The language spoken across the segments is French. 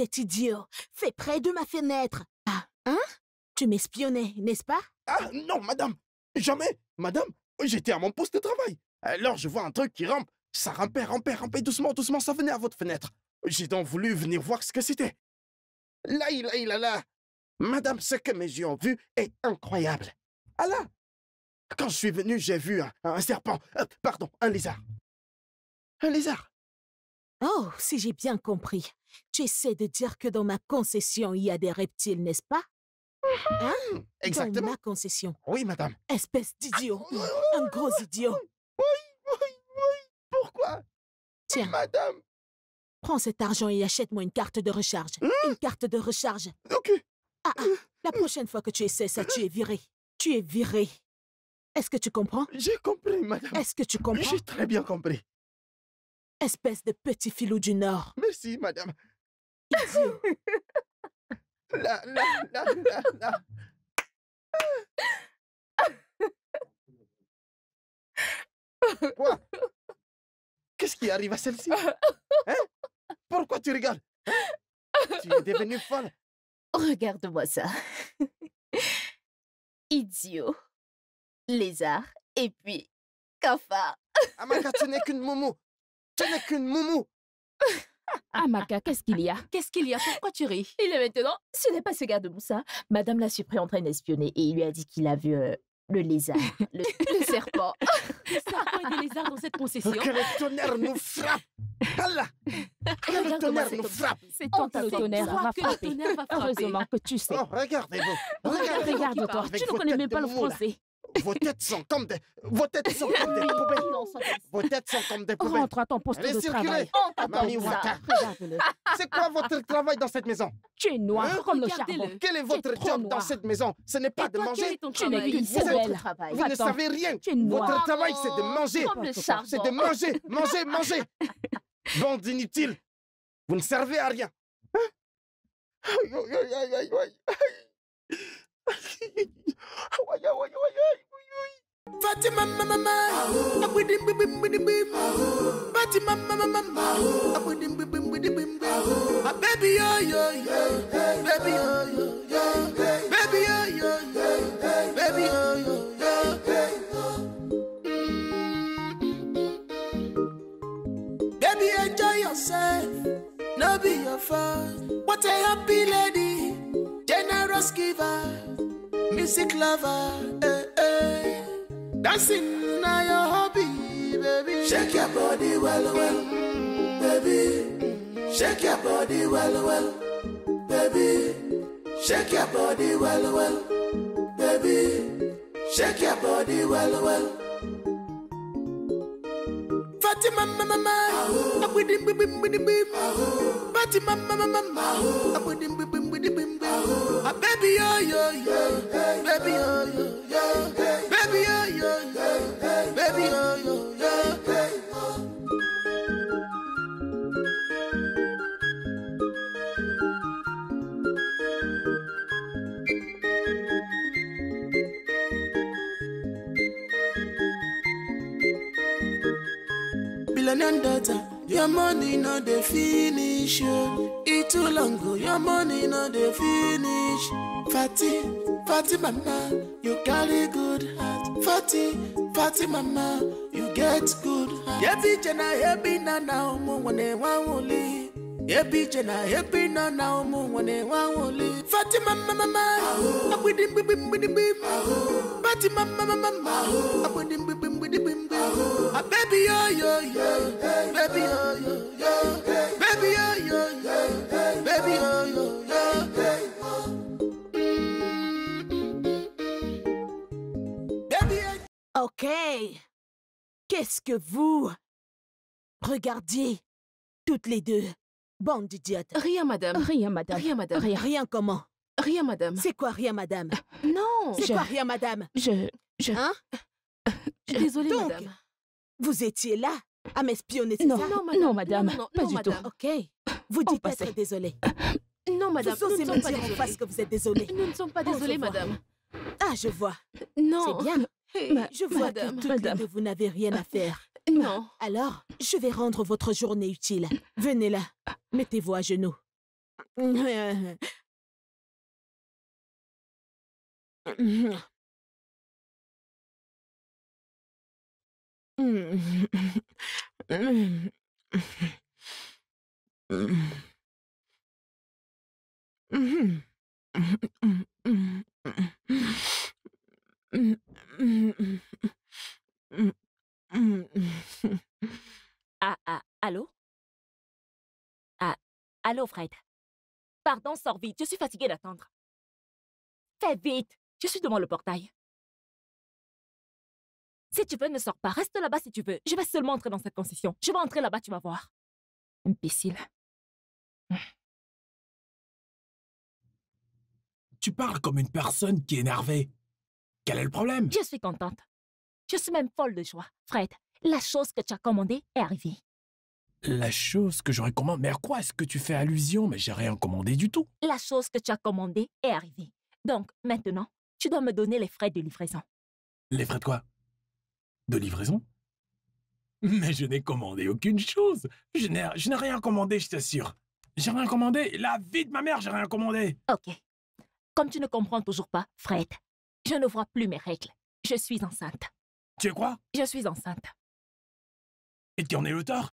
cet idiot Fais près de ma fenêtre. Ah, hein Tu m'espionnais, n'est-ce pas Ah, non, madame Jamais Madame, j'étais à mon poste de travail. Alors je vois un truc qui rampe. Ça rampait, rampait, rampait doucement, doucement, ça venait à votre fenêtre. J'ai donc voulu venir voir ce que c'était. Là, là, là, là. Madame, ce que mes yeux ont vu est incroyable. Ah là Quand je suis venu, j'ai vu un, serpent. Euh, pardon, un lézard. Un lézard Oh, si j'ai bien compris, tu essaies de dire que dans ma concession, il y a des reptiles, n'est-ce pas mm-hmm. Hein Exactement. Dans ma concession. Oui, madame. Espèce d'idiot. Ah, Un gros idiot. Oui, oui, oui. Pourquoi Tiens. Madame. Prends cet argent et achète-moi une carte de recharge. Hein? Une carte de recharge. Ok. Ah, ah, la prochaine fois que tu essaies ça, tu es viré. Tu es viré. Est-ce que tu comprends J'ai compris, madame. Est-ce que tu comprends J'ai très bien compris. Espèce de petit filou du Nord. Merci, madame. là, là, là, là, là. Quoi Qu'est-ce qui arrive à celle-ci hein Pourquoi tu regardes hein? Tu es devenue folle. Regarde-moi ça. Idiot, lézard et puis cafard. Amaka, tu n'es qu'une momo. Tu qu'une moumou Ah, Maka, qu'est-ce qu'il y a Qu'est-ce qu'il y a Pourquoi tu ris Il est maintenant. Ce n'est pas ce gars de Moussa. Madame l'a surpris en train d'espionner et il lui a dit qu'il a vu euh, le lézard, le, serpent. le serpent et des lézards dans cette concession. Oh, que le tonnerre nous frappe Allah Que le tonnerre nous frappe C'est tant que le tonnerre va frapper. Heureusement que tu sais. Oh, regardez-vous regarde-toi, tu ne connais même pas le français. Vos têtes sont comme des, vos têtes sont comme des poubelles. Vos têtes sont comme des poubelles. Rentre à ton poste de travail. Oh, c'est quoi votre travail dans cette maison Tu es noir hein? comme le charbon. Quel est votre job dans cette maison Ce n'est pas de manger. Tu n'es qu'une Vous ne savez rien. Votre travail, c'est de manger. C'est de manger, manger, manger. Bande inutile. Vous ne servez à rien. Hein? Aïe, aïe, aïe, aïe, aïe. Fatima mama mama, I with him bim bim bim bim. Fatima mama mama, I with him bim bim bim bim. Baby yo yo yo, baby yo yo baby yo yo baby yo yo. Baby enjoy yourself, no be your fault. What a happy lady, generous giver music lover. Eh, eh. Dancing now your hobby, baby. Shake your body well, well, baby. Shake your body well, well, baby. Shake your body well, well, baby. Shake your body well, well. Party mama mama, I'm with him, with him, with him, with him. Party mama mama, I'm with him, with him, with him, with Ah, baby yo yo yo, baby yo yo yo, baby yo yo yo, baby yo yo. Helen and daughter, your money no dey finish it too long go, oh. your money no dey finish. Fatty, fatty mama, you carry good heart. Fatty, fatty mama, you get good heart. Yebi jena, yebi na na umu wane wawuli. Yebi jena, yebi na na umu wane wawuli. Fatty mama mama, abudim bibim bidim bim. Fatty mama mama, with him. Ok. Qu'est-ce que vous Regardiez, toutes les deux, bande d'idiotes. Rien, madame. Rien, madame. Rien, madame. Rien. Rien comment Rien, madame. C'est quoi rien, madame Non. C'est quoi rien, madame Je... Je... Hein je suis désolée, madame. Vous étiez là à m'espionner, c'est non, non, madame. Non, madame. pas du tout. Ok. Vous dites pas être désolée. Non, madame. Vous osez me dire que vous êtes désolée. Nous ne sommes pas désolés, madame. Ah, je vois. Non. C'est bien. je vois madame, que vous n'avez rien à faire. Non. Alors, je vais rendre votre journée utile. Venez là. Mettez-vous à genoux. Ah, ah, allô Ah, allô, Fred Pardon, sors vite, je suis fatiguée d'attendre. Fais vite, je suis devant le portail. Si tu veux, ne sors pas. Reste là-bas si tu veux. Je vais seulement entrer dans cette concession. Je vais entrer là-bas, tu vas voir. Imbécile. Tu parles comme une personne qui est énervée. Quel est le problème Je suis contente. Je suis même folle de joie. Fred, la chose que tu as commandée est arrivée. La chose que j'aurais commandée Mais à quoi est-ce que tu fais allusion Mais j'ai rien commandé du tout. La chose que tu as commandée est arrivée. Donc, maintenant, tu dois me donner les frais de livraison. Les frais de quoi de livraison. Mais je n'ai commandé aucune chose. Je n'ai rien commandé, je t'assure. J'ai rien commandé. La vie de ma mère, j'ai rien commandé. Ok. Comme tu ne comprends toujours pas, Fred, je ne vois plus mes règles. Je suis enceinte. Tu crois Je suis enceinte. Et tu en le l'auteur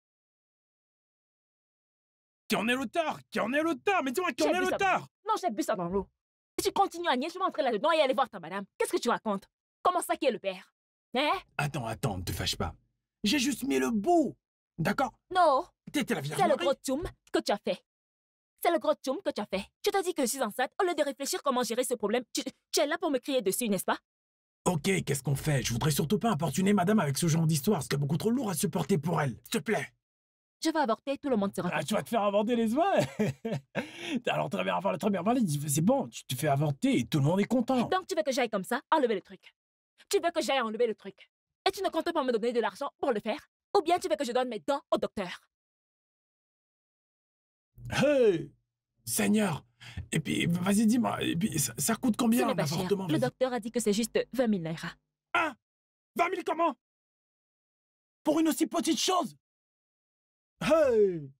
Tu en le l'auteur Tu en est l'auteur Mais dis-moi, tu en est l'auteur Non, j'ai bu ça dans l'eau. Si tu continues à nier, je vais entrer là-dedans et aller voir ta madame. Qu'est-ce que tu racontes Comment ça qui est le père eh? Attends, attends, ne te fâche pas. J'ai juste mis le bout. D'accord Non. T'étais la C'est le gros tchoum que tu as fait. C'est le gros tchoum que tu as fait. Je t'ai dit que je suis enceinte. Au lieu de réfléchir comment gérer ce problème, tu, es là pour me crier dessus, n'est-ce pas Ok, qu'est-ce qu'on fait Je voudrais surtout pas importuner madame avec ce genre d'histoire. C'est beaucoup trop lourd à supporter pour elle. S'il te plaît. Je vais avorter, tout le monde sera. Ah, tu vas te faire avorter les oies Alors, très bien, très bien, très bien, c'est bon, tu te fais avorter et tout le monde est content. Donc, tu veux que j'aille comme ça Enlever le truc. Tu veux que j'aille enlever le truc et tu ne comptes pas me donner de l'argent pour le faire Ou bien tu veux que je donne mes dents au docteur Hey Seigneur Et puis, vas-y, dis-moi, ça, coûte combien un Le docteur a dit que c'est juste 20 000 naira. Hein 20 000 comment Pour une aussi petite chose Hey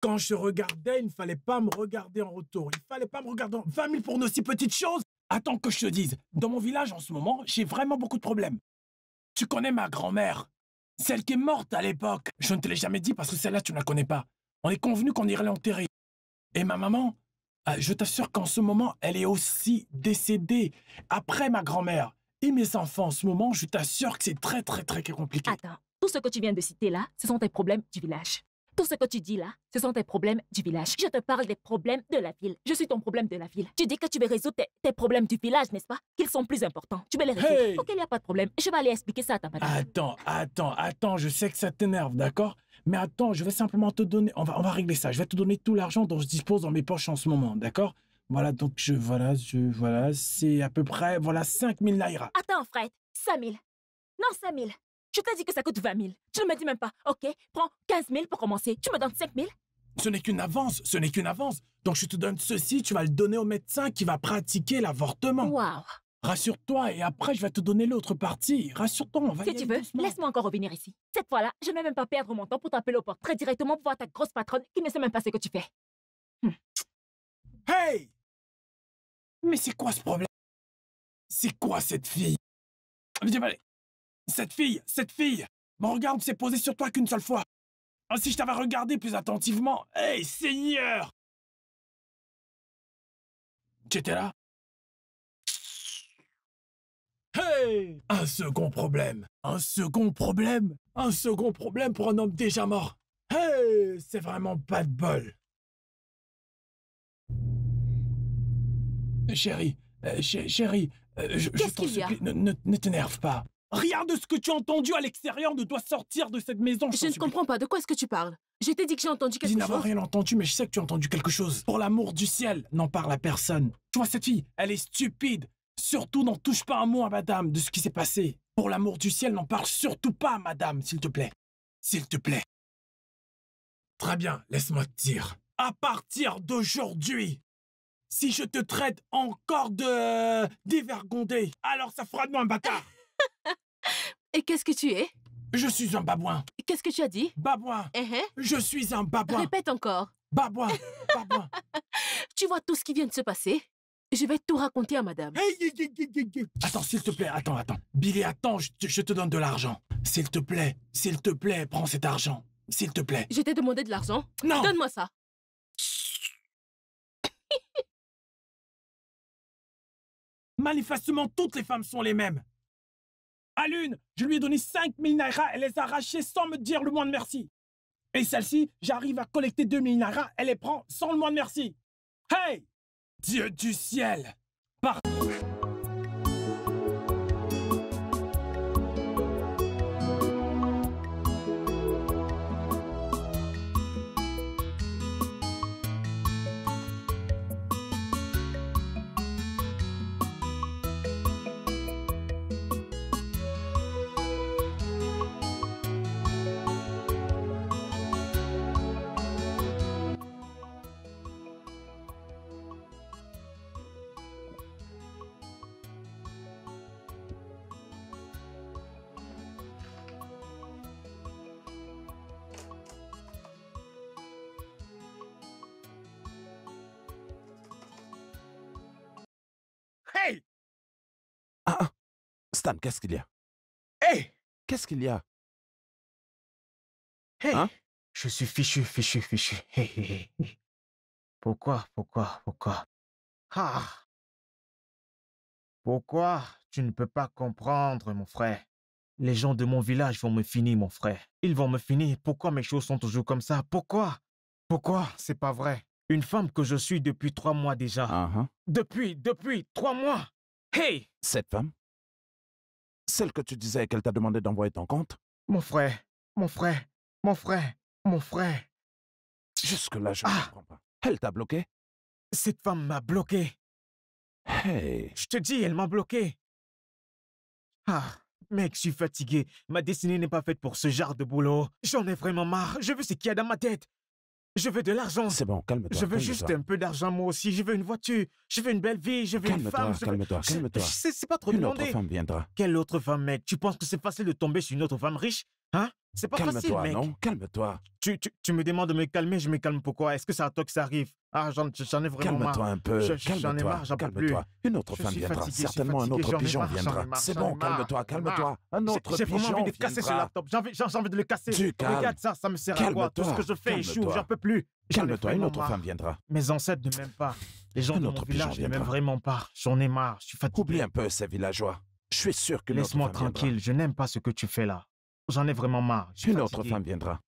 quand je regardais, il ne fallait pas me regarder en retour. Il ne fallait pas me regarder en... 20 000 pour une aussi petite chose Attends que je te dise, dans mon village en ce moment, j'ai vraiment beaucoup de problèmes. Tu connais ma grand-mère, celle qui est morte à l'époque. Je ne te l'ai jamais dit parce que celle-là, tu ne la connais pas. On est convenu qu'on irait l'enterrer. Et ma maman, euh, je t'assure qu'en ce moment, elle est aussi décédée après ma grand-mère. Et mes enfants, en ce moment, je t'assure que c'est très, très, très compliqué. Attends, tout ce que tu viens de citer là, ce sont tes problèmes du village. Tout ce que tu dis là, ce sont tes problèmes du village. Je te parle des problèmes de la ville. Je suis ton problème de la ville. Tu dis que tu veux résoudre tes, problèmes du village, n'est-ce pas Qu'ils sont plus importants. Tu veux les résoudre. ok, il n'y a pas de problème. Je vais aller expliquer ça à ta madame. Attends, attends, attends. Je sais que ça t'énerve, d'accord Mais attends, je vais simplement te donner... On va, on va régler ça. Je vais te donner tout l'argent dont je dispose dans mes poches en ce moment, d'accord voilà, donc je, voilà, je, voilà, c'est à peu près, voilà, 5000 naira. Attends, Fred, 5000. Non, 5000. Je t'ai dit que ça coûte 20 000. Tu ne me dis même pas, OK, prends 15 000 pour commencer. Tu me donnes 5 000 Ce n'est qu'une avance, ce n'est qu'une avance. Donc je te donne ceci, tu vas le donner au médecin qui va pratiquer l'avortement. Waouh Rassure-toi et après je vais te donner l'autre partie. Rassure-toi, on va Si tu veux, laisse-moi encore revenir ici. Cette fois-là, je ne vais même pas perdre mon temps pour t'appeler au très directement pour voir ta grosse patronne qui ne sait même pas ce que tu fais. Hmm. Hey Mais c'est quoi ce problème C'est quoi cette fille Viens, allez cette fille, cette fille Mon regard ne s'est posé sur toi qu'une seule fois. Oh, si je t'avais regardé plus attentivement Hey, Seigneur étais là Hey Un second problème Un second problème Un second problème pour un homme déjà mort Hey C'est vraiment pas de bol euh, Chérie, euh, chérie, euh, je, je supplie, ne t'énerve pas. Rien de ce que tu as entendu à l'extérieur ne doit sortir de cette maison. Je, ne comprends pas. De quoi est-ce que tu parles Je t'ai dit que j'ai entendu quelque chose. Je n'ai rien entendu, mais je sais que tu as entendu quelque chose. Pour l'amour du ciel, n'en parle à personne. Tu vois cette fille Elle est stupide. Surtout n'en touche pas un mot à madame de ce qui s'est passé. Pour l'amour du ciel, n'en parle surtout pas à madame, s'il te plaît. S'il te plaît. Très bien, laisse-moi te dire. À partir d'aujourd'hui, si je te traite encore de euh, dévergondé, alors ça fera de moi un bâtard. Et qu'est-ce que tu es Je suis un babouin. Qu'est-ce que tu as dit Babouin. Uh-huh. Je suis un babouin. Répète encore. Babouin. babouin. tu vois tout ce qui vient de se passer Je vais tout raconter à madame. attends, s'il te plaît, attends, attends. Billy, attends, je te, donne de l'argent. S'il te plaît, s'il te plaît, prends cet argent. S'il te plaît. Je t'ai demandé de l'argent. Non Donne-moi ça. Manifestement, toutes les femmes sont les mêmes. À l'une, je lui ai donné 5000 naira, elle les a arrachés sans me dire le moins de merci. Et celle-ci, j'arrive à collecter 2000 naira, elle les prend sans le moins de merci. Hey Dieu du ciel Hey ah, ah, Stan, qu'est-ce qu'il y a Hey Qu'est-ce qu'il y a Hey hein? Je suis fichu, fichu, fichu. Pourquoi, pourquoi, pourquoi Ah Pourquoi tu ne peux pas comprendre, mon frère Les gens de mon village vont me finir, mon frère. Ils vont me finir. Pourquoi mes choses sont toujours comme ça Pourquoi Pourquoi C'est pas vrai. Une femme que je suis depuis trois mois déjà. Uh-huh. Depuis, depuis trois mois. Hey Cette femme Celle que tu disais qu'elle t'a demandé d'envoyer ton compte Mon frère, mon frère, mon frère, mon frère. Jusque-là, je ne ah! comprends pas. Elle t'a bloqué Cette femme m'a bloqué. Hey Je te dis, elle m'a bloqué. Ah, mec, je suis fatigué. Ma destinée n'est pas faite pour ce genre de boulot. J'en ai vraiment marre. Je veux ce qu'il y a dans ma tête. Je veux de l'argent. C'est bon, calme-toi. Je veux juste un peu d'argent, moi aussi. Je veux une voiture. Je veux une belle vie. Je veux une femme. Calme-toi, calme-toi, calme-toi. C'est pas trop une Une autre femme viendra. Quelle autre femme, mec Tu penses que c'est facile de tomber sur une autre femme riche Hein C'est pas calme toi, mec. non Calme-toi. Tu, tu, tu, me demandes de me calmer, je me calme pourquoi Est-ce que c'est à toi que ça arrive Ah, j'en, ai vraiment calme marre. Calme-toi un peu. J'en ai marre, j'en peux plus. Une autre femme viendra. Fatigué, Certainement fatigué, un autre pigeon marre, viendra. C'est bon, calme-toi, calme-toi. Un autre pigeon J'ai vraiment envie de casser ce laptop. J'ai envie, envie, de le casser. Tu oh, Regarde ça, ça me sert à quoi Tout ce que je fais échoue, j'en peux plus. Calme-toi, une autre femme viendra. Mes ancêtres ne m'aiment pas. Les gens de mon village ne m'aiment vraiment pas. J'en ai marre, je suis fatigué. Oublie un peu ces villageois. Je suis sûr que Laisse-moi tranquille, je n'aime pas ce que tu fais là. J'en ai vraiment marre. Une autre femme viendra.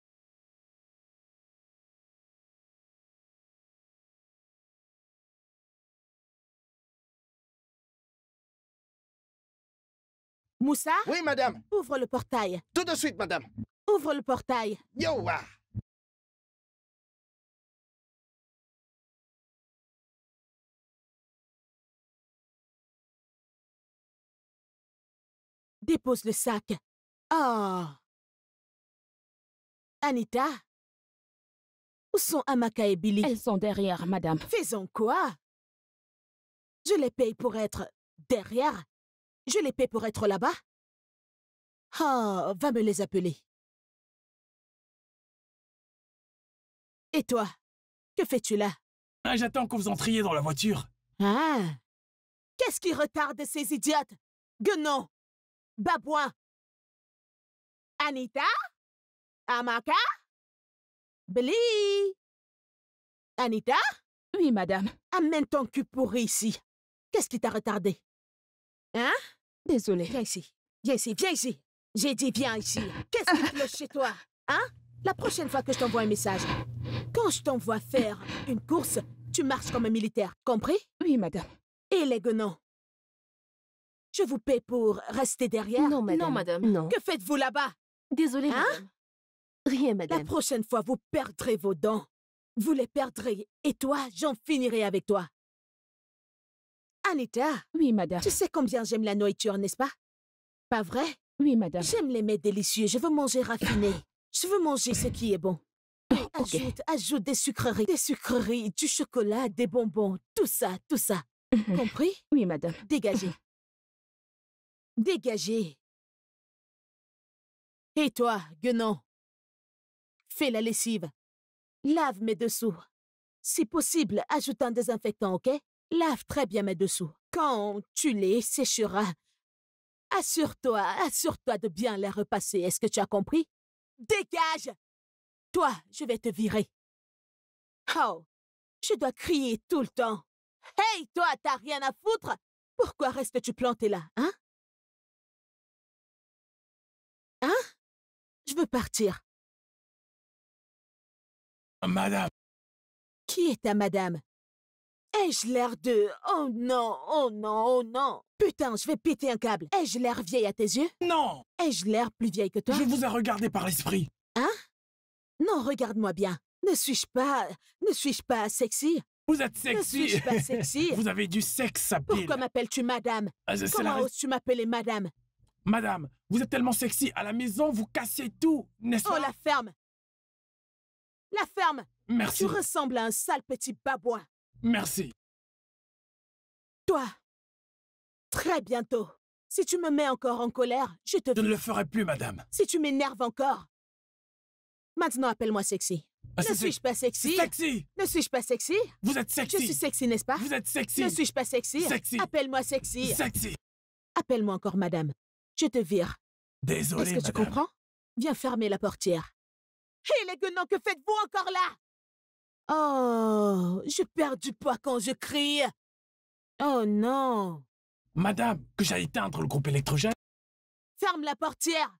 Moussa Oui, madame. Ouvre le portail. Tout de suite, madame. Ouvre le portail. Yo! Ah. Dépose le sac. Oh Anita Où sont Amaka et Billy Elles sont derrière, madame. Faisons quoi Je les paye pour être derrière Je les paye pour être là-bas Oh, va me les appeler. Et toi Que fais-tu là ah, J'attends que vous entriez dans la voiture. Ah Qu'est-ce qui retarde ces idiotes Guenon Babouin Anita, Amaka, Billy. Anita Oui, madame. Amène ton cul pourri ici. Qu'est-ce qui t'a retardé Hein Désolée. Viens ici. Viens ici, viens ici. J'ai dit viens ici. Qu'est-ce qui cloche chez toi Hein La prochaine fois que je t'envoie un message, quand je t'envoie faire une course, tu marches comme un militaire, compris Oui, madame. Et les Je vous paie pour rester derrière Non, madame. Non, madame. Non. Que faites-vous là-bas Désolée, hein? Rien, madame. La prochaine fois, vous perdrez vos dents. Vous les perdrez. Et toi, j'en finirai avec toi. Anita. Oui, madame. Tu sais combien j'aime la nourriture, n'est-ce pas Pas vrai Oui, madame. J'aime les mets délicieux. Je veux manger raffiné. Je veux manger ce qui est bon. Oh, ajoute, ajoute des sucreries, des sucreries, du chocolat, des bonbons, tout ça, tout ça. Mhm. Compris Oui, madame. Dégagez. Dégagez. Et toi, guenon Fais la lessive. Lave mes dessous. Si possible, ajoute un désinfectant, ok Lave très bien mes dessous. Quand tu les sécheras, assure-toi, assure-toi de bien les repasser. Est-ce que tu as compris Dégage Toi, je vais te virer. Oh, je dois crier tout le temps. Hey, toi, t'as rien à foutre Pourquoi restes-tu planté là, hein veux partir. Ah, madame. Qui est ta madame Ai-je l'air de... Oh non, oh non, oh non Putain, je vais péter un câble Ai-je l'air vieille à tes yeux Non Ai-je l'air plus vieille que toi Je vous ai regardé par l'esprit Hein Non, regarde-moi bien. Ne suis-je pas... Ne suis-je pas sexy Vous êtes sexy Ne suis-je pas sexy Vous avez du sexe à pile. Pourquoi m'appelles-tu madame ah, Comment oses-tu m'appeler madame Madame, vous êtes tellement sexy, à la maison, vous cassez tout, n'est-ce oh, pas Oh, la ferme La ferme Merci. Tu ressembles à un sale petit babouin. Merci. Toi, très bientôt, si tu me mets encore en colère, je te... Je ne le ferai plus, madame. Si tu m'énerves encore, maintenant appelle-moi sexy. Ah, ne suis-je pas sexy Sexy Ne suis-je pas sexy Vous êtes sexy Je suis sexy, n'est-ce pas Vous êtes sexy Ne suis-je pas sexy Sexy Appelle-moi sexy Sexy Appelle-moi encore madame je te vire. Désolé, ce que tu comprends Viens fermer la portière. Hé, les guenons, que faites-vous encore là Oh, je perds du poids quand je crie. Oh non. Madame, que j'aille éteindre le groupe électrogène. Ferme la portière.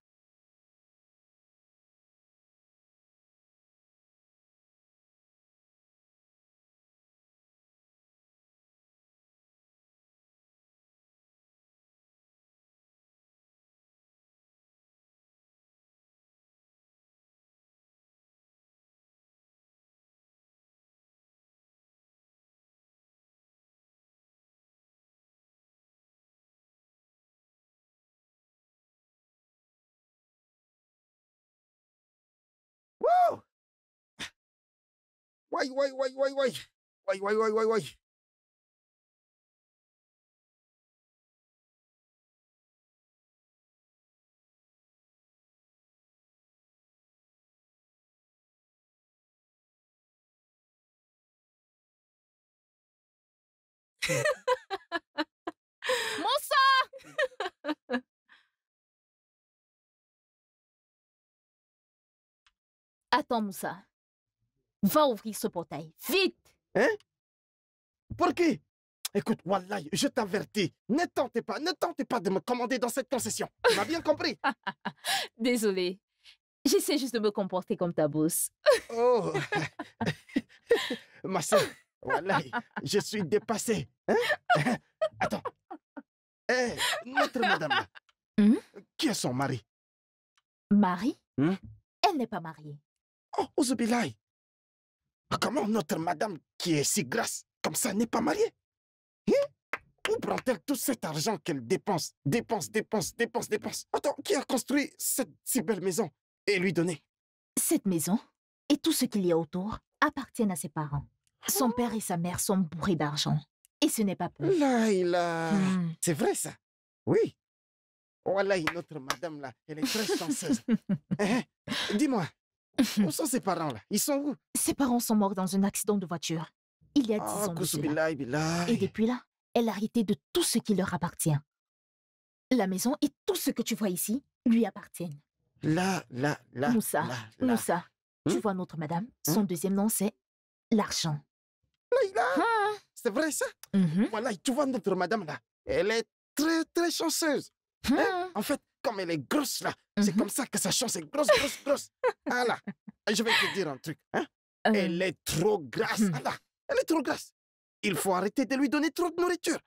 わいわいわいわいわい。わいわいわいわいわい。a t o m s a Va ouvrir ce portail, vite Hein Pour qui Écoute, Wallahi, je t'avertis, ne tentez pas, ne tentez pas de me commander dans cette concession. Tu m'as bien compris Désolée. J'essaie juste de me comporter comme ta bosse. oh Ma soeur, Wallahi, je suis dépassée. Hein Attends. Hé, eh, notre madame hum? qui est son mari Marie hein? Elle n'est pas mariée. Oh, ah, comment notre madame, qui est si grasse, comme ça, n'est pas mariée hein? Où prend-elle tout cet argent qu'elle dépense Dépense, dépense, dépense, dépense. Attends, qui a construit cette si belle maison et lui donné Cette maison et tout ce qu'il y a autour appartiennent à ses parents. Son père et sa mère sont bourrés d'argent. Et ce n'est pas peu. il a... C'est vrai ça Oui. Voilà, oh, notre madame là, elle est très chanceuse. eh, Dis-moi, où sont ses parents là Ils sont où Ses parents sont morts dans un accident de voiture. Il y a dix ah, ans Et depuis là, elle a hérité de tout ce qui leur appartient. La maison et tout ce que tu vois ici lui appartiennent. Là, là, là. Moussa, Moussa. Tu hein? vois notre madame hein? Son deuxième nom, c'est l'argent. Ah. C'est vrai ça mmh Voilà, tu vois notre madame là. Elle est très, très chanceuse. En fait, mais elle est grosse là. C'est mm-hmm. comme ça que sa chance est grosse, grosse, grosse. Ah là, je vais te dire un truc. Hein? Euh. Elle est trop grasse. Hmm. Ah là, elle est trop grasse. Il faut arrêter de lui donner trop de nourriture.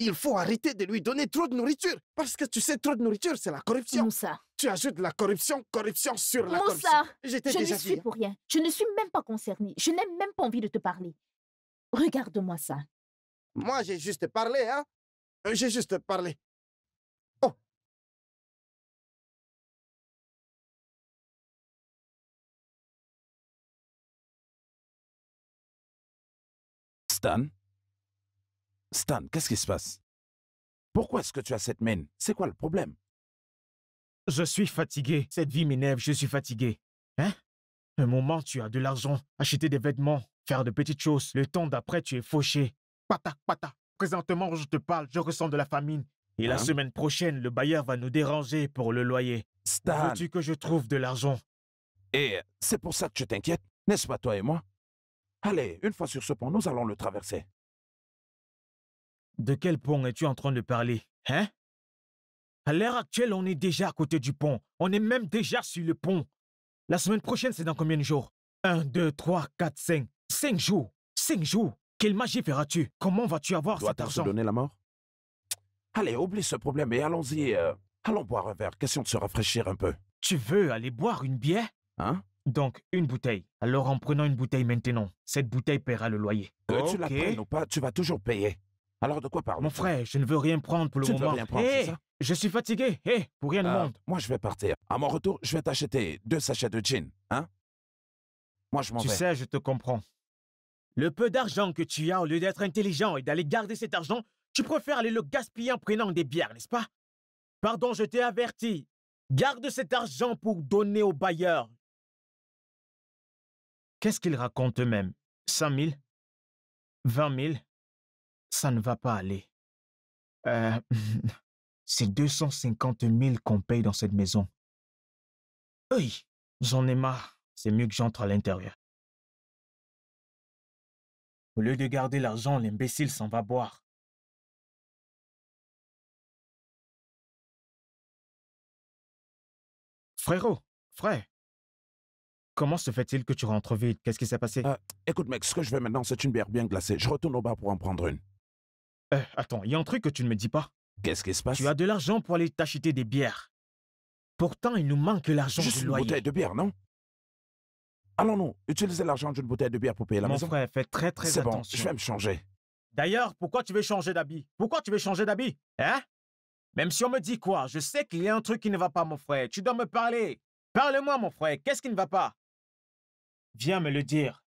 Il faut arrêter de lui donner trop de nourriture. Parce que tu sais, trop de nourriture, c'est la corruption. Moussa. Tu ajoutes la corruption, corruption sur la corruption. Je, je ne suis hein. pour rien. Je ne suis même pas concernée. Je n'ai même pas envie de te parler. Regarde-moi ça. Moi, j'ai juste parlé, hein. Euh, j'ai juste parlé. Stan Stan, qu'est-ce qui se passe Pourquoi est-ce que tu as cette main C'est quoi le problème Je suis fatigué. Cette vie m'énerve, je suis fatigué. Hein Un moment, tu as de l'argent, acheter des vêtements, faire de petites choses. Le temps d'après, tu es fauché. Pata, pata. Présentement, je te parle, je ressens de la famine. Et la hein? semaine prochaine, le bailleur va nous déranger pour le loyer. Stan Veux-tu que je trouve de l'argent Et eh, c'est pour ça que tu t'inquiètes, n'est-ce pas toi et moi Allez, une fois sur ce pont, nous allons le traverser. De quel pont es-tu en train de parler, hein À l'heure actuelle, on est déjà à côté du pont. On est même déjà sur le pont. La semaine prochaine, c'est dans combien de jours 1, 2, 3, 4, 5. 5 jours 5 jours Quelle magie feras-tu Comment vas-tu avoir Dois cet argent donner la mort Allez, oublie ce problème et allons-y. Euh, allons boire un verre, question de se rafraîchir un peu. Tu veux aller boire une bière Hein donc, une bouteille. Alors, en prenant une bouteille maintenant, cette bouteille paiera le loyer. Que tu la prennes ou pas, tu vas toujours payer. Alors, de quoi parle Mon frère, je ne veux rien prendre pour le moment. Tu ne veux rien prendre, ça Je suis fatigué. Hé, pour rien de ah, monde. Moi, je vais partir. À mon retour, je vais t'acheter deux sachets de gin. Hein Moi, je m'en vais. Tu sais, je te comprends. Le peu d'argent que tu as, au lieu d'être intelligent et d'aller garder cet argent, tu préfères aller le gaspiller en prenant des bières, n'est-ce pas Pardon, je t'ai averti. Garde cet argent pour donner au bailleur. Qu'est-ce qu'ils racontent eux-mêmes 100 000 20 000 Ça ne va pas aller. Euh, c'est 250 000 qu'on paye dans cette maison. Oui, j'en ai marre. C'est mieux que j'entre à l'intérieur. Au lieu de garder l'argent, l'imbécile s'en va boire. Frérot, frère, Comment se fait-il que tu rentres vite Qu'est-ce qui s'est passé euh, Écoute, mec, ce que je veux maintenant, c'est une bière bien glacée. Je retourne au bar pour en prendre une. Euh, attends, il y a un truc que tu ne me dis pas. Qu'est-ce qui se passe Tu as de l'argent pour aller t'acheter des bières. Pourtant, il nous manque l'argent du une bouteille de bière, non Allons-nous utiliser l'argent d'une bouteille de bière pour payer la maison. Mon frère, fais très très attention. C'est bon, je vais me changer. D'ailleurs, pourquoi tu veux changer d'habit Pourquoi tu veux changer d'habit Hein Même si on me dit quoi, je sais qu'il y a un truc qui ne va pas, mon frère. Tu dois me parler. Parle-moi, mon frère. Qu'est-ce qui ne va pas Viens me le dire.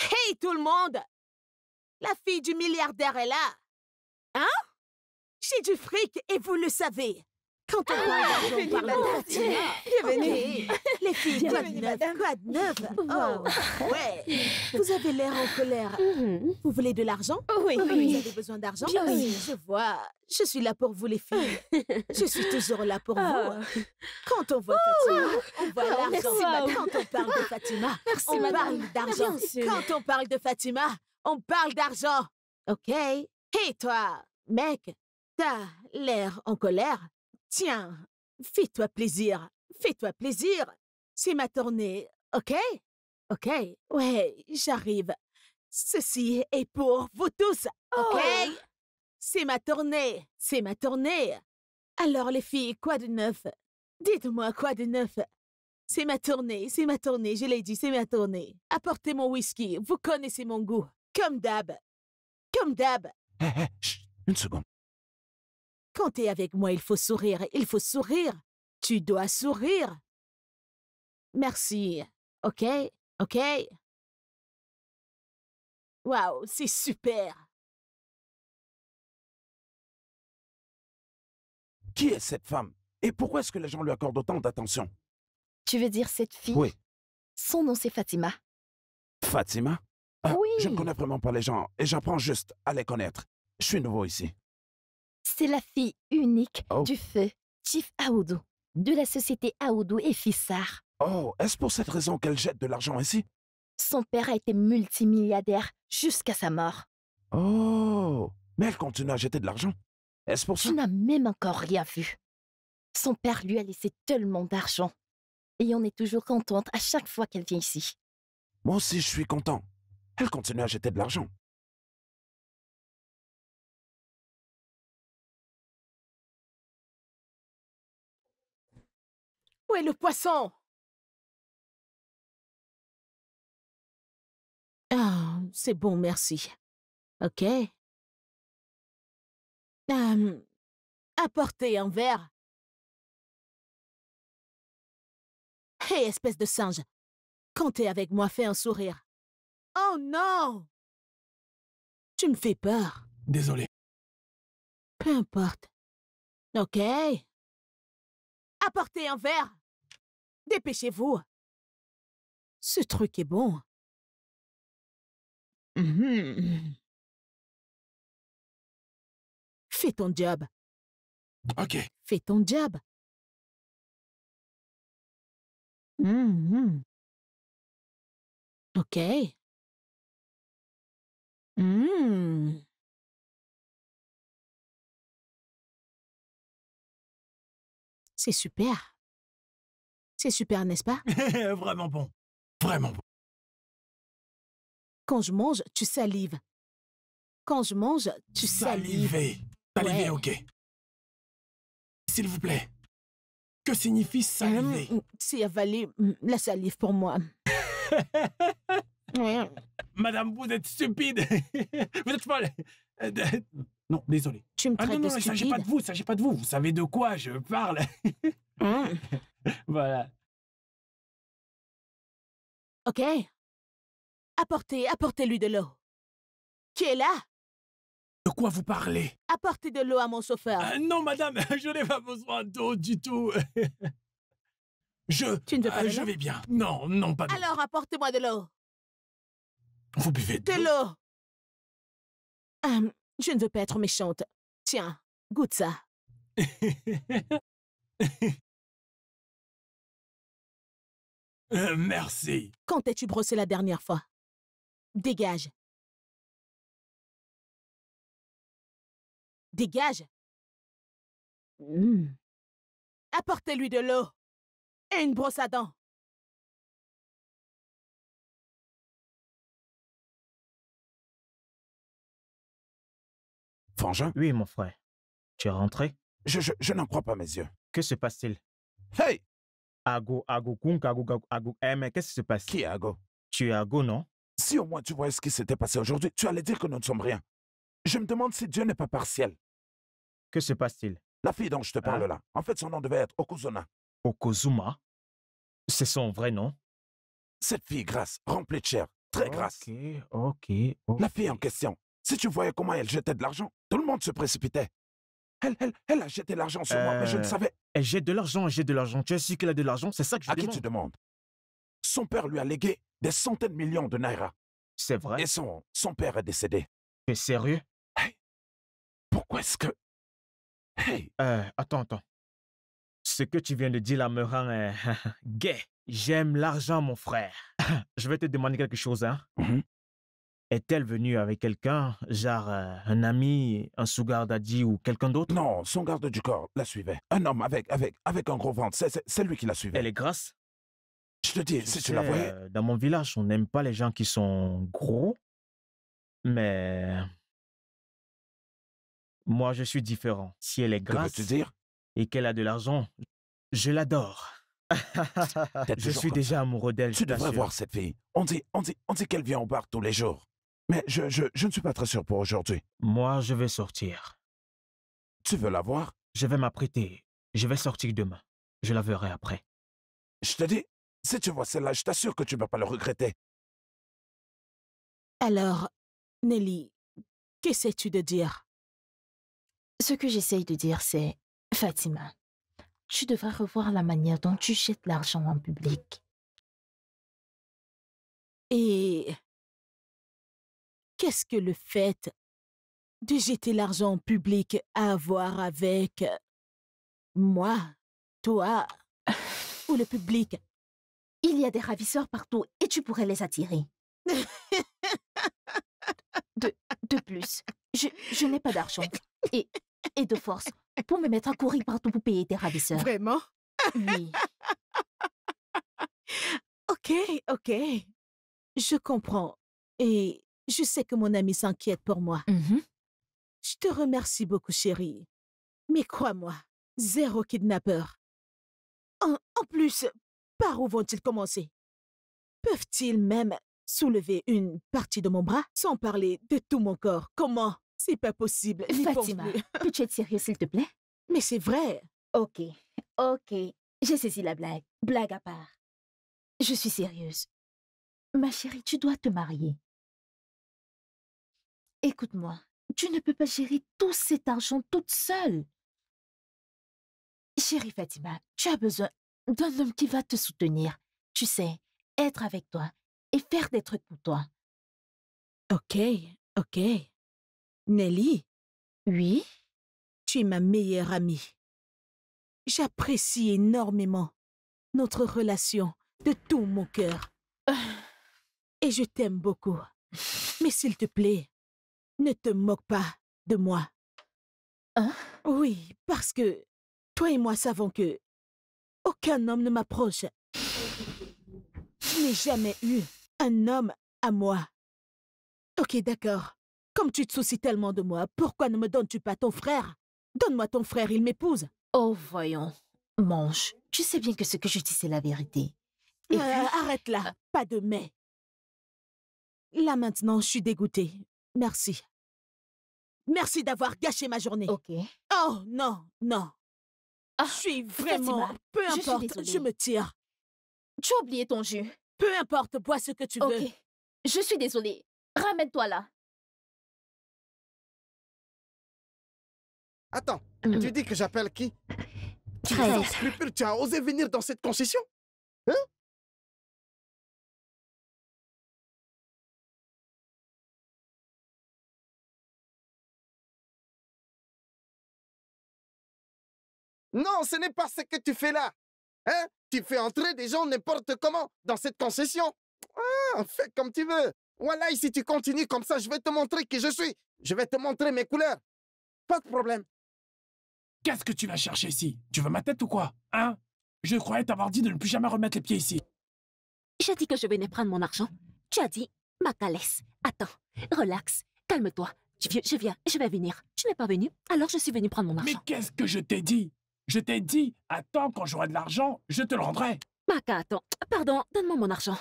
Hey tout le monde La fille du milliardaire est là. Hein J'ai du fric et vous le savez. Quand on ah, parle d'argent, la Bienvenue. Les filles, quoi de neuf neuf Oh, ouais Vous avez l'air en colère. Mm-hmm. Vous voulez de l'argent oh, oui. Vous avez besoin d'argent Oui. Je vois. Je suis là pour vous, les filles. Je suis toujours là pour ah. vous. Quand on voit oh. Fatima, on voit oh, l'argent. Quand on parle de Fatima, on parle d'argent. Quand on parle de Fatima, on parle d'argent. OK Et toi, mec, t'as l'air en colère Tiens, fais-toi plaisir. Fais-toi plaisir. C'est ma tournée, ok Ok, ouais, j'arrive. Ceci est pour vous tous, ok oh! C'est ma tournée, c'est ma tournée. Alors les filles, quoi de neuf Dites-moi quoi de neuf C'est ma tournée, c'est ma tournée, je l'ai dit, c'est ma tournée. Apportez mon whisky, vous connaissez mon goût. Comme d'hab. Comme d'hab. Hé, eh, hé, eh, une seconde. Quand avec moi, il faut sourire, il faut sourire. Tu dois sourire. Merci. OK? OK? Wow, c'est super! Qui est cette femme Et pourquoi est-ce que les gens lui accordent autant d'attention Tu veux dire cette fille Oui. Son nom, c'est Fatima. Fatima ah, Oui. Je ne connais vraiment pas les gens et j'apprends juste à les connaître. Je suis nouveau ici. C'est la fille unique oh. du feu Chief Aoudou de la société Aoudou et Fissard. Oh, est-ce pour cette raison qu'elle jette de l'argent ici Son père a été multimilliardaire jusqu'à sa mort. Oh, mais elle continue à jeter de l'argent. Est-ce pour ça Tu n'as même encore rien vu. Son père lui a laissé tellement d'argent. Et on est toujours contente à chaque fois qu'elle vient ici. Moi aussi, je suis content. Elle continue à jeter de l'argent. Où est le poisson Ah, c'est bon, merci. Ok. apportez un verre. Hé, espèce de singe. Comptez avec moi, fais un sourire. Oh non Tu me fais peur. Désolé. Peu importe. Ok. Apportez un verre. Dépêchez-vous. Ce truc est bon. Mmh. Fais ton job. Ok. Fais ton job. Mmh. Ok. Mmh. C'est super. C'est super, n'est-ce pas Vraiment bon. Vraiment bon. Quand je mange, tu salives. Quand je mange, tu salives. Saliver. Saliver, ok. S'il vous plaît. Que signifie saliver hum, hum, C'est avaler hum, la salive pour moi. Madame, vous êtes stupide. vous êtes folle. Euh, euh, non, désolé. Tu me traites ah non, non, il ne s'agit pas de vous, il ne s'agit pas de vous. Vous savez de quoi je parle. voilà. Ok. Apportez, apportez-lui de l'eau. Qui est là De quoi vous parlez Apportez de l'eau à mon chauffeur. Euh, non, madame, je n'ai pas besoin d'eau du tout. je... Tu ne veux pas euh, Je vais bien. Non, non, pas bien. Alors, apportez-moi de l'eau. Vous buvez de, de l'eau hum, Je ne veux pas être méchante. Tiens, goûte ça. Euh, merci. Quand t'es-tu brossé la dernière fois Dégage. Dégage. Mmh. Apportez-lui de l'eau et une brosse à dents. Frangin Oui, mon frère. Tu es rentré Je, je, n'en crois pas mes yeux. Que se passe-t-il Hey Ago, Ago, Kung, Ago, Ago, Eh, mais qu'est-ce qui se passe Qui est Ago Tu es Ago, non si au moins tu voyais ce qui s'était passé aujourd'hui, tu allais dire que nous ne sommes rien. Je me demande si Dieu n'est pas partiel. Que se passe-t-il La fille dont je te parle hein? là, en fait son nom devait être Okuzuna. Okuzuma C'est son vrai nom Cette fille grasse, remplie de chair, très grasse. Ok, ok, La fille en question, si tu voyais comment elle jetait de l'argent, tout le monde se précipitait. Elle, elle, elle a jeté l'argent sur moi, mais je ne euh, savais. Elle jette de l'argent, elle jette de l'argent. Tu es sûr qu'elle a de l'argent C'est ça que je À qui tu demandes son père lui a légué des centaines de millions de naira. C'est vrai. Et son, son père est décédé. T'es sérieux hey, Pourquoi est-ce que... Hey. Euh, attends, attends. Ce que tu viens de dire là me rend euh, gay. J'aime l'argent, mon frère. Je vais te demander quelque chose, hein. Mm-hmm. Est-elle venue avec quelqu'un, genre euh, un ami, un sous-garde ou quelqu'un d'autre Non, son garde du corps la suivait. Un homme avec, avec, avec un gros ventre, c'est lui qui la suivait. Elle est grasse je te dis, si tu la vois... Euh, dans mon village, on n'aime pas les gens qui sont gros, mais moi, je suis différent. Si elle est grasse dire et qu'elle a de l'argent, je l'adore. je suis déjà amoureux d'elle. Tu devrais voir cette fille. On dit, on dit, on dit qu'elle vient au bar tous les jours. Mais je, je, je ne suis pas très sûr pour aujourd'hui. Moi, je vais sortir. Tu veux la voir Je vais m'apprêter. Je vais sortir demain. Je la verrai après. Je te dis, si tu vois cela, je t'assure que tu ne vas pas le regretter. Alors, Nelly, qu'essaies-tu de dire Ce que j'essaye de dire, c'est Fatima, tu devrais revoir la manière dont tu jettes l'argent en public. Et qu'est-ce que le fait de jeter l'argent en public a à voir avec moi, toi ou le public il y a des ravisseurs partout et tu pourrais les attirer. De, plus, je, n'ai pas d'argent et, et de force pour me mettre à courir partout pour payer des ravisseurs. Vraiment Oui. Ok, ok. Je comprends. Et je sais que mon ami s'inquiète pour moi. Mm-hmm. Je te remercie beaucoup, chérie. Mais crois-moi, zéro kidnappeur. en plus, par où vont-ils commencer Peuvent-ils même soulever une partie de mon bras sans parler de tout mon corps Comment C'est pas possible. Fatima, peux-tu être sérieuse, s'il te plaît Mais c'est vrai. Ok, ok. J'ai saisi la blague. Blague à part. Je suis sérieuse. Ma chérie, tu dois te marier. Écoute-moi, tu ne peux pas gérer tout cet argent toute seule. Chérie Fatima, tu as besoin d'un homme qui va te soutenir, tu sais, être avec toi et faire des trucs pour toi. Ok, ok. Nelly Oui Tu es ma meilleure amie. J'apprécie énormément notre relation de tout mon cœur. Et je t'aime beaucoup. Mais s'il te plaît, ne te moque pas de moi. Hein? Oui, parce que toi et moi savons que aucun homme ne m'approche. Je n'ai jamais eu un homme à moi. Ok, d'accord. Comme tu te soucies tellement de moi, pourquoi ne me donnes-tu pas ton frère Donne-moi ton frère, il m'épouse. Oh, voyons. Mange. Tu sais bien que ce que je dis, c'est la vérité. Euh, arrête là. Ah. Pas de mais. Là maintenant, je suis dégoûtée. Merci. Merci d'avoir gâché ma journée. Ok. Oh, non, non. Ah, je suis vraiment... peu importe, je, me tire. Tu as oublié ton jus. Peu importe, bois ce que tu veux. veux. Je suis désolée. Ramène-toi là. Attends, euh, tu dis que j'appelle qui Tu es un tu as osé venir dans cette concession Hein Non, ce n'est pas ce que tu fais là. Hein Tu fais entrer des gens n'importe comment dans cette concession. Ah, fais comme tu veux. Voilà, et si tu continues comme ça, je vais te montrer qui je suis. Je vais te montrer mes couleurs. Pas de problème. Qu'est-ce que tu vas chercher ici Tu veux ma tête ou quoi Hein Je croyais t'avoir dit de ne plus jamais remettre les pieds ici. J'ai dit que je venais prendre mon argent. Tu as dit, ma calesse. attends, relax, calme-toi. Je, je viens, je vais venir. Je n'ai pas venu, alors je suis venu prendre mon argent. Mais qu'est-ce que je t'ai dit je t'ai dit, attends quand j'aurai de l'argent, je te le rendrai. Maka, attends. Pardon, donne-moi mon argent.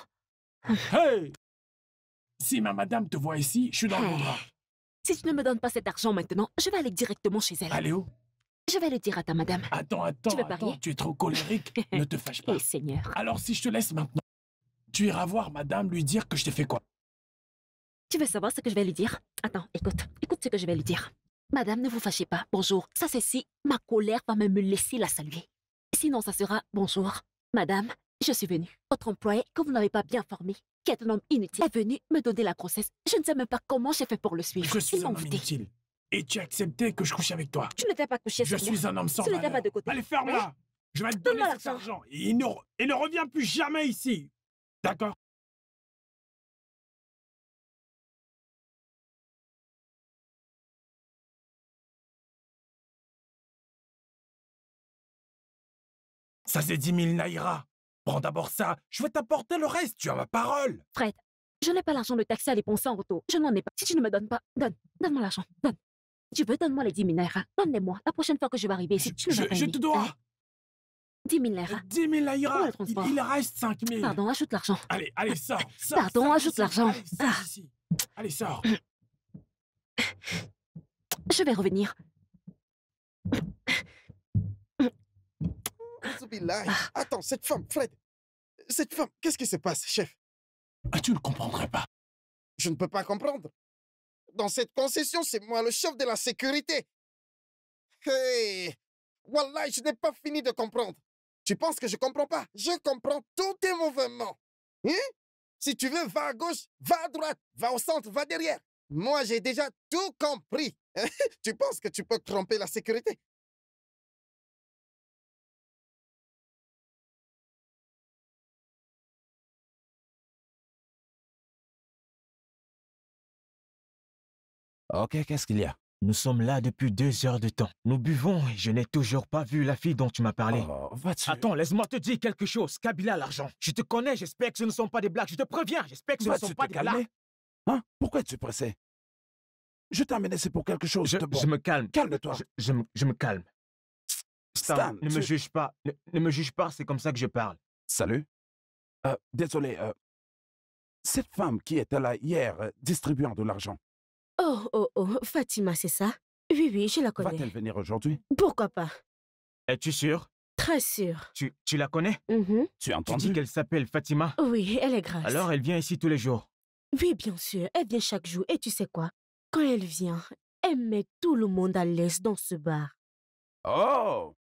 Hey Si ma madame te voit ici, je suis dans le Si tu ne me donnes pas cet argent maintenant, je vais aller directement chez elle. Allez où Je vais le dire à ta madame. Attends, attends, tu, veux tu es trop colérique. ne te fâche eh, pas. Seigneur. Alors si je te laisse maintenant, tu iras voir madame lui dire que je t'ai fait quoi Tu veux savoir ce que je vais lui dire Attends, écoute. Écoute ce que je vais lui dire. Madame, ne vous fâchez pas. Bonjour. Ça, c'est si ma colère va même me laisser la saluer. Sinon, ça sera bonjour. Madame, je suis venue. Votre employé, que vous n'avez pas bien formé, qui est un homme inutile, est venu me donner la grossesse. Je ne sais même pas comment j'ai fait pour le suivre. Je suis un homme inutile. Et tu as accepté que je couche avec toi. Tu ne t'es pas couché Je suis un homme sans valeur. Pas de côté. Allez, ferme-la. je vais te donner cet argent. Et, il ne... revient plus jamais ici. D'accord Ça, c'est dix mille Naira. Prends d'abord ça, je vais t'apporter le reste, tu as ma parole. Fred, je n'ai pas l'argent de taxer à dépenser en auto. Je n'en ai pas. Si tu ne me donnes pas, donne, donne-moi l'argent, donne. Tu veux, donne-moi les 10 000 Naira. Donne-les-moi. La prochaine fois que je vais arriver si tu ne Je te dois. 10 000 Naira. 10 000 Naira. Il, reste 5 000. Pardon, ajoute l'argent. Allez, allez, sors. Pardon, ajoute l'argent. Allez, sort. Ah. allez, sors. Je vais revenir. Attends, cette femme, Fred. Cette femme, qu'est-ce qui se passe, chef ah, Tu ne comprendrais pas. Je ne peux pas comprendre. Dans cette concession, c'est moi le chef de la sécurité. Hey, Wallah, je n'ai pas fini de comprendre. Tu penses que je comprends pas Je comprends tous tes mouvements. Hein? si tu veux, va à gauche, va à droite, va au centre, va derrière. Moi, j'ai déjà tout compris. tu penses que tu peux tromper la sécurité Ok, qu'est-ce qu'il y a Nous sommes là depuis deux heures de temps. Nous buvons et je n'ai toujours pas vu la fille dont tu m'as parlé. Oh, Attends, laisse-moi te dire quelque chose. Kabila l'argent. Je te connais, j'espère que ce ne sont pas des blagues. Je te préviens, j'espère que ce ne sont pas des blagues. Hein Pourquoi es-tu pressé Je t'ai amené, c'est pour quelque chose je, me calme. Calme-toi. Je, me calme. Stan, ne me juge pas. Ne, me juge pas, c'est comme ça que je parle. Salut. Euh, désolé, euh, cette femme qui était là hier euh, distribuant de l'argent, Oh, oh, oh, Fatima, c'est ça Oui, oui, je la connais. Va-t-elle venir aujourd'hui Pourquoi pas Es-tu eh, sûre Très sûre. Tu, tu la connais mmh Tu as entendu qu'elle s'appelle Fatima Oui, elle est grasse. Alors elle vient ici tous les jours Oui, bien sûr, elle vient chaque jour. Et tu sais quoi Quand elle vient, elle met tout le monde à l'aise dans ce bar. Oh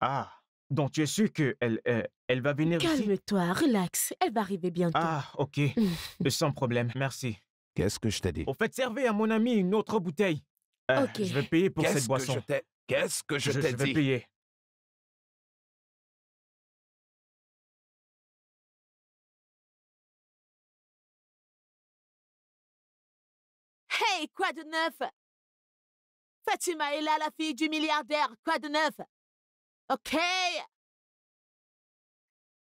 Ah, donc tu es sûr qu'elle euh, elle va venir ici Calme-toi, relax, elle va arriver bientôt. Ah, ok, mmh. sans problème, merci. Qu'est-ce que je t'ai dit en fait, servez à mon ami une autre bouteille. Euh, je vais payer pour cette boisson. Qu'est-ce que je t'ai dit Je vais payer. Hey, quoi de neuf Fatima est là, la fille du milliardaire. Quoi de neuf Ok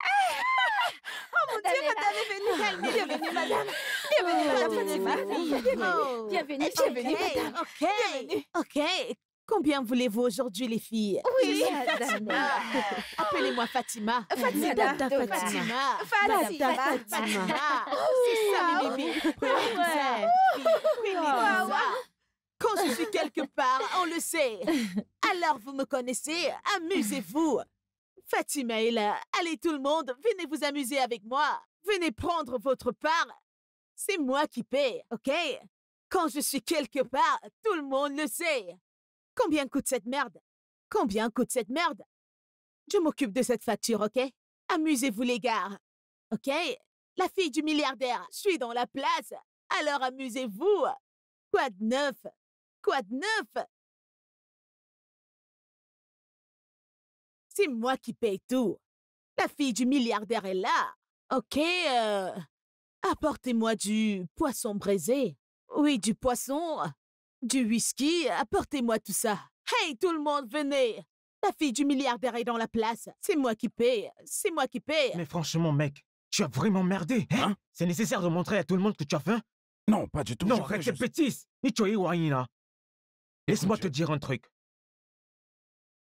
ah, oh mon Dieu, madame est venue ah. Bienvenue, madame. Bienvenue, madame oh, Madame Bienvenue, oh. bienvenue, madame. Ok, ok. Combien voulez-vous aujourd'hui, les filles Oui, Fatima. Appelez-moi Fatima. Fatima. Fatima. Fatima. Fatima. C'est ça, mes bébés. Quand je suis quelque part, on le sait. Alors, vous me connaissez, amusez-vous. Fatima Allez tout le monde, venez vous amuser avec moi. Venez prendre votre part. C'est moi qui paie, ok Quand je suis quelque part, tout le monde le sait. Combien coûte cette merde Combien coûte cette merde Je m'occupe de cette facture, ok Amusez-vous les gars, ok La fille du milliardaire, je suis dans la place. Alors amusez-vous. Quoi de neuf Quoi de neuf C'est moi qui paye tout. La fille du milliardaire est là. Ok, euh, apportez-moi du poisson braisé. Oui, du poisson, du whisky, apportez-moi tout ça. Hey, tout le monde, venez. La fille du milliardaire est dans la place. C'est moi qui paye. C'est moi qui paye. Mais franchement, mec, tu as vraiment merdé. Hein? hein? C'est nécessaire de montrer à tout le monde que tu as faim? Non, pas du tout. Non, arrête tes bêtises. Laisse-moi te dire un truc.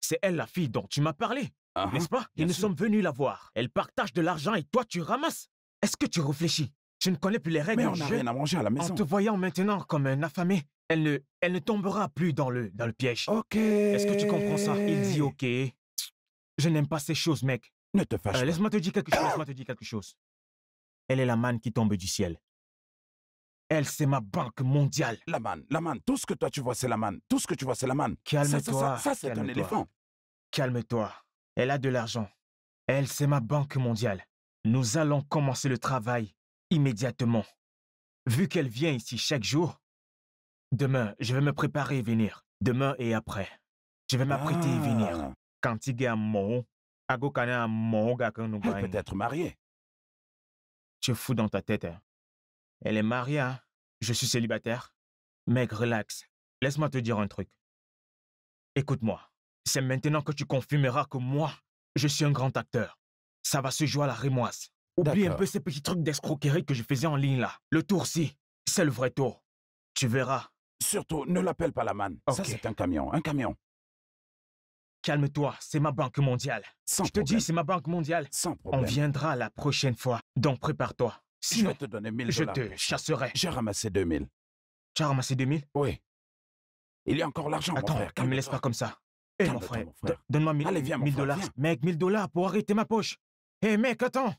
C'est elle la fille dont tu m'as parlé, ah ah, n'est-ce pas Et nous sommes venus la voir. Elle partage de l'argent et toi, tu ramasses. Est-ce que tu réfléchis Je ne connais plus les règles. Mais on n'a rien à manger à la maison. En te voyant maintenant comme un affamé, elle ne, elle ne tombera plus dans le, dans le piège. Ok. Est-ce que tu comprends ça Il dit ok. Je n'aime pas ces choses, mec. Ne te fâche euh, pas. Laisse-moi te dire quelque chose. Laisse-moi te dire quelque chose. Elle est la manne qui tombe du ciel. Elle, c'est ma banque mondiale. La manne, la manne, tout ce que toi tu vois, c'est la manne. Tout ce que tu vois, c'est la manne. Calme-toi. Ça, c'est un éléphant. Calme-toi. Elle a de l'argent. Elle, c'est ma banque mondiale. Nous allons commencer le travail immédiatement. Vu qu'elle vient ici chaque jour, demain, je vais me préparer et venir. Demain et après. Je vais m'apprêter et venir. Quand il y a mon, mon, Peut-être marié. Tu fou dans ta tête. Hein. Elle est mariée, hein? je suis célibataire. Mec, relax. Laisse-moi te dire un truc. Écoute-moi. C'est maintenant que tu confirmeras que moi, je suis un grand acteur. Ça va se jouer à la rémoise. Oublie un peu ces petits trucs d'escroquerie que je faisais en ligne là. Le tour-ci, c'est le vrai tour. Tu verras. Surtout, ne l'appelle pas la manne. Ça, c'est un camion, un camion. Calme-toi, c'est ma banque mondiale. Sans je te dis, c'est ma banque mondiale. Sans problème. On viendra la prochaine fois, donc prépare-toi. Si je vais te donner 1000 dollars. Je te chasserai. J'ai ramassé 2000. Tu as ramassé 2000 Oui. Il y a encore l'argent, Attends, ne me laisse pas comme ça. Eh, mon frère, donne-moi 1000 Allez, viens, mon 1000 dollars. Mec, 1000 dollars pour arrêter ma poche. Eh, mec, attends.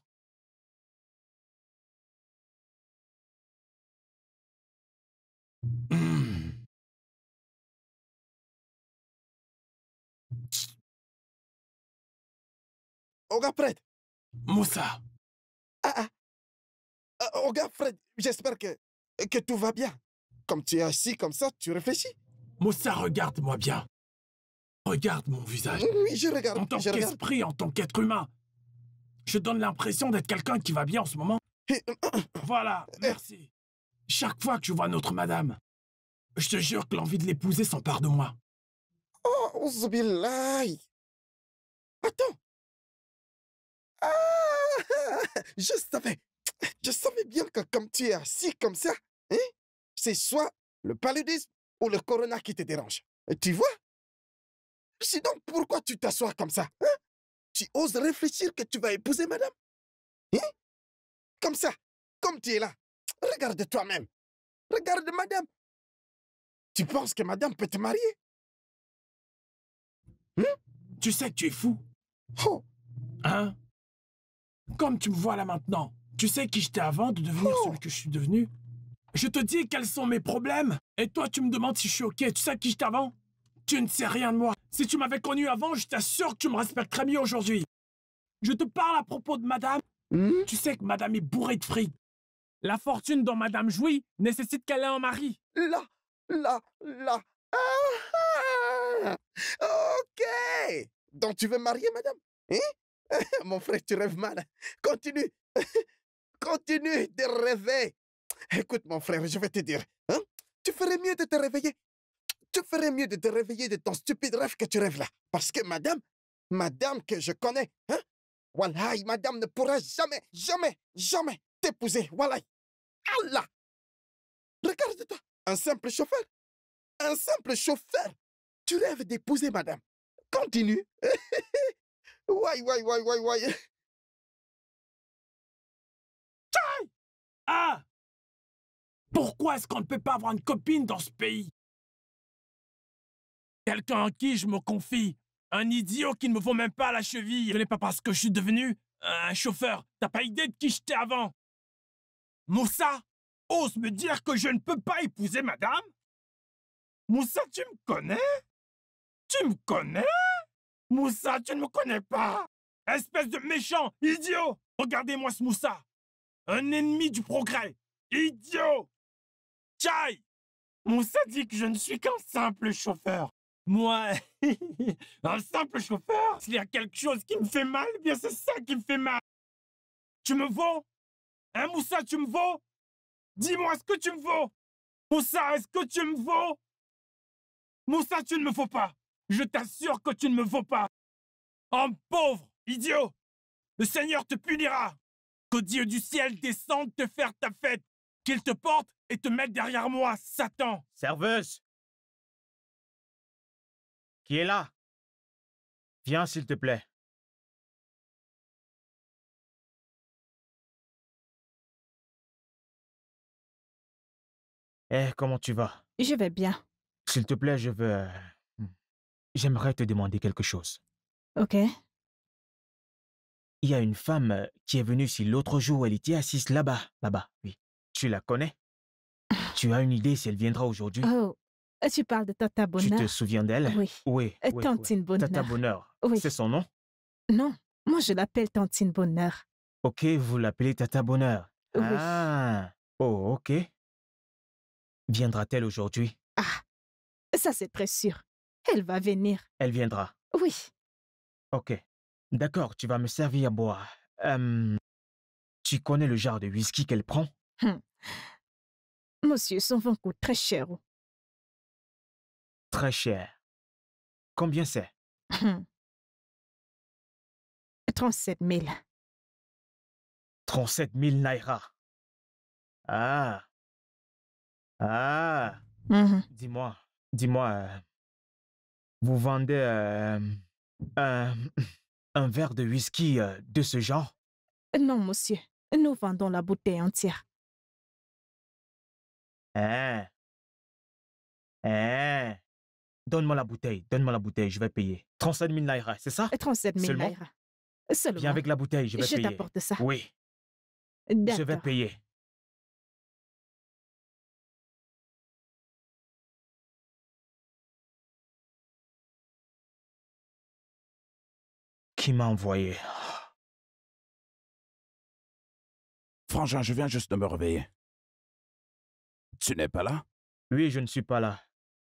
Oga prête. Moussa. Ah, ah oh, regarde Fred, j'espère que, que tout va bien. Comme tu es assis comme ça, tu réfléchis. Moussa, regarde-moi bien. Regarde mon visage. Oui, je regarde. En tant qu'esprit, en tant qu'être humain. Je donne l'impression d'être quelqu'un qui va bien en ce moment. Euh, euh, voilà, merci. Chaque fois que je vois notre madame, je te jure que l'envie de l'épouser s'empare de moi. Oh, Zbillahi Attends. Ah, je savais. je savais bien que comme tu es assis comme ça, hein, c'est soit le paludisme ou le corona qui te dérange. Tu vois donc pourquoi tu t'assois comme ça hein? Tu oses réfléchir que tu vas épouser madame hein? Comme ça, comme tu es là. Regarde toi-même. Regarde madame. Tu penses que madame peut te marier hein? Tu sais que tu es fou. Oh! Hein Comme tu me vois là maintenant, tu sais qui j'étais avant de devenir oh. celui que je suis devenu Je te dis quels sont mes problèmes Et toi, tu me demandes si je suis OK. Tu sais qui j'étais avant Tu ne sais rien de moi. Si tu m'avais connu avant, je t'assure que tu me respecterais mieux aujourd'hui. Je te parle à propos de madame. Hmm? Tu sais que madame est bourrée de fric. La fortune dont madame jouit nécessite qu'elle ait un mari. Là, là, là. Ah, ah. Ok. Donc tu veux marier madame Hein Mon frère, tu rêves mal. Continue. Continue de rêver. Écoute, mon frère, je vais te dire, hein? tu ferais mieux de te réveiller. Tu ferais mieux de te réveiller de ton stupide rêve que tu rêves là. Parce que madame, madame que je connais, hein? madame ne pourra jamais, jamais, jamais t'épouser. Wallahi. Allah. Regarde-toi, un simple chauffeur. Un simple chauffeur. Tu rêves d'épouser madame. Continue. ouais, ouais, ouais, ouais, ouais. Ah Pourquoi est-ce qu'on ne peut pas avoir une copine dans ce pays Quelqu'un en qui je me confie Un idiot qui ne me vaut même pas la cheville Ce n'est pas parce que je suis devenu un chauffeur T'as pas idée de qui j'étais avant Moussa Ose me dire que je ne peux pas épouser madame Moussa, tu me connais Tu me connais Moussa, tu ne me connais pas Espèce de méchant, idiot Regardez-moi ce Moussa un ennemi du progrès Idiot Chai Moussa dit que je ne suis qu'un simple chauffeur. Moi, un simple chauffeur S'il y a quelque chose qui me fait mal, eh bien c'est ça qui me fait mal. Tu me vaux Hein Moussa, tu me vaux Dis-moi, est-ce que tu me vaux Moussa, est-ce que tu me vaux Moussa, tu ne me vaux pas Je t'assure que tu ne me vaux pas Un pauvre, idiot Le Seigneur te punira que Dieu du ciel descende te faire ta fête Qu'il te porte et te mette derrière moi, Satan Serveuse Qui est là Viens, s'il te plaît. Eh, comment tu vas Je vais bien. S'il te plaît, je veux... Euh, j'aimerais te demander quelque chose. Ok. Il y a une femme qui est venue si l'autre jour, elle était assise là-bas, là-bas, oui. Tu la connais ah. Tu as une idée si elle viendra aujourd'hui Oh, ah, tu parles de Tata Bonheur. Tu te souviens d'elle Oui. Oui. Euh, Tantine Bonheur. Tata Bonheur. C'est son nom Non, moi je l'appelle Tantine Bonheur. Ok, vous l'appelez Tata Bonheur. Oui. Ah, oh, ok. Viendra-t-elle aujourd'hui Ah, ça c'est très sûr. Elle va venir. Elle viendra. Oui. Ok. D'accord, tu vas me servir à boire. tu connais le genre de whisky qu'elle prend hum. Monsieur, son vin coûte très cher. Oh. Très cher. Combien c'est 37 000. 37 000 naira. Ah. Ah. Mmh. Dis-moi, dis-moi, euh, vous vendez euh, un verre de whisky euh, de ce genre Non, monsieur. Nous vendons la bouteille entière. Hein, hein? Donne-moi la bouteille, donne-moi la bouteille, je vais payer. 37 000 naira, c'est ça 37 000 Seulement naira. Seulement. Viens avec la bouteille, je vais payer. Je t'apporte ça. Oui. Je vais payer. qui m'a envoyé. Frangin, je viens juste de me réveiller. Tu n'es pas là Oui, je ne suis pas là.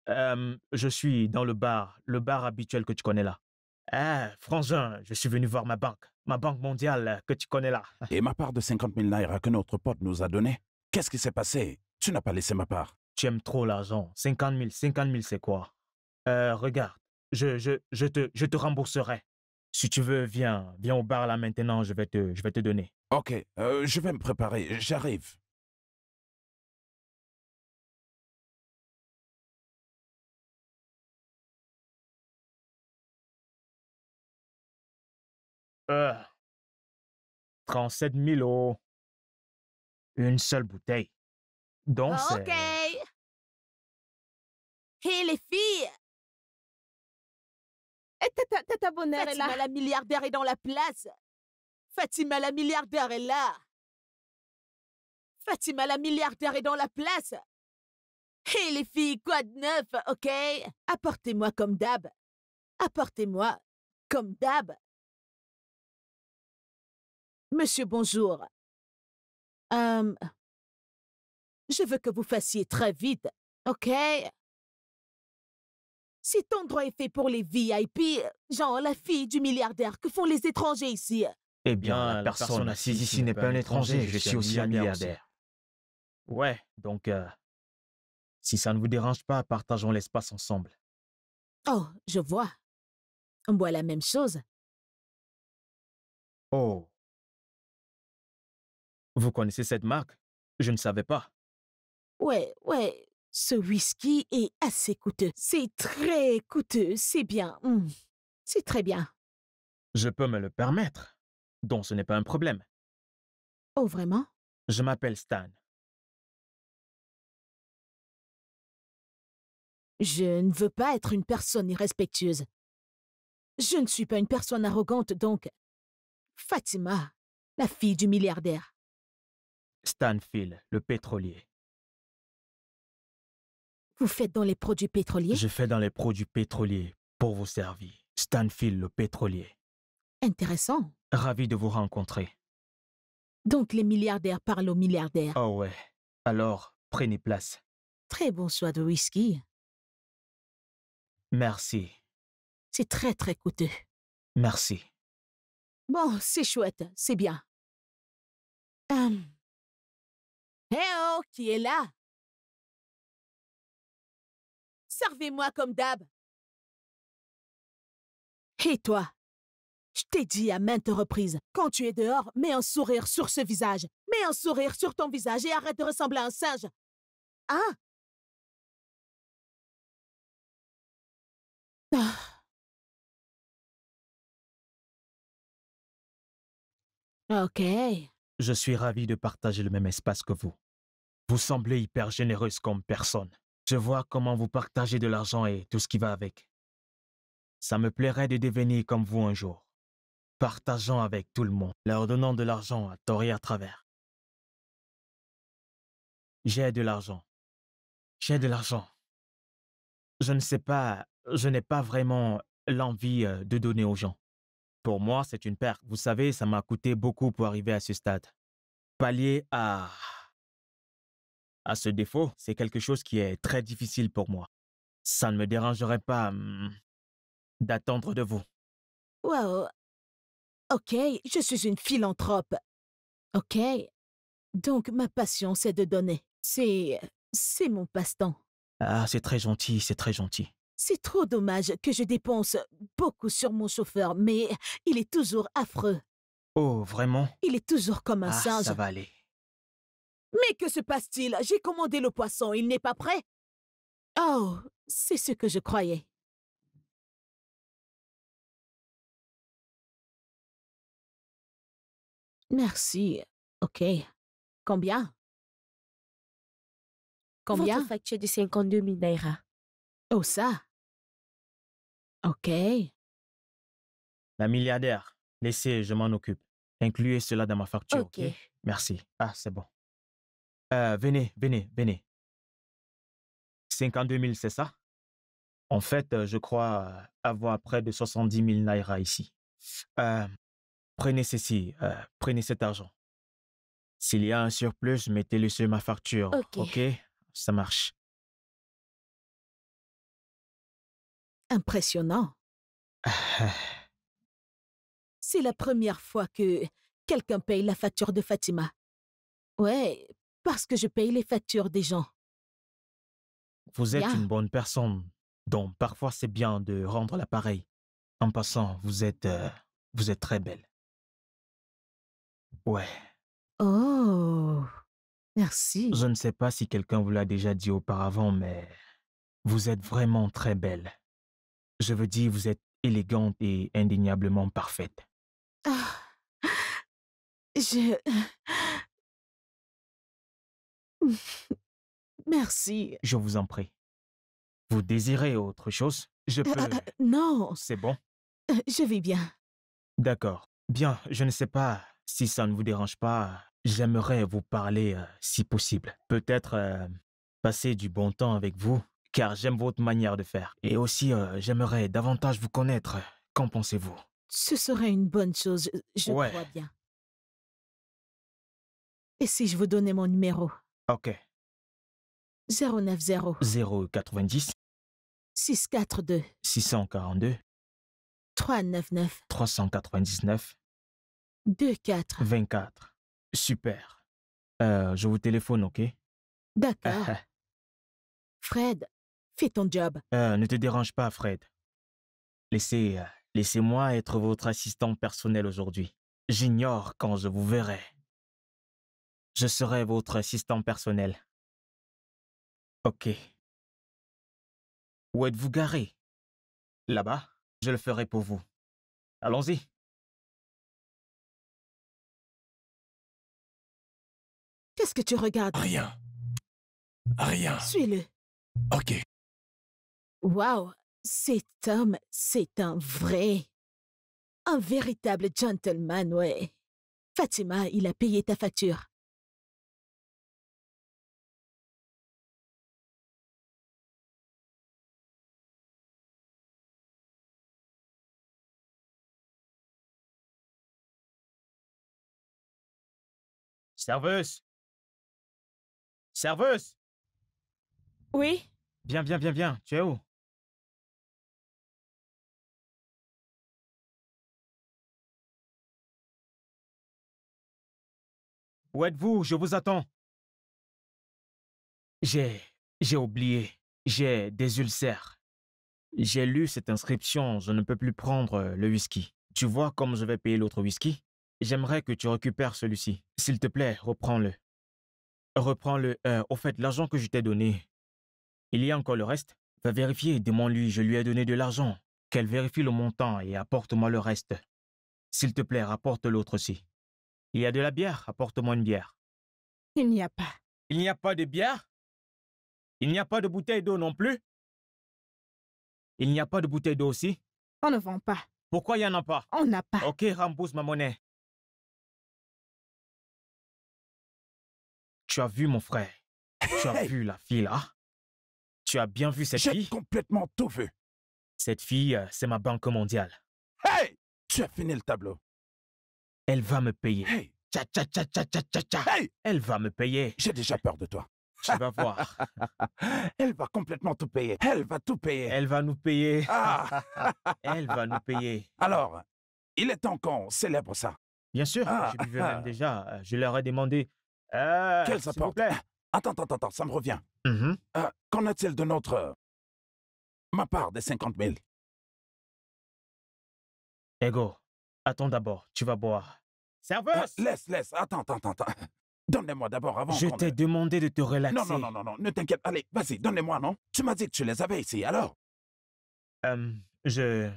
Euh, je suis dans le bar, le bar habituel que tu connais là. Eh, Frangin, je suis venu voir ma banque, ma banque mondiale que tu connais là. Et ma part de 50 000 naira que notre pote nous a donnée Qu'est-ce qui s'est passé Tu n'as pas laissé ma part. Tu aimes trop l'argent. 50 000, 50 000, c'est quoi euh, Regarde, je, je, te, je te rembourserai. Si tu veux, viens, viens au bar là maintenant, je vais te, je vais te donner. Ok, euh, je vais me préparer, j'arrive. Euh, 37 000 euros. Une seule bouteille. Donc, Ok. Hé, les filles, et eh, tata, Bonheur Fatima, la milliardaire est dans la place. Fatima, la milliardaire est là. Fatima, la milliardaire est dans la place. Hé les filles, quoi de neuf, ok Apportez-moi comme d'hab. Apportez-moi comme d'hab. Monsieur, bonjour. je veux que vous fassiez très vite, ok cet endroit est fait pour les VIP, genre la fille du milliardaire que font les étrangers ici. Eh bien, la, personne assise ici n'est pas un étranger, je suis aussi un milliardaire. Ouais, donc, euh, si ça ne vous dérange pas, partageons l'espace ensemble. Oh, je vois. On boit la même chose. Oh. Vous connaissez cette marque Je ne savais pas. Ouais, ouais, ce whisky est assez coûteux. C'est très coûteux, c'est bien. Hum, c'est très bien. Je peux me le permettre, donc ce n'est pas un problème. Oh, vraiment Je m'appelle Stan. Je ne veux pas être une personne irrespectueuse. Je ne suis pas une personne arrogante, donc... Fatima, la fille du milliardaire. Stanfield, le pétrolier. Vous faites dans les produits pétroliers Je fais dans les produits pétroliers pour vous servir. Stanfield le pétrolier. Intéressant. Ravi de vous rencontrer. Donc les milliardaires parlent aux milliardaires. Oh ouais. Alors, prenez place. Très bon choix de whisky. Merci. C'est très très coûteux. Merci. Bon, c'est chouette, c'est bien. Hum. oh, qui est là Servez-moi comme d'hab. Et toi Je t'ai dit à maintes reprises, quand tu es dehors, mets un sourire sur ce visage. Mets un sourire sur ton visage et arrête de ressembler à un singe. Hein ah. Ok. Je suis ravi de partager le même espace que vous. Vous semblez hyper généreuse comme personne. Je vois comment vous partagez de l'argent et tout ce qui va avec. Ça me plairait de devenir comme vous un jour, partageant avec tout le monde, leur donnant de l'argent à tort à travers. J'ai de l'argent. J'ai de l'argent. Je ne sais pas, je n'ai pas vraiment l'envie euh, de donner aux gens. Pour moi, c'est une perte. Vous savez, ça m'a coûté beaucoup pour arriver à ce stade. Pallier à à ce défaut, c'est quelque chose qui est très difficile pour moi. Ça ne me dérangerait pas mmh, d'attendre de vous. Wow. Ok, je suis une philanthrope. Ok. Donc ma passion, c'est de donner. C'est... c'est mon passe-temps. Ah, c'est très gentil, c'est très gentil. C'est trop dommage que je dépense beaucoup sur mon chauffeur, mais il est toujours affreux. Oh, vraiment Il est toujours comme un ah, Ça va aller. Mais que se passe-t-il J'ai commandé le poisson, il n'est pas prêt. Oh, c'est ce que je croyais. Merci. OK. Combien Combien Votre facture de 52 000 naira. Oh, ça OK. La milliardaire, laissez, je m'en occupe. Incluez cela dans ma facture. OK. Merci. Ah, c'est bon. Euh, venez, venez, venez. 52 000, c'est ça En fait, euh, je crois euh, avoir près de 70 000 naira ici. prenez ceci, prenez cet argent. S'il y a un surplus, mettez-le sur ma facture. Ok. ça marche. Impressionnant. C'est la première fois que quelqu'un paye la facture de Fatima. Ouais, parce que je paye les factures des gens. Vous êtes une bonne personne, donc parfois c'est bien de rendre l'appareil. En passant, vous êtes, euh, vous êtes très belle. Ouais. Oh, merci. Je ne sais pas si quelqu'un vous l'a déjà dit auparavant, mais vous êtes vraiment très belle. Je veux dire, vous êtes élégante et indéniablement parfaite. Ah, je... Merci. Je vous en prie. Vous désirez autre chose Je euh, peux... Euh, euh, non. C'est bon Je vais bien. D'accord. Bien, je ne sais pas si ça ne vous dérange pas. J'aimerais vous parler si possible. Peut-être passer du bon temps avec vous, car j'aime votre manière de faire. Et aussi, j'aimerais davantage vous connaître. Qu'en pensez-vous Ce serait une bonne chose, je, crois bien. Et si je vous donnais mon numéro OK. 090 090 642 642 399 399 24 24. Super. Euh, je vous téléphone, OK D'accord. Fred, fais ton job. Euh, ne te dérange pas, Fred. Laissez, euh, laissez-moi être votre assistant personnel aujourd'hui. J'ignore quand je vous verrai. Je serai votre assistant personnel. Ok. Où êtes-vous garé Là-bas, je le ferai pour vous. Allons-y. Qu'est-ce que tu regardes Rien. Rien. Suis-le. Ok. Wow, cet homme, c'est un vrai. Un véritable gentleman, ouais. Fatima, il a payé ta facture. Servus! Servus! Oui Viens, viens, viens, viens, tu es où Où êtes-vous Je vous attends. J'ai... j'ai oublié. J'ai des ulcères. J'ai lu cette inscription, je ne peux plus prendre euh, le whisky. Tu vois comme je vais payer l'autre whisky J'aimerais que tu récupères celui-ci. S'il te plaît, reprends-le. Reprends-le. Euh, au fait, l'argent que je t'ai donné. Il y a encore le reste Va vérifier, demande-lui, je lui ai donné de l'argent. Qu'elle vérifie le montant et apporte-moi le reste. S'il te plaît, rapporte l'autre aussi. Il y a de la bière, apporte-moi une bière. Il n'y a pas. Il n'y a pas de bière Il n'y a pas de bouteille d'eau non plus Il n'y a pas de bouteille d'eau aussi On ne vend pas. Pourquoi il n'y en a pas On n'a pas. Ok, rembourse ma monnaie. Tu as vu, mon frère. Tu as vu la fille là. Tu as bien vu cette fille. complètement tout vu. Cette fille, euh, c'est ma banque mondiale. Hey Tu as fini le tableau. Elle va me payer. Hey Tcha tcha tcha tcha tcha Hey Elle va me payer. J'ai déjà peur de toi. Tu vas voir. Elle va complètement tout payer. Elle va tout payer. Elle va nous payer. Ah! Elle va nous payer. Alors, il est temps qu'on célèbre ça. Bien sûr, ah! même déjà. Euh, je leur ai demandé euh, Quelles s'il vous Attends, attends, attends, ça me revient. Mm-hmm. Euh, Qu'en est-il de notre... Euh, ma part des 50 000 Ego, attends d'abord, tu vas boire. Euh, Serveuse, Laisse, laisse, attends, attends, attends. donne moi d'abord avant je t'ai demandé de te relaxer. Non, non, non, non, non, ne t'inquiète, allez, vas-y, moi non Tu m'as dit que tu les avais ici, alors Euh, je...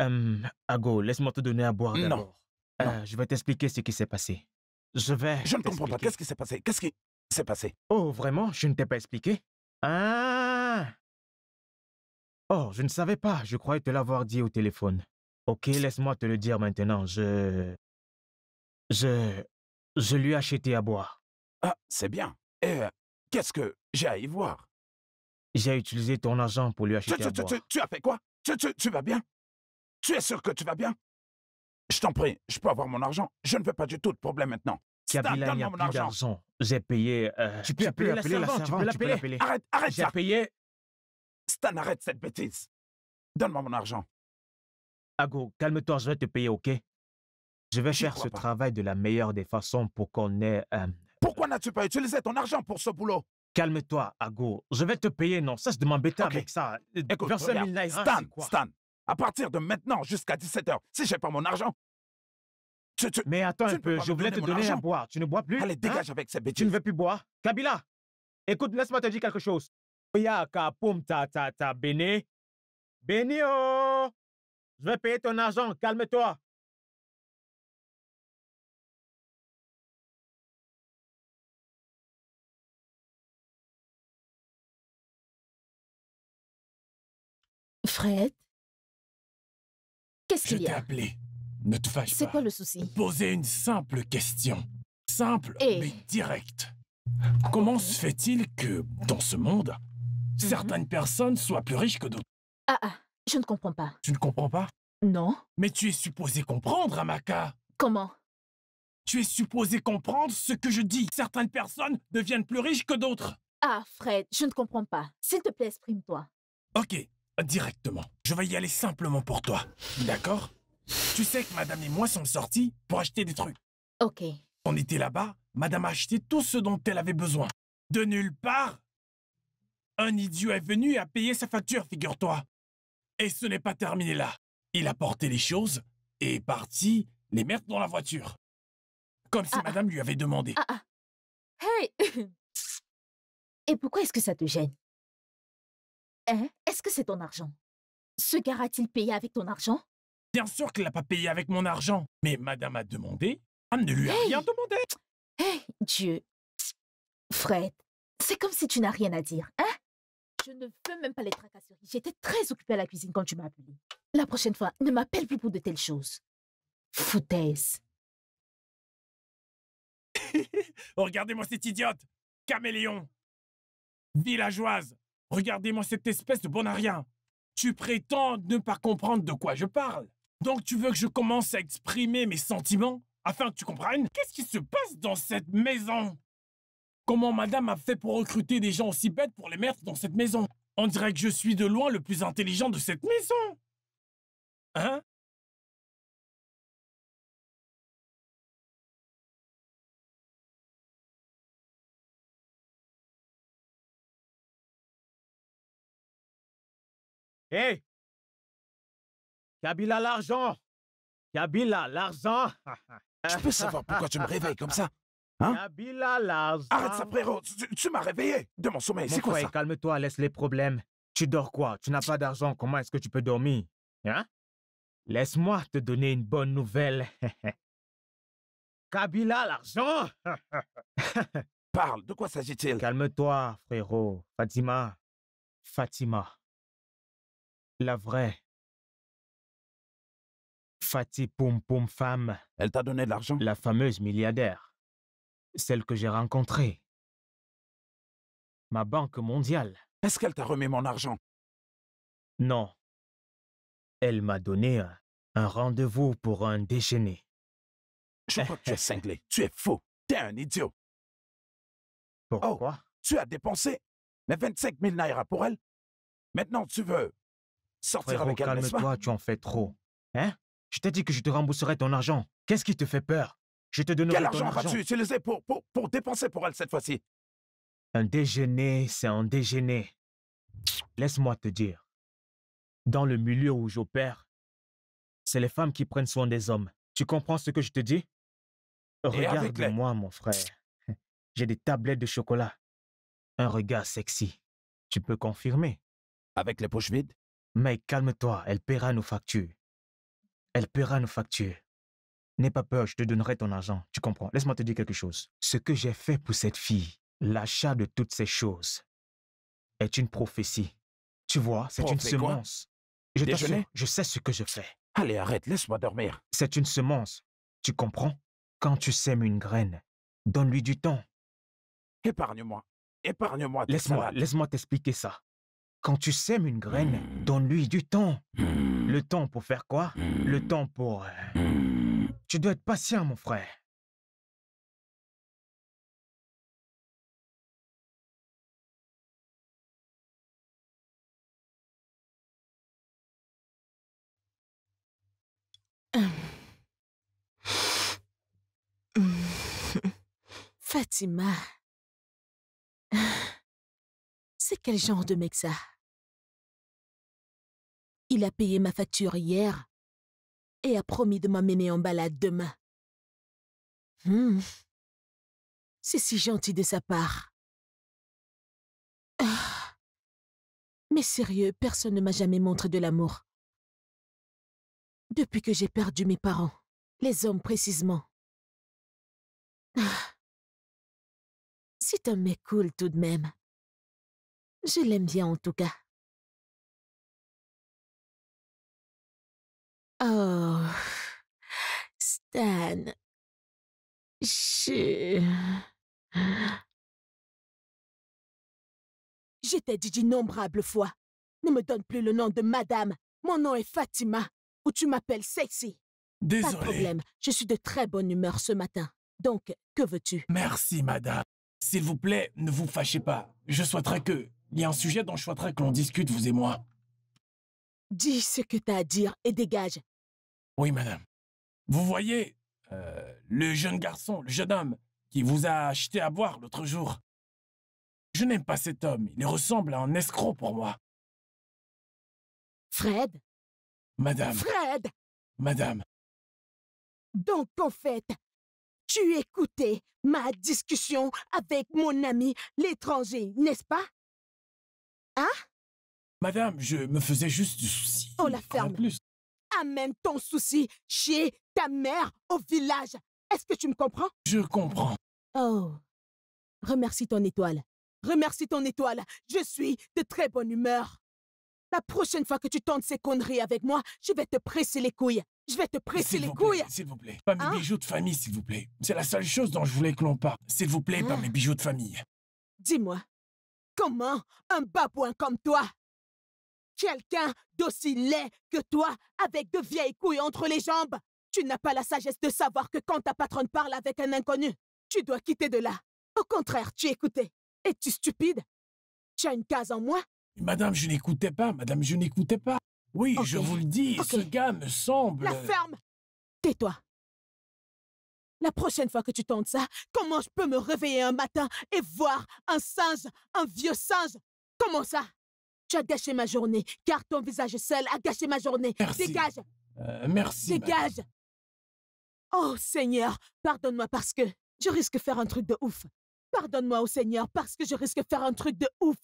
Euh, Ago, laisse-moi te donner à boire Non. Euh, non. je vais t'expliquer ce qui s'est passé. Je vais... Je ne comprends pas. Qu'est-ce qui s'est passé Qu'est-ce qui s'est passé Oh, vraiment Je ne t'ai pas expliqué Ah Oh, je ne savais pas. Je croyais te l'avoir dit au téléphone. Ok, laisse-moi te le dire maintenant. Je... Je... Je lui ai acheté à boire. Ah, c'est bien. Et euh, qu'est-ce que j'ai à y voir J'ai utilisé ton argent pour lui acheter à boire. tu, as fait quoi tu vas bien Tu es sûr que tu vas bien je t'en prie, je peux avoir mon argent. Je ne veux pas du tout de problème maintenant. Kabila, il n'y a plus J'ai payé. Euh, tu, peux appeler, tu peux l'appeler Arrête, Arrête, arrête J'ai payé. Stan, arrête cette bêtise. Donne-moi mon argent. Ago, calme-toi, je vais te payer, ok Je vais faire ce travail de la meilleure des façons pour qu'on ait. Euh, Pourquoi n'as-tu pas utilisé ton argent pour ce boulot Calme-toi, Ago. Je vais te payer, non. Cesse de m'embêter avec ça. Écoute, Stan, Stan, à partir de maintenant jusqu'à 17h, si j'ai pas mon argent, mais attends un peu, je voulais te donner à boire. Tu ne bois plus Allez, dégage hein? avec ces bêtises. Tu ne veux plus boire Kabila, écoute, laisse-moi te dire quelque chose. Oya ta ta ta oh! Je vais payer ton argent, calme-toi. Fred Qu'est-ce qu'il y a Je t'ai appelé. Ne te fâche pas. C'est quoi le souci Poser une simple question. Simple, Et... mais directe. Comment se fait-il que, dans ce monde, mhm. certaines personnes soient plus riches que d'autres Ah ah, je ne comprends pas. Tu ne comprends pas Non. Mais tu es supposé comprendre, Amaka. Comment Tu es supposé comprendre ce que je dis. Certaines personnes deviennent plus riches que d'autres. Ah, Fred, je ne comprends pas. S'il te plaît, exprime-toi. Ok, directement. Je vais y aller simplement pour toi. D'accord tu sais que madame et moi sommes sortis pour acheter des trucs. Ok. On était là-bas, madame a acheté tout ce dont elle avait besoin. De nulle part, un idiot est venu et a payé sa facture, figure-toi. Et ce n'est pas terminé là. Il a porté les choses et est parti les mettre dans la voiture. Comme si ah, ah. madame lui avait demandé. Ah, ah. Hey Et pourquoi est-ce que ça te gêne Hein Est-ce que c'est ton argent Ce gars a-t-il payé avec ton argent Bien sûr qu'elle n'a pas payé avec mon argent. Mais madame a demandé. Elle ne lui a rien demandé. Hé, hey, Dieu. Fred, c'est comme si tu n'as rien à dire, hein Je ne veux même pas les tracasseries. J'étais très occupée à la cuisine quand tu m'as appelé. La prochaine fois, ne m'appelle plus pour de telles choses. Foutaise. Oh, regardez-moi cette idiote Caméléon Villageoise Regardez-moi cette espèce de bon rien. Tu prétends ne pas comprendre de quoi je parle donc tu veux que je commence à exprimer mes sentiments afin que tu comprennes qu'est-ce qui se passe dans cette maison Comment madame a fait pour recruter des gens aussi bêtes pour les mettre dans cette maison On dirait que je suis de loin le plus intelligent de cette maison. Hein Hé Kabila l'argent Kabila l'argent Tu peux savoir pourquoi tu me réveilles comme ça Kabila hein? l'argent Arrête ça, frérot Tu, m'as réveillé de mon sommeil, c'est quoi ça calme-toi, laisse les problèmes. Tu dors quoi Tu n'as pas d'argent, comment est-ce que tu peux dormir hein? Laisse-moi te donner une bonne nouvelle. Kabila l'argent Parle, de quoi s'agit-il Calme-toi, frérot. Fatima. Fatima. La vraie. Fati Poum Poum Femme. Elle t'a donné de l'argent La fameuse milliardaire. Celle que j'ai rencontrée. Ma banque mondiale. Est-ce qu'elle t'a remis mon argent Non. Elle m'a donné un, rendez-vous pour un déjeuner. Je crois que tu es cinglé. Tu es Tu T'es un idiot. Pourquoi oh, Tu as dépensé mes 25 000 naira pour elle Maintenant, tu veux sortir avec elle, calme-toi, tu en fais trop. Hein je t'ai dit que je te rembourserais ton argent. Qu'est-ce qui te fait peur Je te donnerai Quel ton argent. Quel argent vas-tu utiliser pour, dépenser pour elle cette fois-ci Un déjeuner, c'est un déjeuner. Laisse-moi te dire. Dans le milieu où j'opère, c'est les femmes qui prennent soin des hommes. Tu comprends ce que je te dis Regarde-moi, mon frère. J'ai des tablettes de chocolat. Un regard sexy. Tu peux confirmer. Avec les poches vides Mais calme-toi, elle paiera nos factures. Elle paiera nos factures. N'aie pas peur, je te donnerai ton argent. Tu comprends Laisse-moi te dire quelque chose. Ce que j'ai fait pour cette fille, l'achat de toutes ces choses, est une prophétie. Tu vois, c'est une semence. Je t'assure, je sais ce que je fais. Allez, arrête, laisse-moi dormir. C'est une semence. Tu comprends Quand tu sèmes une graine, donne-lui du temps. Épargne-moi. Épargne-moi. Laisse-moi, laisse-moi t'expliquer ça. Quand tu sèmes une graine, hmm. donne-lui du temps. Hmm. Le temps pour faire quoi hmm. Le temps pour... Euh, tu dois être patient, mon frère. Fatima. C'est quel genre de mec ça il a payé ma facture hier et a promis de m'emmener en balade demain. Hmm. C'est si gentil de sa part. Ah. Mais sérieux, personne ne m'a jamais montré de l'amour. Depuis que j'ai perdu mes parents, les hommes précisément. C'est ah. un mec cool tout de même. Je l'aime bien en tout cas. Oh, Stan, je... t'ai dit d'innombrables fois. Ne me donne plus le nom de madame. Mon nom est Fatima, ou tu m'appelles sexy. Désolé. Pas de problème, je suis de très bonne humeur ce matin. Donc, que veux-tu Merci, madame. S'il vous plaît, ne vous fâchez pas. Je souhaiterais que... Il y a un sujet dont je souhaiterais que l'on discute, vous et moi. Dis ce que as à dire et dégage. Oui, madame. Vous voyez, euh, le jeune garçon, le jeune homme, qui vous a acheté à boire l'autre jour. Je n'aime pas cet homme, il ressemble à un escroc pour moi. Fred Madame. Fred Madame. Donc en fait, tu écoutais ma discussion avec mon ami l'étranger, n'est-ce pas Hein Madame, je me faisais juste du souci. Oh, la ferme. En plus. Amène ton souci chez ta mère au village. Est-ce que tu me comprends Je comprends. Oh. Remercie ton étoile. Remercie ton étoile. Je suis de très bonne humeur. La prochaine fois que tu tentes ces conneries avec moi, je vais te presser les couilles. Je vais te presser les couilles. S'il vous plaît, pas mes hein? bijoux de famille, s'il vous plaît. C'est la seule chose dont je voulais que l'on parle. S'il vous plaît, pas ah. mes bijoux de famille. Dis-moi, comment un babouin comme toi Quelqu'un d'aussi laid que toi, avec de vieilles couilles entre les jambes. Tu n'as pas la sagesse de savoir que quand ta patronne parle avec un inconnu, tu dois quitter de là. Au contraire, tu écoutais. Es-tu stupide Tu as une case en moi Madame, je n'écoutais pas, madame, je n'écoutais pas. Oui, je vous le dis, ce gars me semble... La ferme Tais-toi. La prochaine fois que tu tentes ça, comment je peux me réveiller un matin et voir un singe, un vieux singe Comment ça tu as gâché ma journée, car ton visage seul a gâché ma journée. Merci. Dégage. Euh, merci. Dégage. Oh Seigneur, pardonne-moi parce que je risque de faire un truc de ouf. Pardonne-moi, oh Seigneur, parce que je risque de faire un truc de ouf.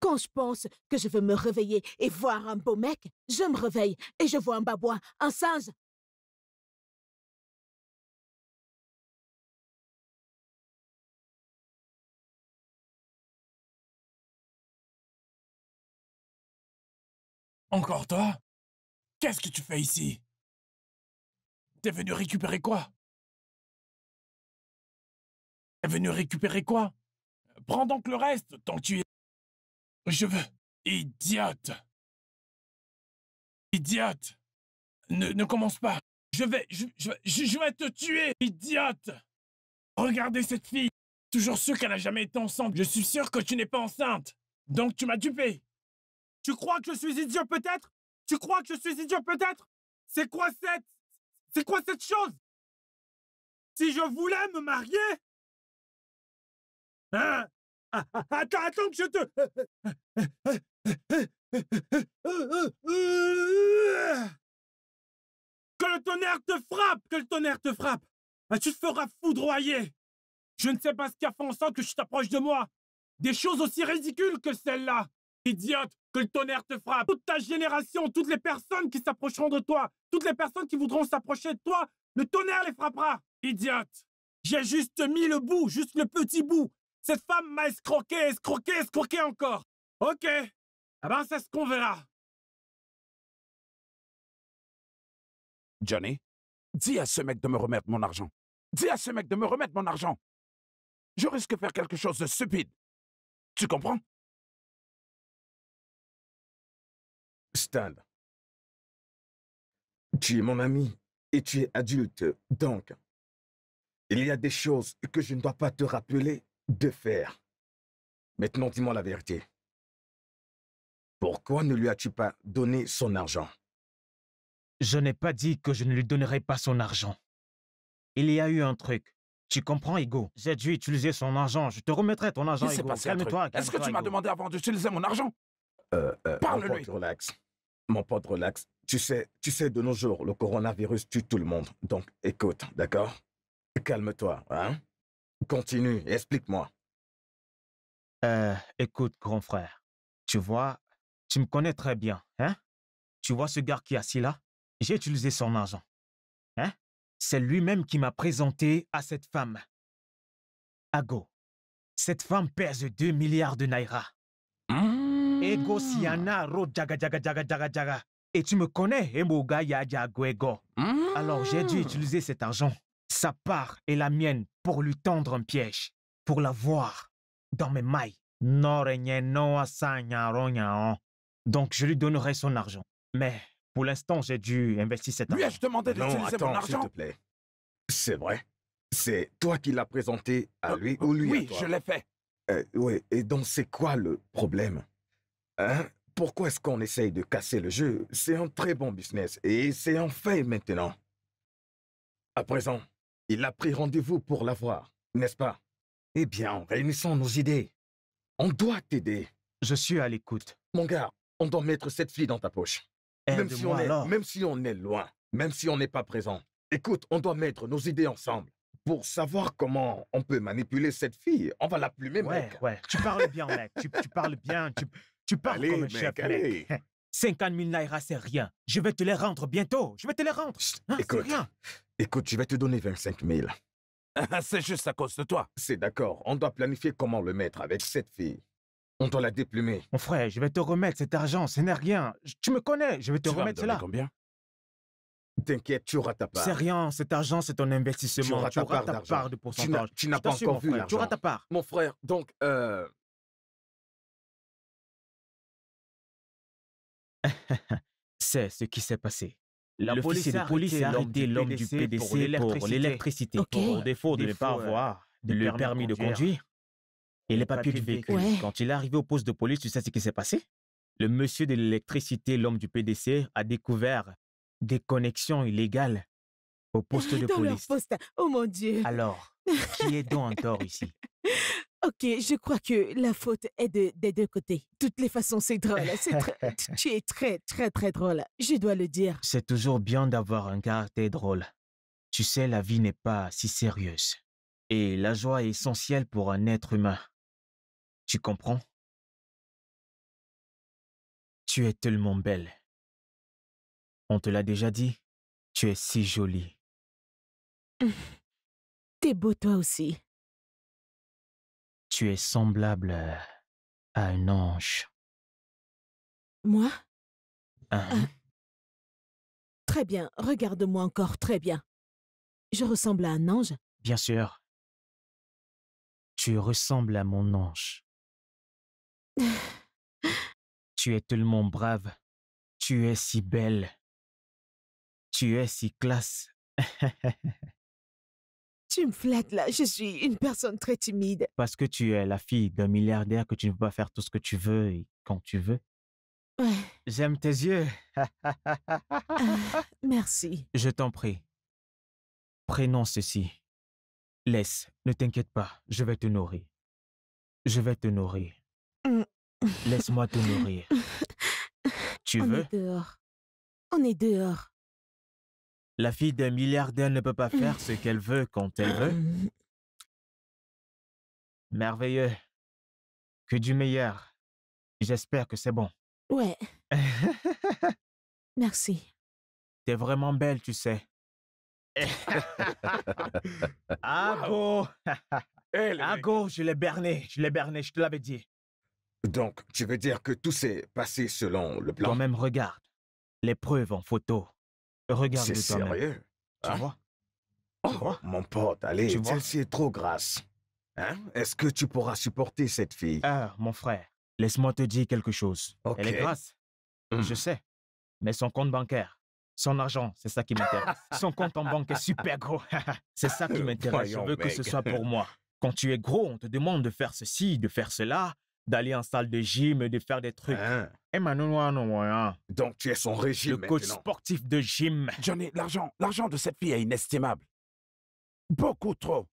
Quand je pense que je veux me réveiller et voir un beau mec, je me réveille et je vois un babouin, un singe, Encore toi Qu'est-ce que tu fais ici T'es venu récupérer quoi T'es venu récupérer quoi Prends donc le reste tant que tu es... Je veux... Idiote Idiote ne, commence pas Je vais... Je, vais te tuer Idiote Regardez cette fille Toujours sûr qu'elle n'a jamais été ensemble. Je suis sûr que tu n'es pas enceinte. Donc tu m'as dupé. Tu crois que je suis idiot peut-être Tu crois que je suis idiot peut-être C'est quoi cette... C'est quoi cette chose Si je voulais me marier hein? Attends, ah, ah, ah, attends que je te... Que le tonnerre te frappe Que le tonnerre te frappe Tu te feras foudroyer Je ne sais pas ce qui a fait en sorte que je t'approche de moi Des choses aussi ridicules que celle-là Idiote que le tonnerre te frappe, toute ta génération, toutes les personnes qui s'approcheront de toi, toutes les personnes qui voudront s'approcher de toi, le tonnerre les frappera. Idiote, j'ai juste mis le bout, juste le petit bout. Cette femme m'a escroqué, escroqué, escroqué encore. Ok, ah ben c'est ce qu'on verra. Johnny, dis à ce mec de me remettre mon argent. Dis à ce mec de me remettre mon argent. Je risque de faire quelque chose de stupide. Tu comprends Tu es mon ami et tu es adulte, donc il y a des choses que je ne dois pas te rappeler de faire. Maintenant, dis-moi la vérité. Pourquoi ne lui as-tu pas donné son argent Je n'ai pas dit que je ne lui donnerais pas son argent. Il y a eu un truc. Tu comprends, Ego J'ai dû utiliser son argent. Je te remettrai ton argent, Ego. Calme-toi. Calme toi est ce que tu m'as demandé avant d'utiliser mon argent euh, euh, Parle-lui. Mon pote, relax. Tu sais, tu sais, de nos jours, le coronavirus tue tout le monde. Donc, écoute, d'accord Calme-toi, hein Continue, explique-moi. Euh, écoute, grand frère. Tu vois, tu me connais très bien, hein Tu vois ce gars qui est assis là J'ai utilisé son argent. Hein C'est lui-même qui m'a présenté à cette femme. Ago. Cette femme pèse 2 milliards de naira. Ego mm. Siana Ro Jaga Jaga Jaga Jaga Jaga. Et tu me connais, Emoga eh, Yaja Alors j'ai dû mm. utiliser cet argent, sa part et la mienne, pour lui tendre un piège, pour la voir dans mes mailles. Hein. Donc je lui donnerai son argent. Mais pour l'instant, j'ai dû investir cet argent. Lui je demandé d'utiliser mon argent s'il te plaît. C'est vrai. C'est toi qui l'as présenté à euh, lui euh, ou lui Oui, à toi. je l'ai fait. Euh, oui, et donc c'est quoi le problème Hein? Pourquoi est-ce qu'on essaye de casser le jeu C'est un très bon business et c'est en fait maintenant. À présent, il a pris rendez-vous pour la voir, n'est-ce pas Eh bien, réunissons nos idées, on doit t'aider. Je suis à l'écoute. Mon gars, on doit mettre cette fille dans ta poche. Même si, on est, même si on est loin, même si on n'est pas présent. Écoute, on doit mettre nos idées ensemble pour savoir comment on peut manipuler cette fille. On va la plumer, mec. Ouais, tu parles bien, mec. tu, tu parles bien. Tu, tu parles comme un ben, chef. 50 000 naira, c'est rien. Je vais te les rendre bientôt. Je vais te les rendre. Hein, c'est écoute, rien. écoute, je vais te donner 25 000. Ah, c'est juste à cause de toi. C'est d'accord. On doit planifier comment le mettre avec cette fille. On doit la déplumer. Mon frère, je vais te remettre cet argent. Ce n'est rien. Tu me connais. Je vais te tu remettre vas me cela. combien T'inquiète, tu auras ta part. C'est rien, cet argent, c'est ton investissement. Tu auras, ta, part, part de pourcentage. Tu n'as pas encore vu l'argent. Tu auras ta part. Mon frère, donc, euh, C'est ce qui s'est passé. L'officier de police a arrêté l'homme du PDC pour l'électricité, pour défaut de ne pas avoir de le permis de conduire, Il et les papiers du véhicule. Quand il est arrivé au poste de police, tu sais ce qui s'est passé Le monsieur de l'électricité, l'homme du PDC, a découvert des connexions illégales au poste de Dans police. Leur poste. Oh mon Dieu Alors, qui est donc en tort ici Ok, je crois que la faute est des deux côtés. toutes les façons, c'est drôle. Hein, tu es très, très, très drôle. Je dois le dire. C'est toujours bien d'avoir un caractère drôle. Tu sais, la vie n'est pas si sérieuse. Et la joie est essentielle pour un être humain. Tu comprends Tu es tellement belle. On te l'a déjà dit, tu es si jolie. T'es beau toi aussi. Tu es semblable euh, à un ange. Moi hein? ah. Très bien, regarde-moi encore très bien. Je ressemble à un ange Bien sûr. Tu ressembles à mon ange. tu es tellement brave. Tu es si belle. Tu es si classe. Tu me flattes là, je suis une personne très timide. Parce que tu es la fille d'un milliardaire que tu ne peux pas faire tout ce que tu veux et quand tu veux. Ouais. J'aime tes yeux. Ah, merci. Je t'en prie. Prénonce ceci. Laisse, ne t'inquiète pas, je vais te nourrir. Je vais te nourrir. Mmh. Laisse-moi te nourrir. tu On veux? Est dehors. On est dehors. La fille d'un milliardaire ne peut pas faire ce qu'elle veut quand elle veut. Merveilleux. Que du meilleur. J'espère que c'est bon. Ouais. Merci. T'es vraiment belle, tu sais. ah oh je l'ai berné, je l'ai berné, je te l'avais dit. Donc, tu veux dire que tout s'est passé selon le plan Quand même, regarde. Les preuves en photo. Regarde C'est sérieux Tu ah? oh, vois mon pote, allez, celle-ci est trop grasse. Hein Est-ce que tu pourras supporter cette fille Ah, mon frère, laisse-moi te dire quelque chose. Elle est grasse, je hum. sais. Mais son compte bancaire, son argent, c'est ça qui m'intéresse. son compte en banque est super gros. c'est ça qui m'intéresse. Je veux que ce soit pour moi. Quand tu es gros, on te demande de faire ceci, de faire cela, d'aller en salle de gym, de faire des trucs. Hein? Emmanuel. Hein. Donc tu es son régime. Le coach sportif de gym. Johnny, l'argent, l'argent de cette fille est inestimable. Beaucoup trop.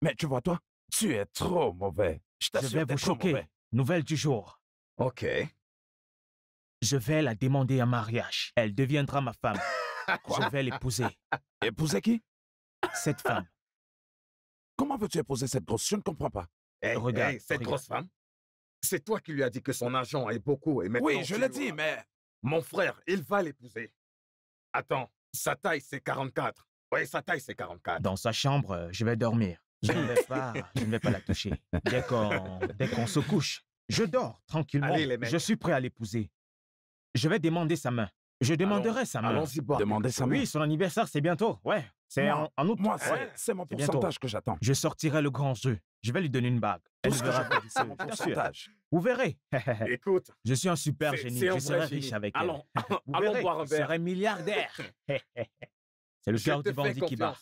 Mais tu vois, toi, tu es trop mauvais. Je, Je vais vous choquer. Nouvelle du jour. Ok. Je vais la demander en mariage. Elle deviendra ma femme. Je vais l'épouser. Épouser qui Cette femme. Comment veux-tu épouser cette grosse Je ne comprends pas. regarde, cette grosse femme c'est toi qui lui as dit que son agent est beaucoup et maintenant. Oui, je l'ai dit, mais. Mon frère, il va l'épouser. Attends, sa taille, c'est 44. Oui, sa taille, c'est 44. Dans sa chambre, euh, je vais dormir. Je ne vais pas, la toucher. Dès qu'on, dès se couche, je dors tranquillement. Je suis prêt à l'épouser. Je vais demander sa main. Je demanderai sa main. Allons-y Demander sa Oui, son anniversaire, c'est bientôt. Ouais. C'est Moi, c'est mon pourcentage que j'attends. Je sortirai le grand jeu. Je vais lui donner une bague. Elle verra C'est mon pourcentage. Vous verrez. Écoute. Je suis un super génie. Je serai riche avec elle. Vous allons verrez. boire un verre. Je serai milliardaire. c'est le cœur du bandit qui bat.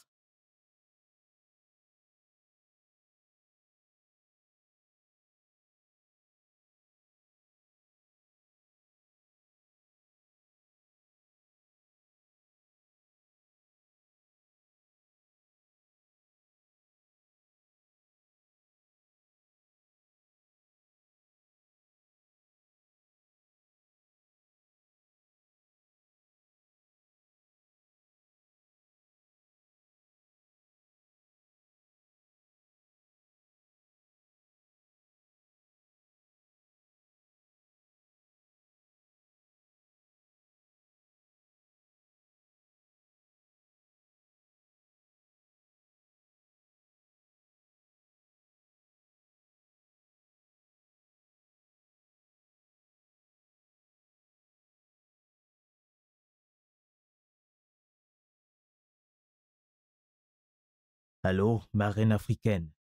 Allô, ma africaine.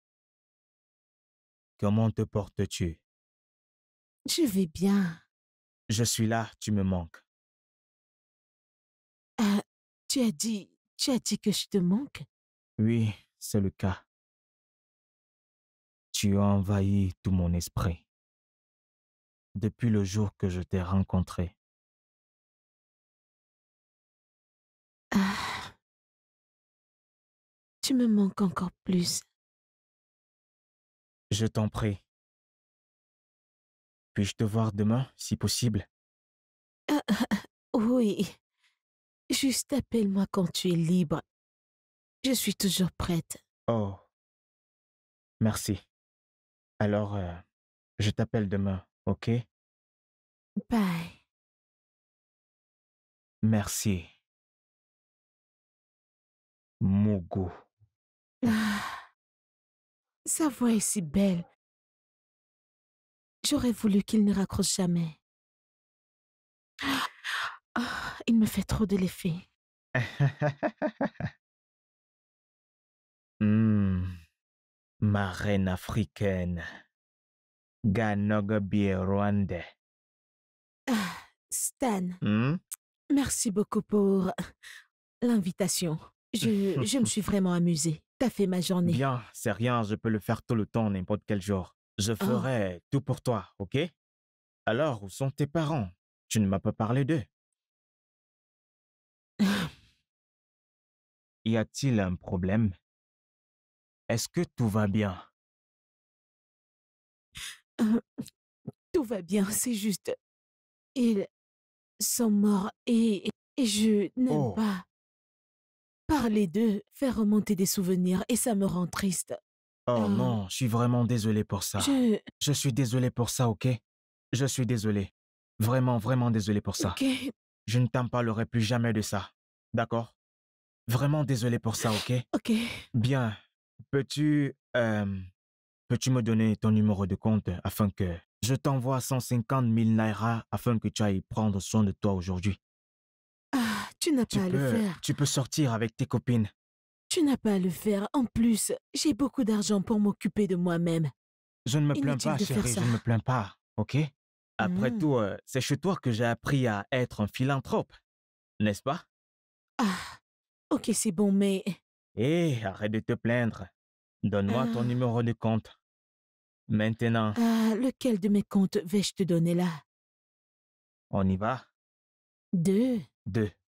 Comment te portes-tu Je vais bien. Je suis là, tu me manques. Euh, tu as dit, tu as dit que je te manque Oui, c'est le cas. Tu as envahi tout mon esprit. Depuis le jour que je t'ai rencontré, tu me manques encore plus. Je t'en prie. Puis-je te voir demain, si possible ah, ah, Oui. Juste appelle-moi quand tu es libre. Je suis toujours prête. Oh. Merci. Alors, euh, je t'appelle demain, ok Bye. Merci. Mugu. Ah, sa voix est si belle. J'aurais voulu qu'il ne raccroche jamais. Ah, il me fait trop de l'effet. Hmm, marraine africaine. Ganogabier Rwanda. Ah, Stan, hmm? merci beaucoup pour l'invitation. Je, me suis vraiment amusée. T'as fait ma journée. Bien, c'est rien, je peux le faire tout le temps, n'importe quel jour. Je oh. ferai tout pour toi, ok Alors, où sont tes parents Tu ne m'as pas parlé d'eux. y a-t-il un problème Est-ce que tout va bien Tout va bien, c'est juste... Ils sont morts et, je n'aime oh. pas. Parler d'eux faire remonter des souvenirs et ça me rend triste. Oh ah. non, je suis vraiment désolé pour ça. Je... suis désolé pour ça, ok Je suis désolé. Vraiment, vraiment désolé pour ça. Ok. Je ne t'en parlerai plus jamais de ça. D'accord Vraiment désolé pour ça, ok Ok. Bien. Peux-tu... Euh, Peux-tu me donner ton numéro de compte afin que je t'envoie 150 000 naira afin que tu ailles prendre soin de toi aujourd'hui tu n'as pas à le faire. Tu peux sortir avec tes copines. Tu n'as pas à le faire. En plus, j'ai beaucoup d'argent pour m'occuper de moi-même. Je ne me plains pas, chérie, je ne me plains pas, ok Après mmh. tout, euh, c'est chez toi que j'ai appris à être un philanthrope, n'est-ce pas Ah, ok, c'est bon, mais... Hé, eh, arrête de te plaindre. Donne-moi ton ah. numéro de compte. Maintenant. Ah, lequel de mes comptes vais-je te donner là On y va. Deux. Deux.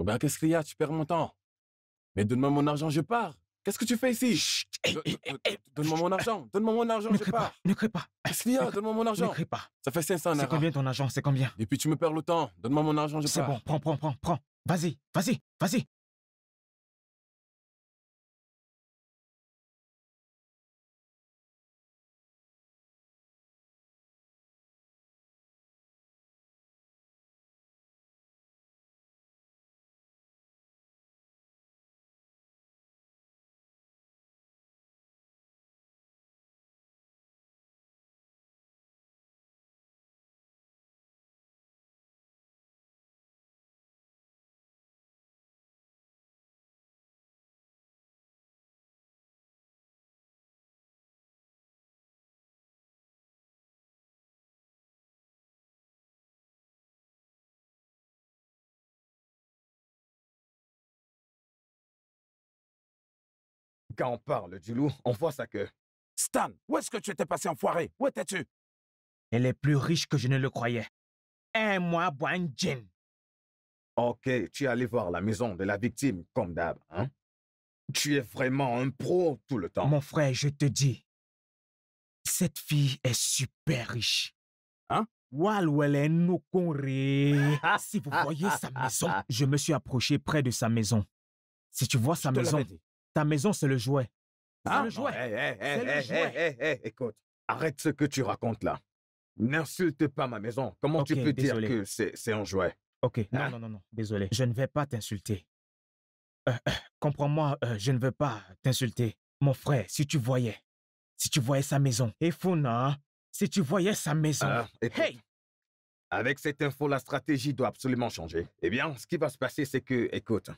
Eh ben, qu'est-ce qu'il y a Tu perds mon temps. Mais donne-moi mon argent, je pars. Qu'est-ce que tu fais ici Donne-moi mon argent. Donne-moi mon argent, ne je pars. Ne crée pas. Qu'est-ce qu'il y a Donne-moi mon argent. Ne pas. Ça fait 500 C'est combien ton argent C'est combien Et puis tu me perds le temps. Donne-moi mon argent, je pars. C'est bon, prends, prends, prends, prends. Vas-y, vas-y, vas-y. quand on parle du loup, on voit sa queue. Stan, où est-ce que tu étais passé enfoiré Où étais-tu Elle est plus riche que je ne le croyais. Et moi Jin. Ok, tu es allé voir la maison de la victime, comme d'hab, hein? Tu es vraiment un pro tout le temps. Mon frère, je te dis, cette fille est super riche. Hein si vous voyez sa maison, je me suis approché près de sa maison. Si tu vois sa maison, ta maison, c'est le jouet. C'est ah le jouet. c'est le jouet. écoute, arrête ce que tu racontes là. N'insulte pas ma maison. Comment tu peux dire que c'est un jouet Ok, hein? non, non, non, non, désolé. Je ne vais pas t'insulter. Euh, euh, comprends-moi, euh, je ne veux pas t'insulter. Mon frère, si tu voyais, si tu voyais sa maison. Et Funa, si tu voyais sa maison. Ah, hey Avec cette info, la stratégie doit absolument changer. Eh bien, ce qui va se passer, c'est que, écoute,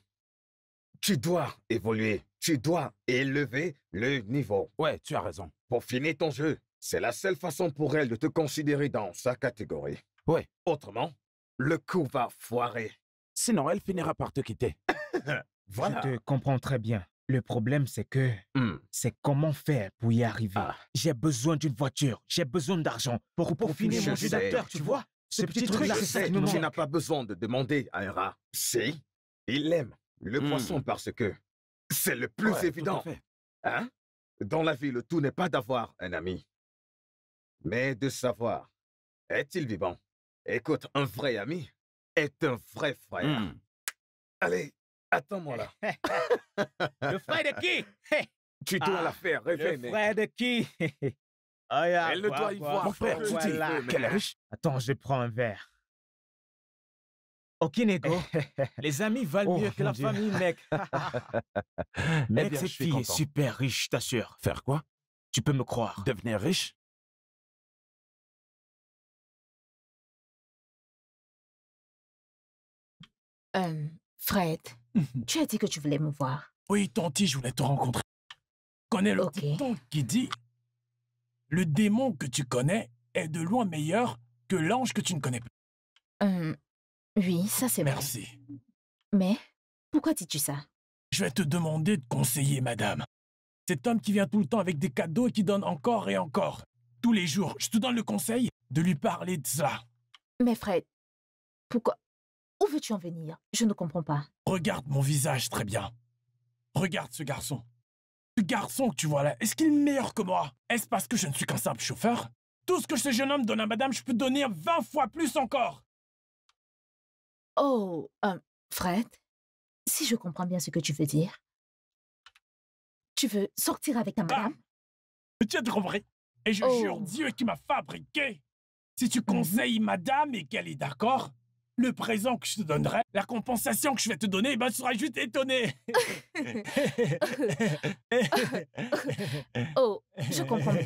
tu dois évoluer, tu dois élever le niveau. Ouais, tu as raison. Pour finir ton jeu, c'est la seule façon pour elle de te considérer dans sa catégorie. Ouais. Autrement, le coup va foirer. Sinon, elle finira par te quitter. voilà. Je te comprends très bien. Le problème, c'est que hmm. c'est comment faire pour y arriver. Ah. J'ai besoin d'une voiture, j'ai besoin d'argent pour, finir mon jeu d'acteur, tu vois. Ce, petit, truc, là, tu n'as pas besoin de demander à un rat. Si, il l'aime. Le poisson mmh. parce que c'est le plus évident. Hein Dans la vie, le tout n'est pas d'avoir un ami, mais de savoir, est-il vivant Écoute, un vrai ami est un vrai frère. Mmh. Allez, attends-moi là. le frère de qui Tu dois la ah, faire rêver, Le frère de qui Elle doit y voir. Mon frère, tu qu'elle riche. Attends, je prends un verre. Nego. les amis valent oh, mieux que la famille, mec. mec, cette fille est super riche, t'assure. Faire quoi Tu peux me croire. Devenir riche euh, Fred, mhm. tu as dit que tu voulais me voir. Oui, Tanti, je voulais te rencontrer. Connais le qui dit Le démon que tu connais est de loin meilleur que l'ange que tu ne connais pas. Euh, oui, ça c'est Merci. Mais pourquoi dis-tu ça Je vais te demander de conseiller, madame. Cet homme qui vient tout le temps avec des cadeaux et qui donne encore et encore, tous les jours, je te donne le conseil de lui parler de ça. Mais Fred, pourquoi Où veux-tu en venir Je ne comprends pas. Regarde mon visage très bien. Regarde ce garçon. Ce garçon que tu vois là, est-ce qu'il est meilleur que moi Est-ce parce que je ne suis qu'un simple chauffeur Tout ce que ce jeune homme donne à madame, je peux donner 20 fois plus encore Oh, euh, Fred, si je comprends bien ce que tu veux dire, tu veux sortir avec ta ah! madame ah, Tu as compris. Et je jure oh! Dieu qui m'a fabriqué. Si tu mmh conseilles madame et qu'elle est d'accord, le présent que je te donnerai, la compensation que je vais te donner, eh ben, tu seras juste étonné. oh, je comprends.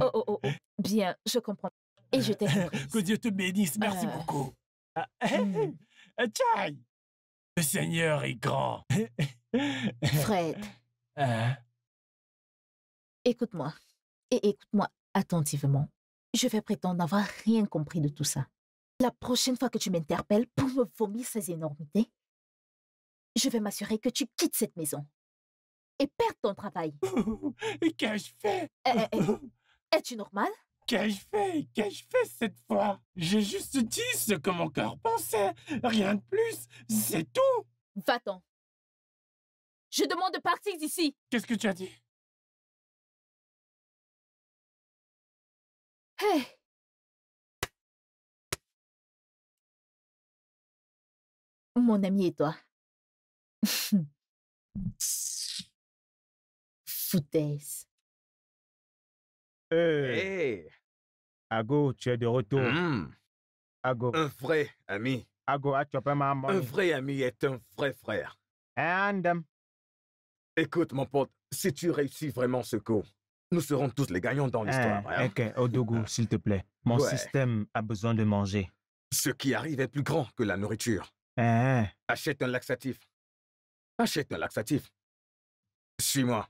Oh, oh, oh, oh, bien, je comprends. Et je t'ai Que Dieu te bénisse, merci euh. beaucoup. Ah, eh, eh, mmh. eh, Le Seigneur est grand. Fred. Hein? Écoute-moi. Et écoute-moi attentivement. Je vais prétendre n'avoir rien compris de tout ça. La prochaine fois que tu m'interpelles pour me vomir ces énormités, je vais m'assurer que tu quittes cette maison et perds ton travail. Qu'ai-je fait es tu normal Qu'ai-je fait Qu'ai-je fait cette fois J'ai juste dit ce que mon cœur pensait, rien de plus, c'est tout Va-t'en. Je demande de partir d'ici. Qu'est-ce que tu as dit hey. Mon ami et toi. Foutaise. Hey. Ago, tu es de retour. Ago. Mmh. Un vrai ami. Ago, tu as Un vrai ami est un vrai frère. Um, Écoute, mon pote, si tu réussis vraiment ce coup, nous serons tous les gagnants dans l'histoire. Hein? hein. Ok, Odogo, s'il te plaît. Mon système a besoin de manger. Ce qui arrive est plus grand que la nourriture. Hein, hein. Achète un laxatif. Achète un laxatif. Suis-moi.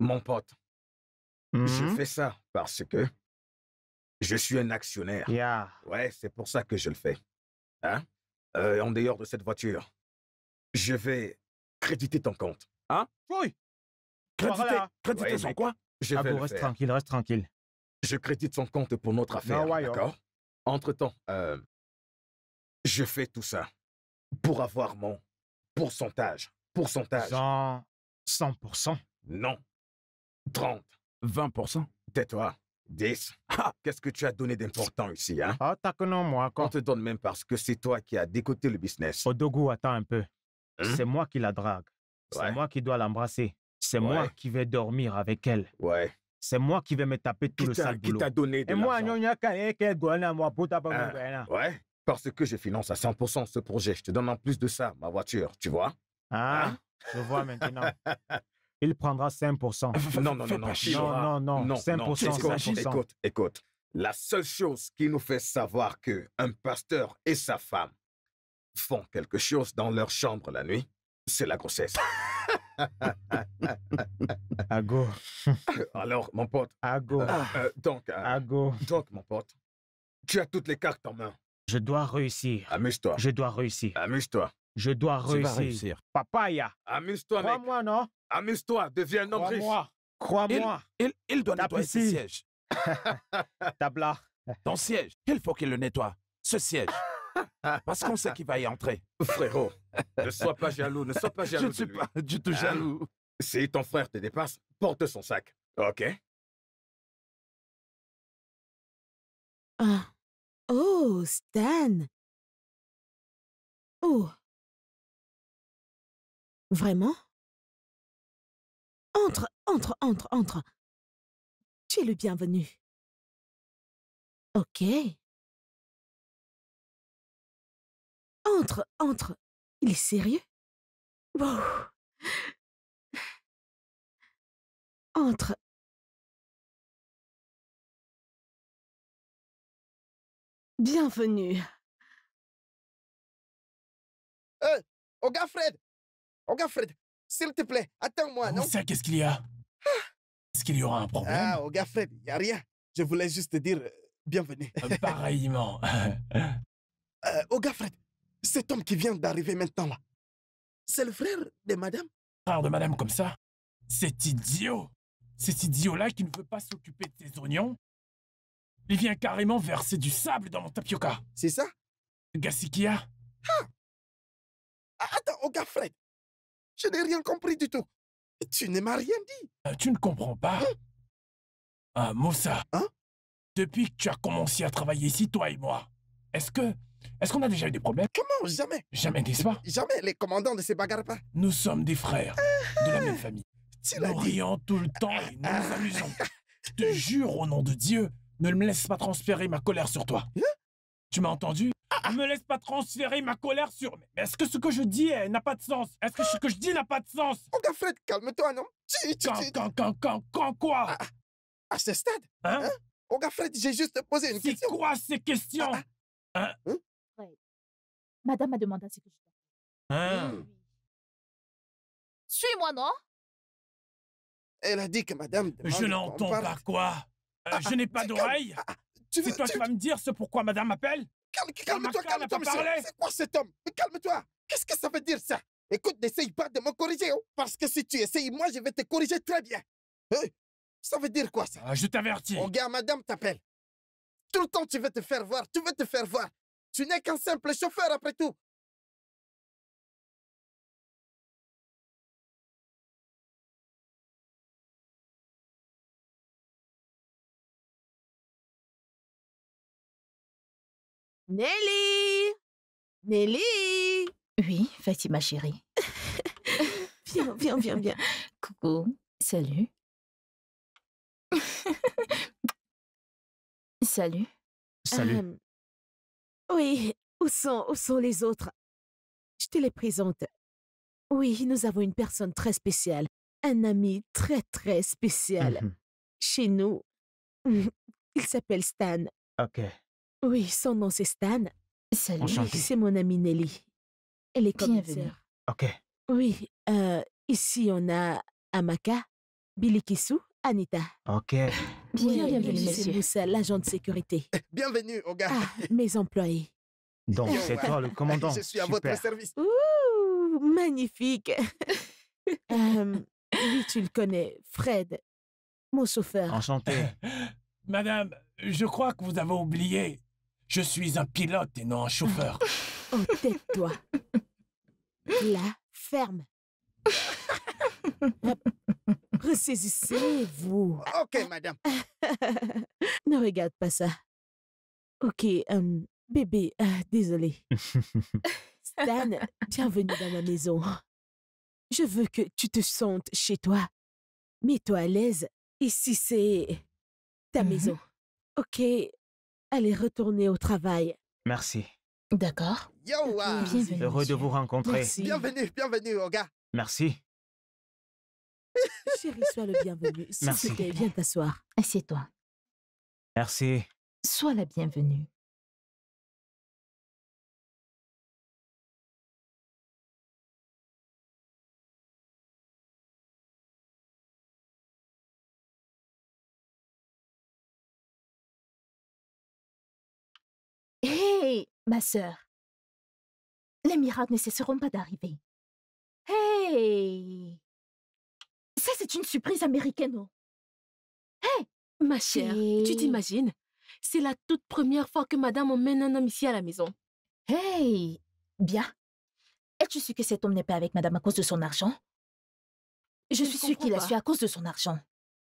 Mon pote, je mmh fais ça parce que je suis un actionnaire. Ouais, c'est pour ça que je le fais. Hein? Euh, en dehors de cette voiture, je vais créditer ton compte. Hein? Oui. Créditer, créditer son quoi? Ah reste tranquille, reste tranquille. Je crédite son compte pour notre bah affaire, oh. d'accord? Entre-temps, euh, je fais tout ça pour avoir mon pourcentage. Pourcentage. 100%. 100%. Non. 30, 20 Tais-toi. 10. Ah, qu'est-ce que tu as donné d'important ici, hein? Ah, t'as que non, moi, On te donne même parce que c'est toi qui as décoté le business. Odogu, attends un peu. Hein? C'est moi qui la drague. C'est moi qui dois l'embrasser. C'est moi qui vais dormir avec elle. Ouais. C'est moi qui vais me taper tout le sale boulot. Qui t'a donné de Et moi, Ouais, parce que je finance à 100% ce projet. Je te donne en plus de ça ma voiture, tu vois? Ah, hein? je vois maintenant. il prendra 5%. Non, non, non, non, non, non, non, 5%. Écoute, écoute, la seule chose qui nous fait savoir que un pasteur et sa femme font quelque chose dans leur chambre la nuit, c'est la grossesse. Ago. Alors, mon pote. Ago. Euh, euh, donc, Ago. Euh, donc, mon pote, tu as toutes les cartes en main. Je dois réussir. Amuse-toi. Je dois réussir. Amuse-toi. Je dois réussir. Papaya. Amuse-toi, mec. moi non Amuse-toi, deviens un homme riche. Crois-moi. Il, il, il, doit nettoyer ce siège. Tabla. Ton siège, il faut qu'il le nettoie. Ce siège. Parce qu'on sait qu'il va y entrer. Frérot, ne sois pas jaloux, ne sois pas jaloux. Je ne suis pas du tout hein? jaloux. Si ton frère te dépasse, porte son sac. OK ah. Oh, Stan. Oh. Vraiment entre, entre, entre, entre. Tu es le bienvenu. Ok. Entre, entre. Il est sérieux bon Entre. Bienvenue. Euh, oh Fred Au Fred s'il te plaît, attends-moi, ah non Ça, qu'est-ce qu'il y a Est-ce qu'il y aura un problème Ah, au Fred, il n'y a rien. Je voulais juste te dire euh, bienvenue. Euh, pareillement. Oga euh, Fred, cet homme qui vient d'arriver maintenant là, c'est le frère de madame Frère de madame comme ça Cet idiot Cet idiot-là qui ne veut pas s'occuper de tes oignons Il vient carrément verser du sable dans mon tapioca. C'est ça Gassikia hein? ah! ah. Attends, au Fred, je n'ai rien compris du tout. Tu ne m'as rien dit. Euh, tu ne comprends pas hein? Ah, Moussa. Hein? Depuis que tu as commencé à travailler ici, toi et moi, est-ce que... Est-ce qu'on a déjà eu des problèmes Comment Jamais. Jamais, n'est-ce pas Jamais, les commandants ne se bagarrent pas. Nous sommes des frères ah, de la ah, même famille. Tu nous rions tout le temps et nous ah, nous amusons. Je te jure, au nom de Dieu, ne me laisse pas transférer ma colère sur toi. Hein tu m'as entendu Ne Me laisse pas transférer ma colère sur... Mais est-ce que ce que je dis eh, n'a pas de sens Est-ce que ce que je dis n'a pas de sens Oga Fred, calme-toi, non quand, quand, quand, quand, quoi ah, ah, à, ce stade Hein, hein? Fred, j'ai juste posé une question. C'est quoi ces questions ah, hein, hein? Madame m'a demandé ce que je hein. Suis-moi, non Elle a dit que madame... Je n'entends pas quoi euh, Je n'ai pas d'oreille tu toi qui vas me dire ce pourquoi madame m'appelle Calme-toi, calme-toi, monsieur. C'est quoi cet homme Calme-toi. Qu'est-ce que ça veut dire, ça Écoute, n'essaye pas de me corriger, oh. parce que si tu essayes, moi, je vais te corriger très bien. Hein? ça veut dire quoi, ça ah, Je t'avertis. Mon madame t'appelle. Tout le temps, tu veux te faire voir, tu veux te faire voir. Tu n'es qu'un simple chauffeur, après tout. Nelly Nelly Oui, Fatima chérie. viens, viens, viens, viens. Coucou. Salut. Salut. Salut. oui, où sont, où sont les autres Je te les présente. Oui, nous avons une personne très spéciale, un ami très très spécial. Mmh Chez nous, il s'appelle Stan. Ok. Oui, son nom c'est Stan. Salut. C'est mon ami Nelly. Elle est Bienvenue. Ok. Oui, euh, ici on a Amaka, Billy Kissou, Anita. Ok. Bienvenue, c'est monsieur. Moussa, l'agent de sécurité. Eh, bienvenue, au gars. Ah, mes employés. Donc, c'est toi le commandant. Je suis à votre service. Ouh, magnifique. oui, euh, tu le connais, Fred, mon chauffeur. Enchanté. Madame, je crois que vous avez oublié. Je suis un pilote et non un chauffeur. Oh, tais-toi. La ferme. Ressaisissez-vous. Ok, madame. ne regarde pas ça. Ok, euh, bébé, euh, désolé. Stan, bienvenue dans ma maison. Je veux que tu te sentes chez toi. Mets-toi à l'aise. Ici, c'est ta mhm. maison. Ok, Allez retourner au travail. Merci. D'accord. Yo, Bienvenue. Heureux de vous rencontrer. Merci. Bienvenue, bienvenue, Oga. Merci. Chérie, sois le bienvenu. Merci. Viens t'asseoir. Assieds-toi. Merci. Sois la bienvenue. ma sœur. Les miracles ne cesseront pas d'arriver. Hey Ça, c'est une surprise américaine, non oh. Hey Ma chère, tu t'imagines C'est la toute première fois que madame emmène un homme ici à la maison. Hey Bien. Es-tu sûre que cet homme n'est pas avec madame à cause de son argent Je, suis sûre qu'il a su à cause de son argent.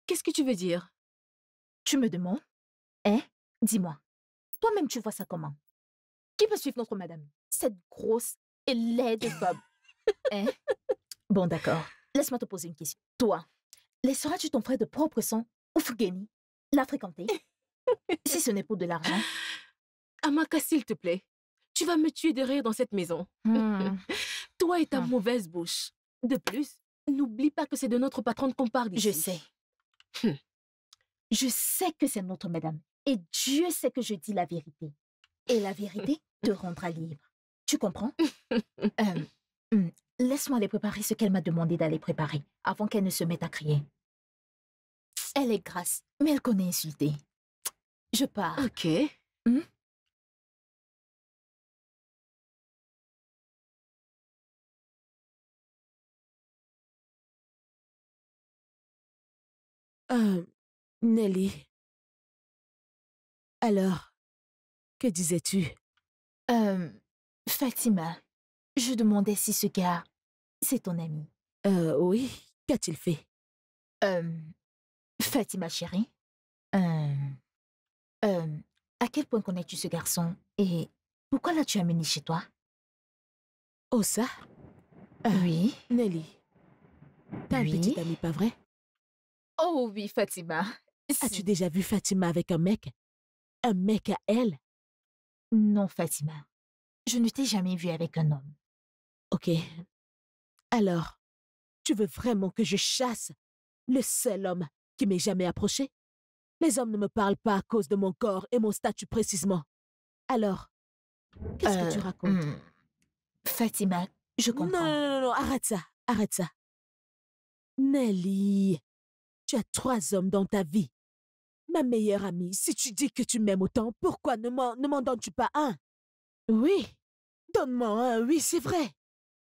Qu'est-ce que tu veux dire Tu me demandes Hein Dis-moi. Toi-même, tu vois ça comment qui peut suivre notre madame Cette grosse et laide femme. hein? Bon, d'accord. Laisse-moi te poser une question. Toi, laisseras-tu ton frère de propre sang ou la fréquenter Si ce n'est pour de l'argent. Amaka, s'il te plaît, tu vas me tuer de rire dans cette maison. Hmm. Toi et ta ah. mauvaise bouche. De plus, n'oublie pas que c'est de notre patronne qu'on parle ici. Je sais. Hum. Je sais que c'est notre madame. Et Dieu sait que je dis la vérité. Et la vérité, te à libre. Tu comprends hum, Laisse-moi aller préparer ce qu'elle m'a demandé d'aller préparer avant qu'elle ne se mette à crier. Elle est grasse, mais elle connaît insulter. Je pars. Ok. Hum? Euh, Nelly. Alors, que disais-tu euh, Fatima, je demandais si ce gars, c'est ton ami. Euh, oui, qu'a-t-il fait Euh, Fatima chérie, euh, euh, à quel point connais-tu ce garçon et pourquoi l'as-tu amené chez toi Oh ça euh, Oui. Nelly, t'as un petit ami, pas vrai Oh oui, Fatima. As-tu déjà vu Fatima avec un mec Un mec à elle non, Fatima. Je ne t'ai jamais vue avec un homme. Ok. Alors, tu veux vraiment que je chasse le seul homme qui m'ait jamais approché Les hommes ne me parlent pas à cause de mon corps et mon statut précisément. Alors, qu'est-ce que tu euh, racontes hmm. Fatima, je comprends. Non, non, non, non, arrête ça, arrête ça. Nelly, tu as trois hommes dans ta vie. Ma meilleure amie, si tu dis que tu m'aimes autant, pourquoi ne m'en donnes-tu pas un hein? Oui, donne-moi un, oui, c'est vrai.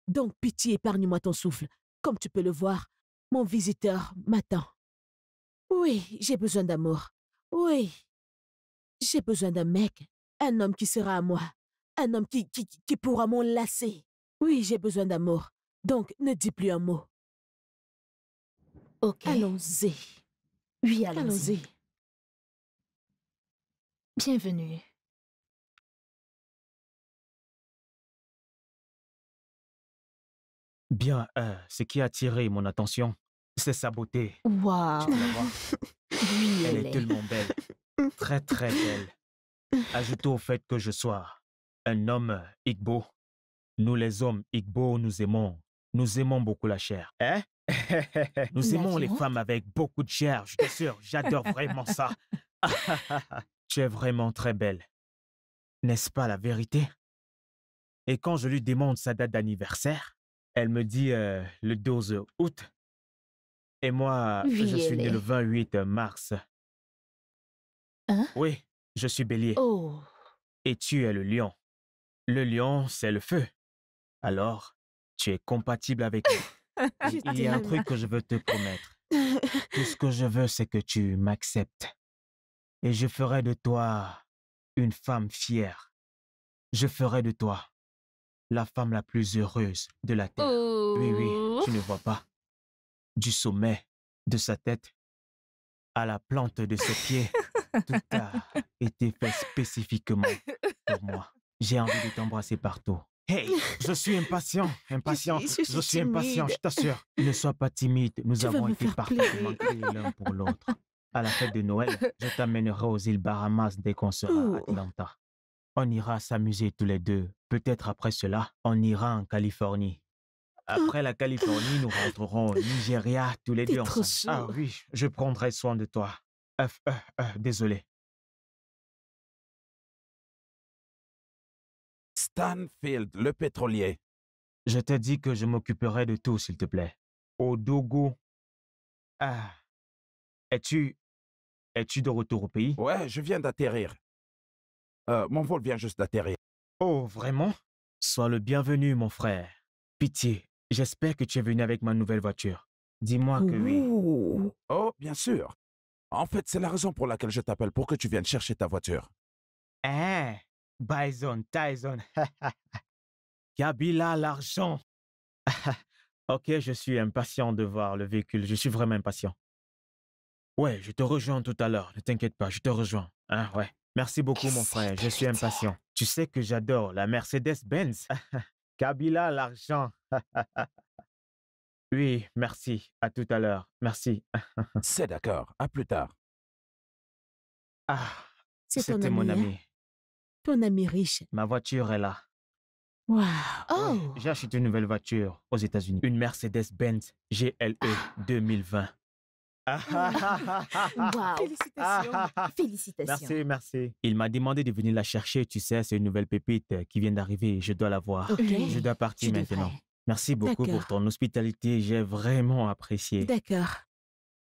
Donc pitié, épargne-moi ton souffle. Comme tu peux le voir, mon visiteur m'attend. Oui, j'ai besoin d'amour. Oui. J'ai besoin d'un mec, un homme qui sera à moi, un homme qui, qui, qui pourra Oui, j'ai besoin d'amour. Donc, ne dis plus un mot. Ok. Allons-y. Oui, allons-y. allons y Bienvenue. Bien, euh, ce qui a attiré mon attention, c'est sa beauté. Wow. oui, elle, est, tellement belle. Très, très belle. Ajoutez au fait que je sois un homme Igbo. Nous, les hommes Igbo, nous aimons. Nous aimons beaucoup la chair. Hein? nous aimons les femmes avec beaucoup de chair, je sûr. J'adore vraiment ça. tu es vraiment très belle. N'est-ce pas la vérité Et quand je lui demande sa date d'anniversaire, elle me dit euh, le 12 août. Et moi, je suis né le 28 mars. Hein? Oui, je suis bélier. Oh. Et tu es le lion. Le lion, c'est le feu. Alors, tu es compatible avec lui. Il y a un truc que je veux te promettre. Tout ce que je veux, c'est que tu m'acceptes et je ferai de toi une femme fière. Je ferai de toi la femme la plus heureuse de la terre. Oui, oui, oh. tu ne vois pas. Du sommet de sa tête à la plante de ses pieds, tout a été fait spécifiquement pour moi. J'ai envie de t'embrasser partout. Hey, je suis impatient, impatient, je suis, impatient, je t'assure. Ne sois pas timide, nous avons été parfaitement créés l'un pour l'autre. À la fête de Noël, je t'amènerai aux îles Bahamas dès qu'on sera à Atlanta. On ira s'amuser tous les deux. Peut-être après cela, on ira en Californie. Ah. Après la Californie, nous rentrerons au Nigeria tous les deux ensemble. Ah oui, je prendrai soin de toi. E, e, désolé. Stanfield, le pétrolier. Je t'ai dit que je m'occuperai de tout, s'il te plaît. Odogo. Ah, es-tu... Es-tu de retour au pays Ouais, je viens d'atterrir. Euh, mon vol vient juste d'atterrir. Oh, vraiment Sois le bienvenu, mon frère. Pitié, j'espère que tu es venu avec ma nouvelle voiture. Dis-moi que oui. Oh, bien sûr. En fait, c'est la raison pour laquelle je t'appelle pour que tu viennes chercher ta voiture. Eh, Bison, Tyson. Kabila, l'argent. ok, je suis impatient de voir le véhicule. Je suis vraiment impatient. Ouais, je te rejoins tout à l'heure. Ne t'inquiète pas, je te rejoins. Hein, ouais. Merci beaucoup, mon frère. Je suis impatient. Tu sais que j'adore la Mercedes-Benz. Kabila, l'argent. oui, merci. À tout à l'heure. Merci. C'est d'accord. À plus tard. Ah, c'était mon hein? ami. Ton ami riche. Ma voiture est là. Wow. Oh. J'ai acheté une nouvelle voiture aux États-Unis. Une Mercedes-Benz GLE e ah. 2020. Félicitations. Félicitations. Merci, merci. Il m'a demandé de venir la chercher. Tu sais, c'est une nouvelle pépite euh, qui vient d'arriver. Je dois la voir. Je dois partir maintenant. Merci beaucoup pour ton hospitalité. J'ai vraiment apprécié. D'accord.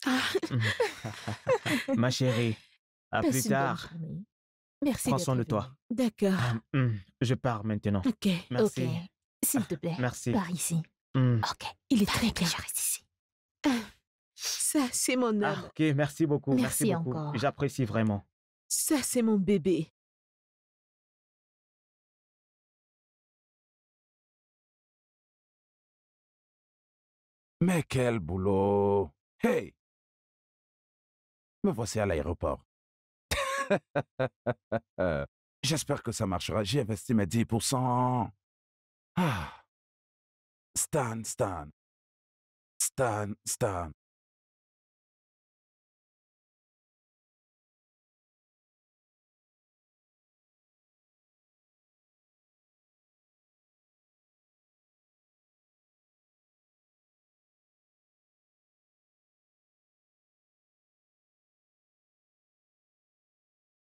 Ah. Ma chérie, à plus tard. Merci. Prends soin de toi. D'accord. Ah, hum, je pars maintenant. Ok. Merci. S'il te plaît. Merci. Par ici. Hum. Ok. Il est très clair. Je reste ici. Ça, c'est mon homme. Ah, ok, merci beaucoup. Merci, beaucoup. encore. J'apprécie vraiment. Ça, c'est mon bébé. Mais quel boulot Hey Me voici à l'aéroport. J'espère que ça marchera. J'ai investi mes 10%. Ah. Stan, Stan. Stan, Stan.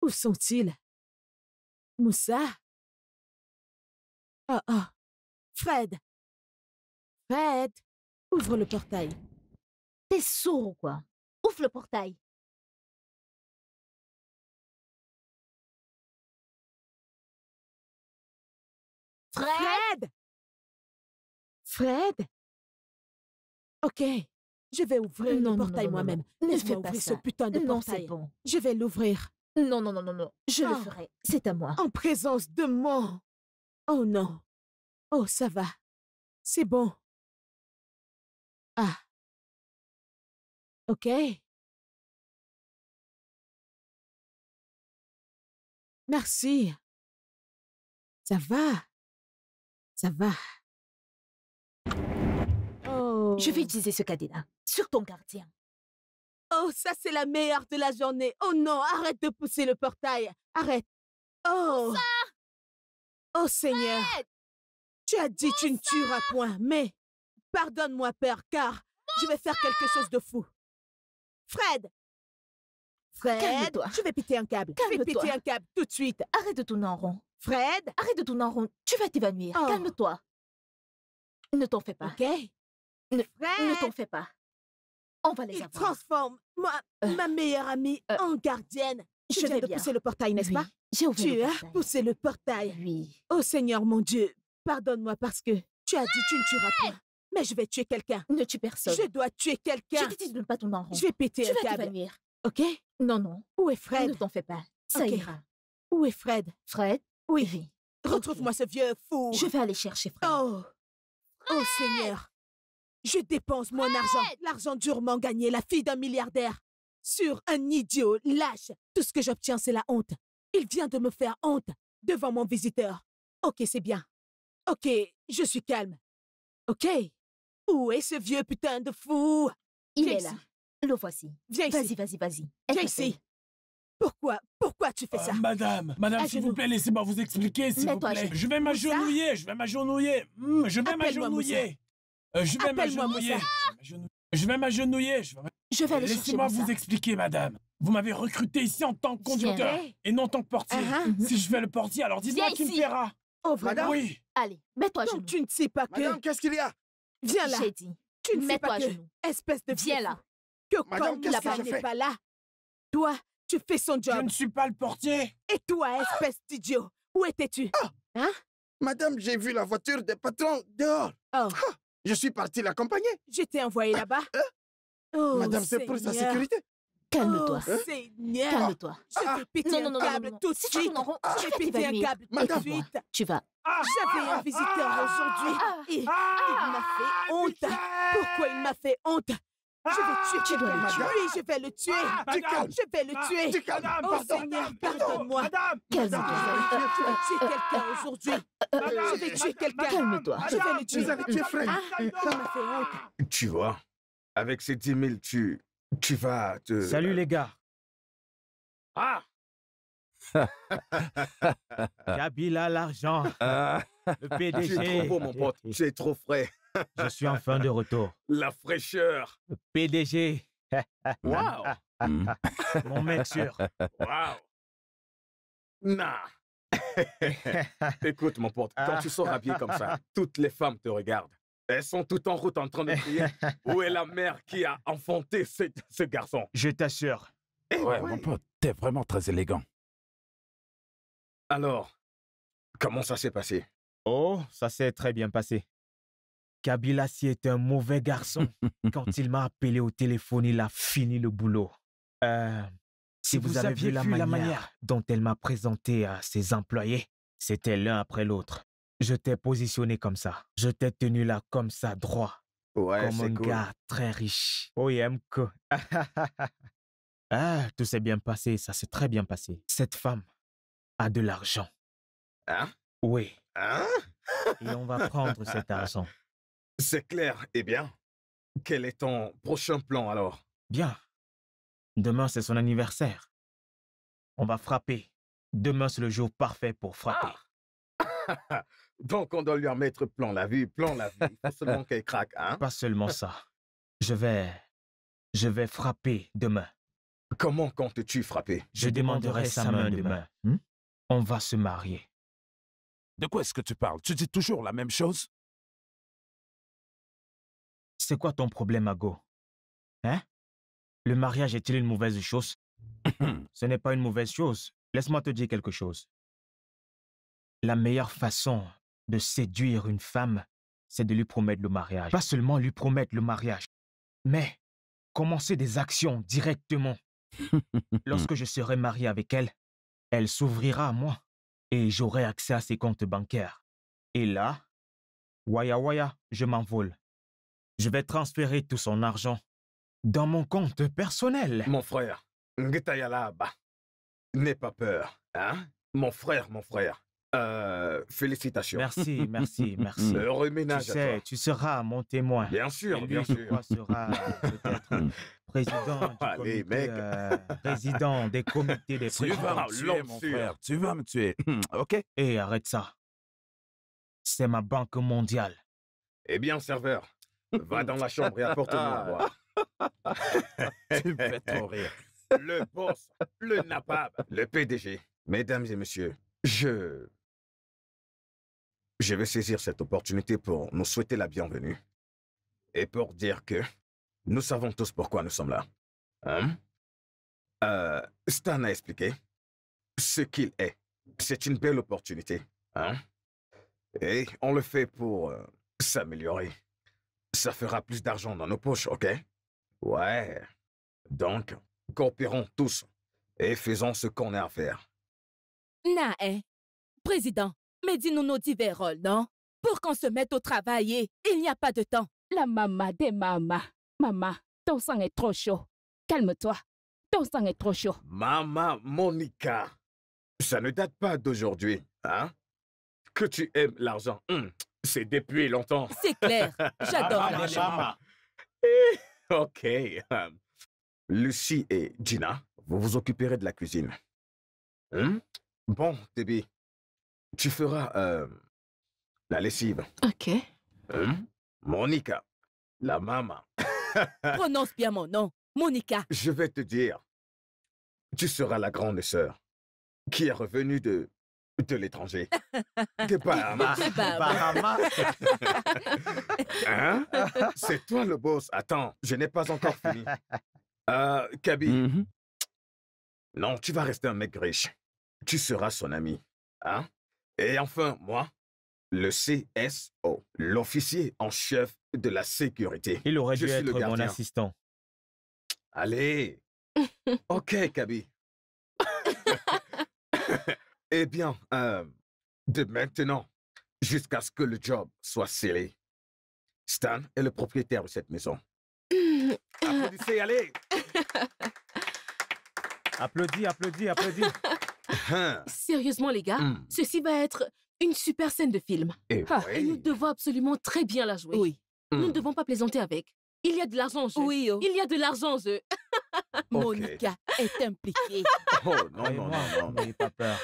Où sont-ils Moussa Oh ah, Fred Fred Ouvre le portail. T'es sourd ou quoi Ouvre le portail Fred Fred Ok, je vais ouvrir le portail moi-même. Ne fais ouvrir ce putain de non, Je vais l'ouvrir. Non, non, non, non, non. Je le ah! ferai. C'est à moi. En présence de moi. Oh non. Oh, ça va. C'est bon. Ah. Ok. Merci. Ça va. Ça va. Je vais oh. utiliser ce cadenas Sur ton gardien. Oh, ça c'est la meilleure de la journée. Oh non, arrête de pousser le portail. Arrête. Oh. oh Seigneur. Fred. tu as dit tu ne tueras point, mais pardonne-moi Père, car je vais faire quelque chose de fou. Fred. Fred, -toi. je vais péter un câble. Je vais péter un câble tout de suite. Arrête de tourner en rond. Fred, arrête de tourner en rond. Tu vas t'évanouir. Oh. Calme-toi. Ne t'en fais pas. Ok. Fred. ne t'en fais pas. On va les Il transforme moi, euh, ma meilleure amie euh, en gardienne. Je, viens de pousser le portail, n'est-ce pas J'ai ouvert Tu as poussé le portail. Oui. Oh Seigneur mon Dieu, pardonne-moi parce que tu as dit que tu ne tueras pas. Mais je vais tuer quelqu'un. Ne tue personne. Je dois tuer quelqu'un. Je te dis de ne pas tomber en Je vais péter tu un vas Ok Non, non. Où est Fred Ne t'en fais pas. Ça ira. Où est Fred Fred Oui. oui. Retrouve-moi ce vieux fou. Je vais aller chercher Fred. Oh, oh Seigneur. Je dépense mon argent, l'argent durement gagné, la fille d'un milliardaire, sur un idiot lâche. Tout ce que j'obtiens, c'est la honte. Il vient de me faire honte devant mon visiteur. Ok, c'est bien. Ok, je suis calme. Ok. Où est ce vieux putain de fou Il est là. Le voici. Viens ici. Vas-y, vas-y, vas-y. Viens ici. Pourquoi Pourquoi tu fais euh, ça madame, madame, s'il vous plaît, laissez-moi vous expliquer, s'il vous plaît. Je vais m'agenouiller, je vais m'agenouiller. Hmm, je vais m'agenouiller. Euh, je vais m'agenouiller. Je vais m'agenouiller. Je vais, je vais Laissez-moi vous expliquer, madame. Vous m'avez recruté ici en tant que conducteur et non en tant que portier. Ah, ah. Si je vais le portier, alors dites-moi qui me paiera. Oh, madame Oui. Allez, mets-toi genoux. Tu ne sais pas que... Madame, qu'est-ce qu'il y a Viens là. Tu ne sais pas que... Espèce de... Viens là. Que comme quand la n'est pas là, toi, tu fais son job. Je ne suis pas le portier. Et toi, espèce d'idiot, où étais-tu ah! hein? Madame, j'ai vu la voiture des patrons dehors. Oh. Je suis parti l'accompagner. Je t'ai envoyé ah, là-bas. Hein? Oh, Madame, c'est pour sa sécurité. Calme-toi. Oh, Seigneur. Calme-toi. Je vais ah. un câble tout de suite. Je vais péter un câble tout de suite. Tu vas. Ah. J'avais un visiteur aujourd'hui et il m'a fait honte. Pourquoi il m'a fait honte ah, je vais tuer. Tu le tuer. Oui, je vais le tuer. madame, je vais le tuer. Tu Oh Seigneur, pardonne-moi. Madame. Je vais tuer quelqu'un aujourd'hui. Je vais tuer quelqu'un. Calme-toi. Je vais le tuer. Vous avez tué frère. Ah, ah, tu vois, avec ces 10 000, tu, tu vas te... Salut les gars. Ah Kabila l'argent. Le PDG. Tu es trop beau, mon pote. Tu es trop frais. Je suis enfin de retour. La fraîcheur. PDG. Wow. Hmm. Mon mec sûr. Wow. Nah. Écoute, mon pote, quand tu sors habillé comme ça, toutes les femmes te regardent. Elles sont toutes en route en train de crier Où est la mère qui a enfanté ce, garçon Je t'assure. Eh ouais, mon pote, t'es vraiment très élégant. Alors, comment ça s'est passé Oh, ça s'est très bien passé. Kabila, si est un mauvais garçon. Quand il m'a appelé au téléphone, il a fini le boulot. Euh, si, vous, aviez avez la, manière dont elle m'a présenté à ses employés, c'était l'un après l'autre. Je t'ai positionné comme ça. Je t'ai tenu là comme ça, droit. Ouais, comme un gars très riche. Oui, ah, tout s'est bien passé, ça s'est très bien passé. Cette femme a de l'argent. Hein? Oui. Hein? Et on va prendre cet argent. C'est clair, eh bien. Quel est ton prochain plan alors Bien. Demain, c'est son anniversaire. On va frapper. Demain, c'est le jour parfait pour frapper. Ah Donc, on doit lui en mettre plan la vie, plan la vie. Pas seulement qu'elle craque, hein Pas seulement ça. Je vais. Je vais frapper demain. Comment comptes-tu frapper Je demanderai sa main demain. Hmm on va se marier. De quoi est-ce que tu parles Tu dis toujours la même chose c'est quoi ton problème, Ago Hein Le mariage est-il une mauvaise chose Ce n'est pas une mauvaise chose. Laisse-moi te dire quelque chose. La meilleure façon de séduire une femme, c'est de lui promettre le mariage. Pas seulement lui promettre le mariage, mais commencer des actions directement. Lorsque je serai marié avec elle, elle s'ouvrira à moi et j'aurai accès à ses comptes bancaires. Et là, waya waya, je m'envole. Je vais transférer tout son argent dans mon compte personnel. Mon frère, Ngetayalaba, n'aie pas peur, hein Mon frère, mon frère. Euh, félicitations. Merci, merci, merci. Heureux tu Tu seras mon témoin. Bien sûr, bien sûr. Tu seras peut-être président, du Allez, euh, des comités des présidents. Tu vas me tuer, mon frère. Tu vas me tuer. ok Et eh, arrête ça. C'est ma banque mondiale. Eh bien, serveur, Va dans la chambre et apporte-moi ah. à boire. tu fais trop rire. Le boss, le NAPAB, le PDG. Mesdames et messieurs, je... Je vais saisir cette opportunité pour nous souhaiter la bienvenue et pour dire que nous savons tous pourquoi nous sommes là. Hein? Euh, Stan a expliqué ce qu'il est. C'est une belle opportunité. Hein? Et on le fait pour euh, s'améliorer. Ça fera plus d'argent dans nos poches, ok Ouais. Donc, coopérons tous et faisons ce qu'on a à faire. Naé, président, mais dis-nous nos divers rôles, non Pour qu'on se mette au travail il n'y a pas de temps. La mama des mamas. Maman, ton sang est trop chaud. Calme-toi. Ton sang est trop chaud. Mama Monica, ça ne date pas d'aujourd'hui, hein Que tu aimes l'argent. Hum. C'est depuis longtemps. C'est clair. J'adore ah, la chambre. Eh, ok. Lucie et Gina, vous vous occuperez de la cuisine. Hmm? Bon, Debbie, tu feras euh, la lessive. Ok. Hmm? Monica, la maman. Prononce bien mon nom, Monica. Je vais te dire, tu seras la grande sœur qui est revenue de de l'étranger. de hein C'est toi le boss. Attends, je n'ai pas encore fini. Euh, Kaby. Mhm. Non, tu vas rester un mec riche. Tu seras son ami. Hein Et enfin, moi, le CSO, l'officier en chef de la sécurité. Il aurait dû être mon assistant. Allez. ok, Kaby. Eh bien, euh, de maintenant jusqu'à ce que le job soit scellé, Stan est le propriétaire de cette maison. Mmh. Applaudissez, allez Applaudis, applaudis, applaudis Sérieusement, les gars, mmh. ceci va être une super scène de film. Eh ah, et, nous devons absolument très bien la jouer. Oui. Nous mmh. ne devons pas plaisanter avec. Il y a de l'argent en Oui, oh. Il y a de l'argent en Monica est impliquée. Oh non, non, non, non, n'ayez pas peur.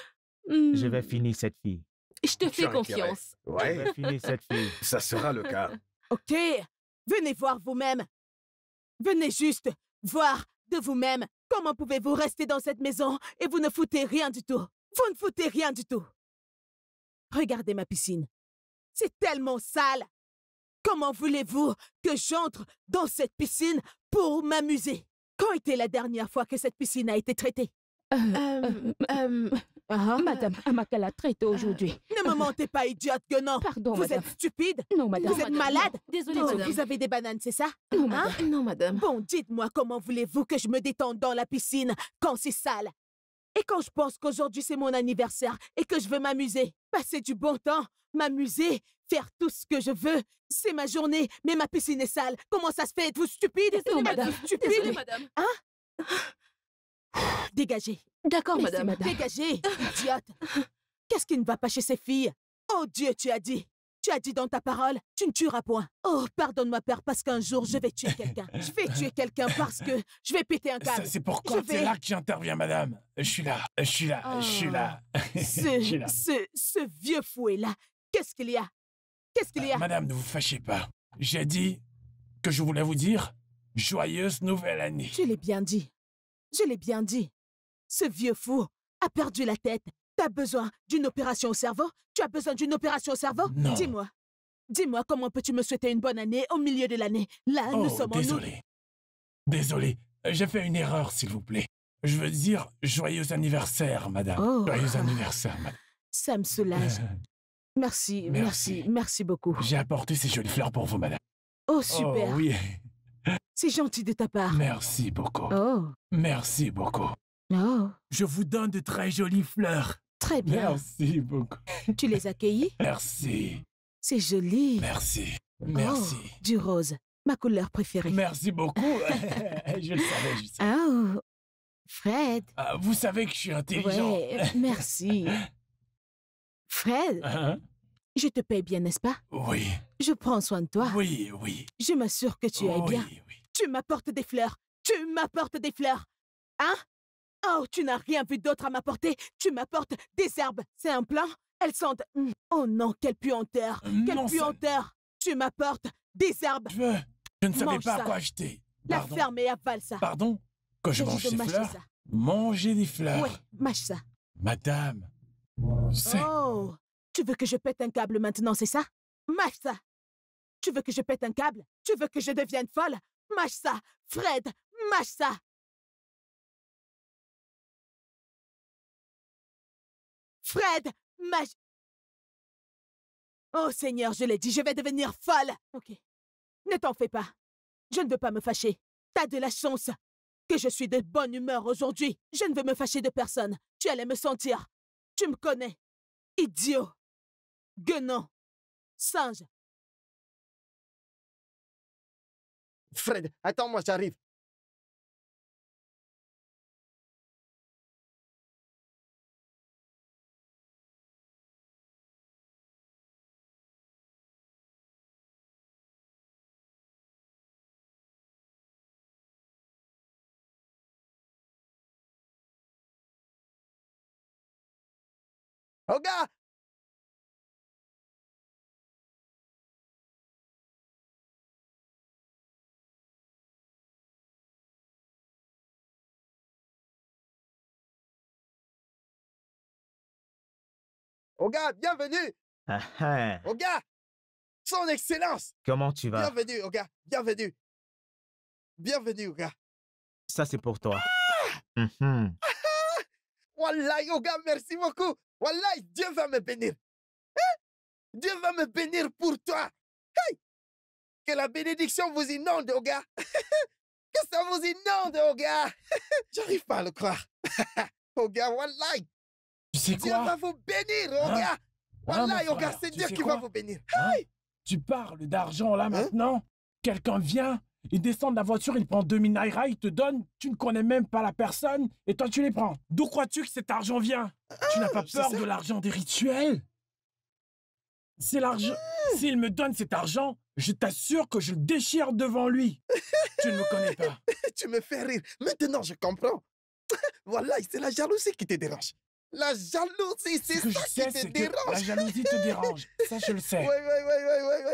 Je vais mmh. finir cette fille. Je te fais confiance. Ouais. Je vais finir cette fille. Ça sera le cas. OK. Venez voir vous-même. Venez juste voir de vous-même. Comment pouvez-vous rester dans cette maison et vous ne foutez rien du tout Vous ne foutez rien du tout. Regardez ma piscine. C'est tellement sale. Comment voulez-vous que j'entre dans cette piscine pour m'amuser Quand était la dernière fois que cette piscine a été traitée euh, euh, euh, Hein, ah. Madame, à Madame a traite euh, aujourd'hui. Ne me mentez pas, idiote que non. Pardon, vous êtes stupide. Non, madame. Vous êtes malade. Désolée, madame. Vous avez des bananes, c'est ça hein? Non, madame. Bon, dites-moi comment voulez-vous que je me détende dans la piscine quand c'est sale Et quand je pense qu'aujourd'hui c'est mon anniversaire et que je veux m'amuser, passer du bon temps, m'amuser, faire tout ce que je veux. C'est ma journée, mais ma piscine est sale. Comment ça se fait Êtes-vous stupide Désolée, madame. Stupide. Désolée, madame. Hein ah. Dégagez. D'accord, madame. Dégagez, idiote. Qu'est-ce qui ne va pas chez ces filles Oh Dieu, tu as dit. Tu as dit dans ta parole, tu ne tueras point. Oh, pardonne-moi, père, parce qu'un jour, je vais tuer quelqu'un. Je vais tuer quelqu'un parce que je vais péter un câble. C'est pourquoi c'est là que j'interviens, madame. Je suis là, je suis là, je suis là. Ah, ce, ce, vieux fouet-là, qu'est-ce qu'il y a Qu'est-ce qu'il y a euh, Madame, ne vous fâchez pas. J'ai dit que je voulais vous dire joyeuse nouvelle année. Je l'ai bien dit. Je l'ai bien dit. Ce vieux fou a perdu la tête. T'as besoin d'une opération au cerveau Tu as besoin d'une opération au cerveau Dis-moi. Dis-moi comment peux-tu me souhaiter une bonne année au milieu de l'année Là, nous oh, sommes désolé. en Désolé. J'ai fait une erreur, s'il vous plaît. Je veux dire joyeux anniversaire, madame. Oh. Joyeux anniversaire, madame. Ça me soulage. Merci, merci, merci, merci beaucoup. J'ai apporté ces jolies fleurs pour vous, madame. Oh, oh super. Oh, oui. C'est gentil de ta part. Merci beaucoup. Oh. Merci beaucoup. Oh. Je vous donne de très jolies fleurs. Très bien. Merci beaucoup. Tu les as Merci. C'est joli. Merci. Merci. Oh, du rose, ma couleur préférée. Merci beaucoup. je le savais, juste. Oh. Fred. Ah, vous savez que je suis intelligent. merci. Fred. Hein? Je te paye bien, n'est-ce pas Oui. Je prends soin de toi. Oui, oui. Je m'assure que tu ailles bien. Oui. Tu m'apportes des fleurs. Tu m'apportes des fleurs. Hein Oh, tu n'as rien vu d'autre à m'apporter. Tu m'apportes des herbes. C'est un plan Elles sentent... Hum, oh non, quelle puanteur. Euh, quelle puanteur. Tu m'apportes des herbes. Je... Je ne savais pas quoi acheter. La ferme et avale ça. Pardon Quand je mange des fleurs ça. Manger des fleurs. Oui, mâche ça. Madame, Oh tu veux que je pète un câble maintenant, c'est ça Mâche ça Tu veux que je pète un câble Tu veux que je devienne folle Mâche ça Fred, mâche ça Fred, mâche... Oh Seigneur, je l'ai dit, je vais devenir folle Ok. Ne t'en fais pas. Je ne veux pas me fâcher. T'as de la chance que je suis de bonne humeur aujourd'hui. Je ne veux me fâcher de personne. Tu allais me sentir. Tu me connais. Idiot. Guenon Singe Fred, attends-moi, j'arrive. Oh Oga, bienvenue ah, hein. Oga Son Excellence Comment tu vas Bienvenue, Oga bienvenue Bienvenue, Oga Ça, c'est pour toi. Ah mm Wallahi, merci beaucoup Wallahi, Dieu va me bénir hein? Dieu va me bénir pour toi hey! Que la bénédiction vous inonde, Oga Que ça vous inonde, Oga Je J'arrive pas à le croire Oga, wallah! C'est quoi va vous bénir, hein? Voilà, c'est Dieu qui va vous bénir. tu parles d'argent là hein maintenant Quelqu'un vient, il descend de la voiture, il prend 2000 naira, il te donne, tu ne connais même pas la personne, et toi tu les prends. D'où crois-tu que cet argent vient ah, Tu n'as pas peur de l'argent des rituels C'est l'argent. Ah. S'il me donne cet argent, je t'assure que je le déchire devant lui. tu ne me connais pas. tu me fais rire. Maintenant je comprends. voilà, c'est la jalousie qui te dérange. La jalousie, c'est ce ça qui te dérange. La jalousie te dérange. Ça, je le sais. Oui, oui, oui, oui,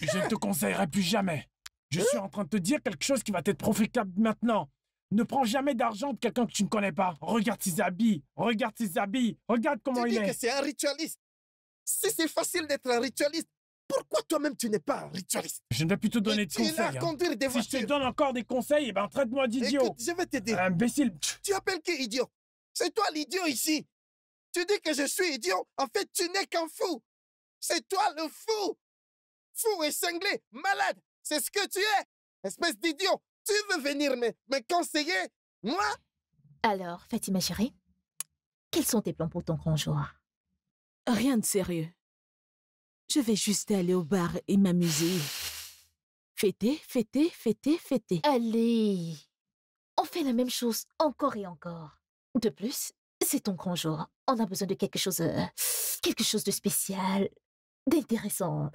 oui. Je ne te conseillerai plus jamais. Je suis hein? en train de te dire quelque chose qui va t'être profitable maintenant. Ne prends jamais d'argent de quelqu'un que tu ne connais pas. Regarde ses habits. Regarde ses habits. Regarde comment tu il dis que c'est un ritualiste. Si c'est facile d'être un ritualiste, pourquoi toi-même tu n'es pas un ritualiste Je ne vais plus te donner Et de tu conseils. Hein. Conduire des si je te donne encore des conseils, eh ben traite-moi d'idiot. Je vais t'aider. Imbécile. Tu appelles qui idiot c'est toi l'idiot ici. Tu dis que je suis idiot. En fait, tu n'es qu'un fou. C'est toi le fou. Fou et cinglé, malade. C'est ce que tu es. Espèce d'idiot. Tu veux venir me, me conseiller Moi Alors, Fatima chérie, quels sont tes plans pour ton grand jour Rien de sérieux. Je vais juste aller au bar et m'amuser. Fêter, fêter, fêter, fêter. Allez On fait la même chose encore et encore. De plus, c'est ton grand jour. On a besoin de quelque chose... Euh, quelque chose de spécial, d'intéressant.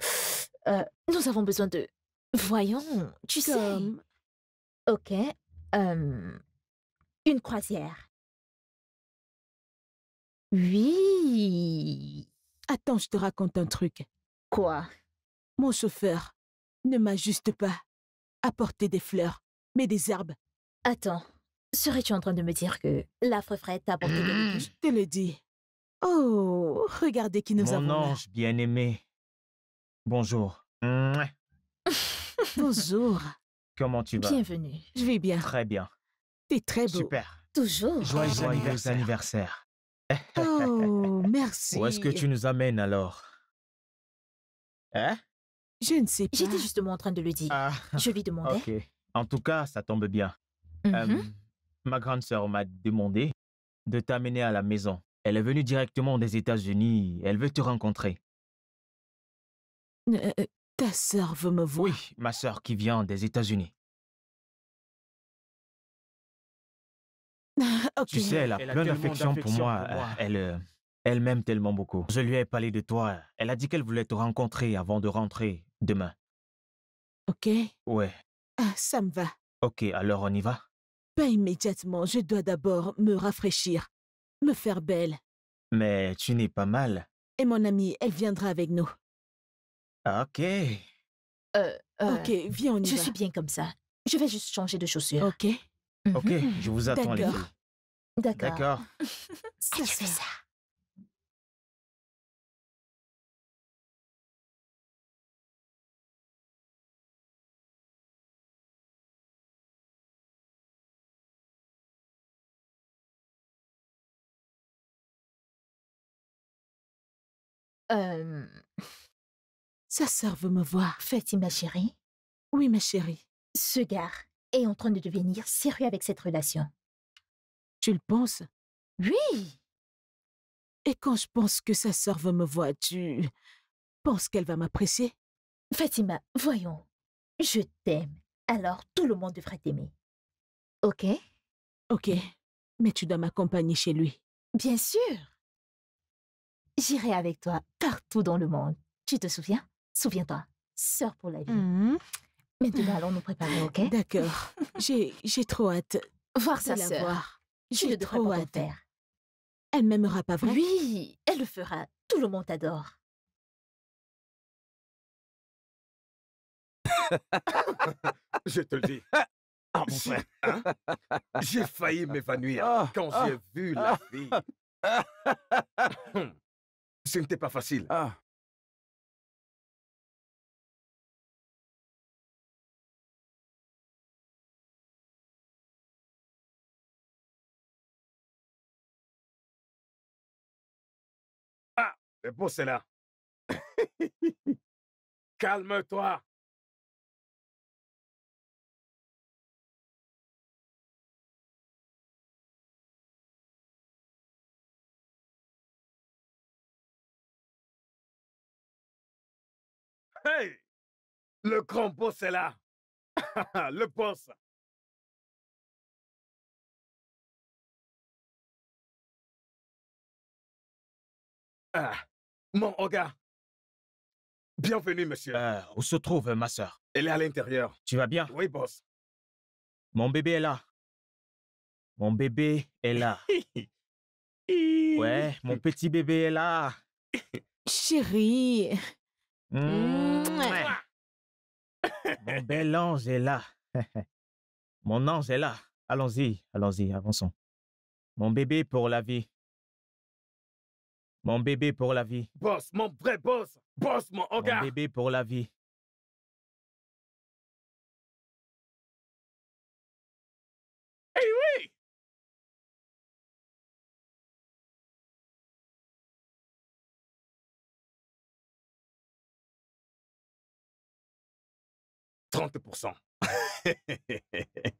Euh, nous avons besoin de... Voyons, tu sais... Ok. une croisière. Oui. Attends, je te raconte un truc. Quoi Mon chauffeur ne m'ajuste pas apporté des fleurs, mais des herbes. Attends, Serais-tu en train de me dire que la frais t'a apporté des mmh Je te le dis. Oh, regardez qui nous Mon avons Mon ange bien-aimé. Bonjour. Bonjour. Comment tu vas Bienvenue. Je vais bien. Très bien. T'es très beau. Super. Toujours. Joyeux, anniversaire. Oh, merci. Où est-ce que tu nous amènes alors Hein Je ne sais pas. J'étais justement en train de le dire. Ah. Je lui demandais. Ok. En tout cas, ça tombe bien. Mmh ma grande sœur m'a demandé de t'amener à la maison. Elle est venue directement des États-Unis. Elle veut te rencontrer. Euh, euh, euh, ta sœur veut me voir. Oui, ma sœur qui vient des États-Unis. Tu sais, elle a, plein d'affection pour, moi. Elle, elle m'aime tellement beaucoup. Je lui ai parlé de toi. Elle a dit qu'elle voulait te rencontrer avant de rentrer demain. Ok. Ouais. Ah, ça me va. Ok, alors on y va. Pas immédiatement, je dois d'abord me rafraîchir, me faire belle. Mais tu n'es pas mal. Et mon amie, elle viendra avec nous. Ah, ok. Euh, euh, ok, viens, on y va. Je suis bien comme ça. Je vais juste changer de chaussures. Ok. Ok, mhm. je vous attends, les filles. D'accord. D'accord. Ah, ça. Sa sœur veut me voir. Fatima chérie. Oui, ma chérie. Ce gars est en train de devenir sérieux avec cette relation. Tu le penses Oui. Et quand je pense que sa sœur veut me voir, tu penses qu'elle va m'apprécier Fatima, voyons. Je t'aime. Alors tout le monde devrait t'aimer. Ok Ok. Mais tu dois m'accompagner chez lui. Bien sûr. J'irai avec toi partout dans le monde. Tu te souviens Souviens-toi, sœur pour la vie. Mmh. Maintenant, allons nous préparer, ok D'accord. J'ai trop hâte. Voir sa sœur. J'ai trop hâte. Faire. Elle m'aimera pas vrai Oui, elle le fera. Tout le monde t'adore. je te le dis. Ah, hein? j'ai failli m'évanouir ah, quand ah, j'ai vu la fille. Ce n'était pas facile. Ah. Ah, le c'est là. Calme-toi. Hey! Le boss est là. le boss Ah, mon Oga Bienvenue, monsieur. Euh, où se trouve ma sœur Elle est à l'intérieur. Tu vas bien Oui, boss. Mon bébé est là. Mon bébé est là. ouais, mon petit bébé est là. Chérie, Mmh, mmh, mon bel ange est là. Mon ange est là. Allons-y, allons-y, avançons. Mon bébé pour la vie. Mon bébé pour la vie. Boss, mon vrai boss. Boss, mon hangar. Mon bébé pour la vie. 30%.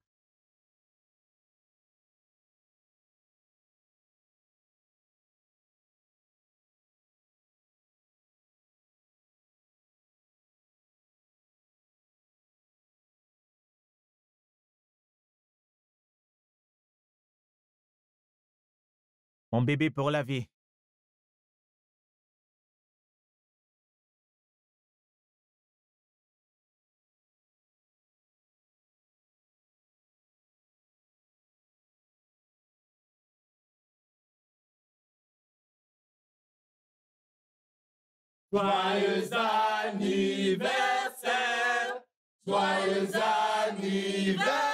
Mon bébé pour la vie. Joyeux anniversaire, joyeux anniversaire.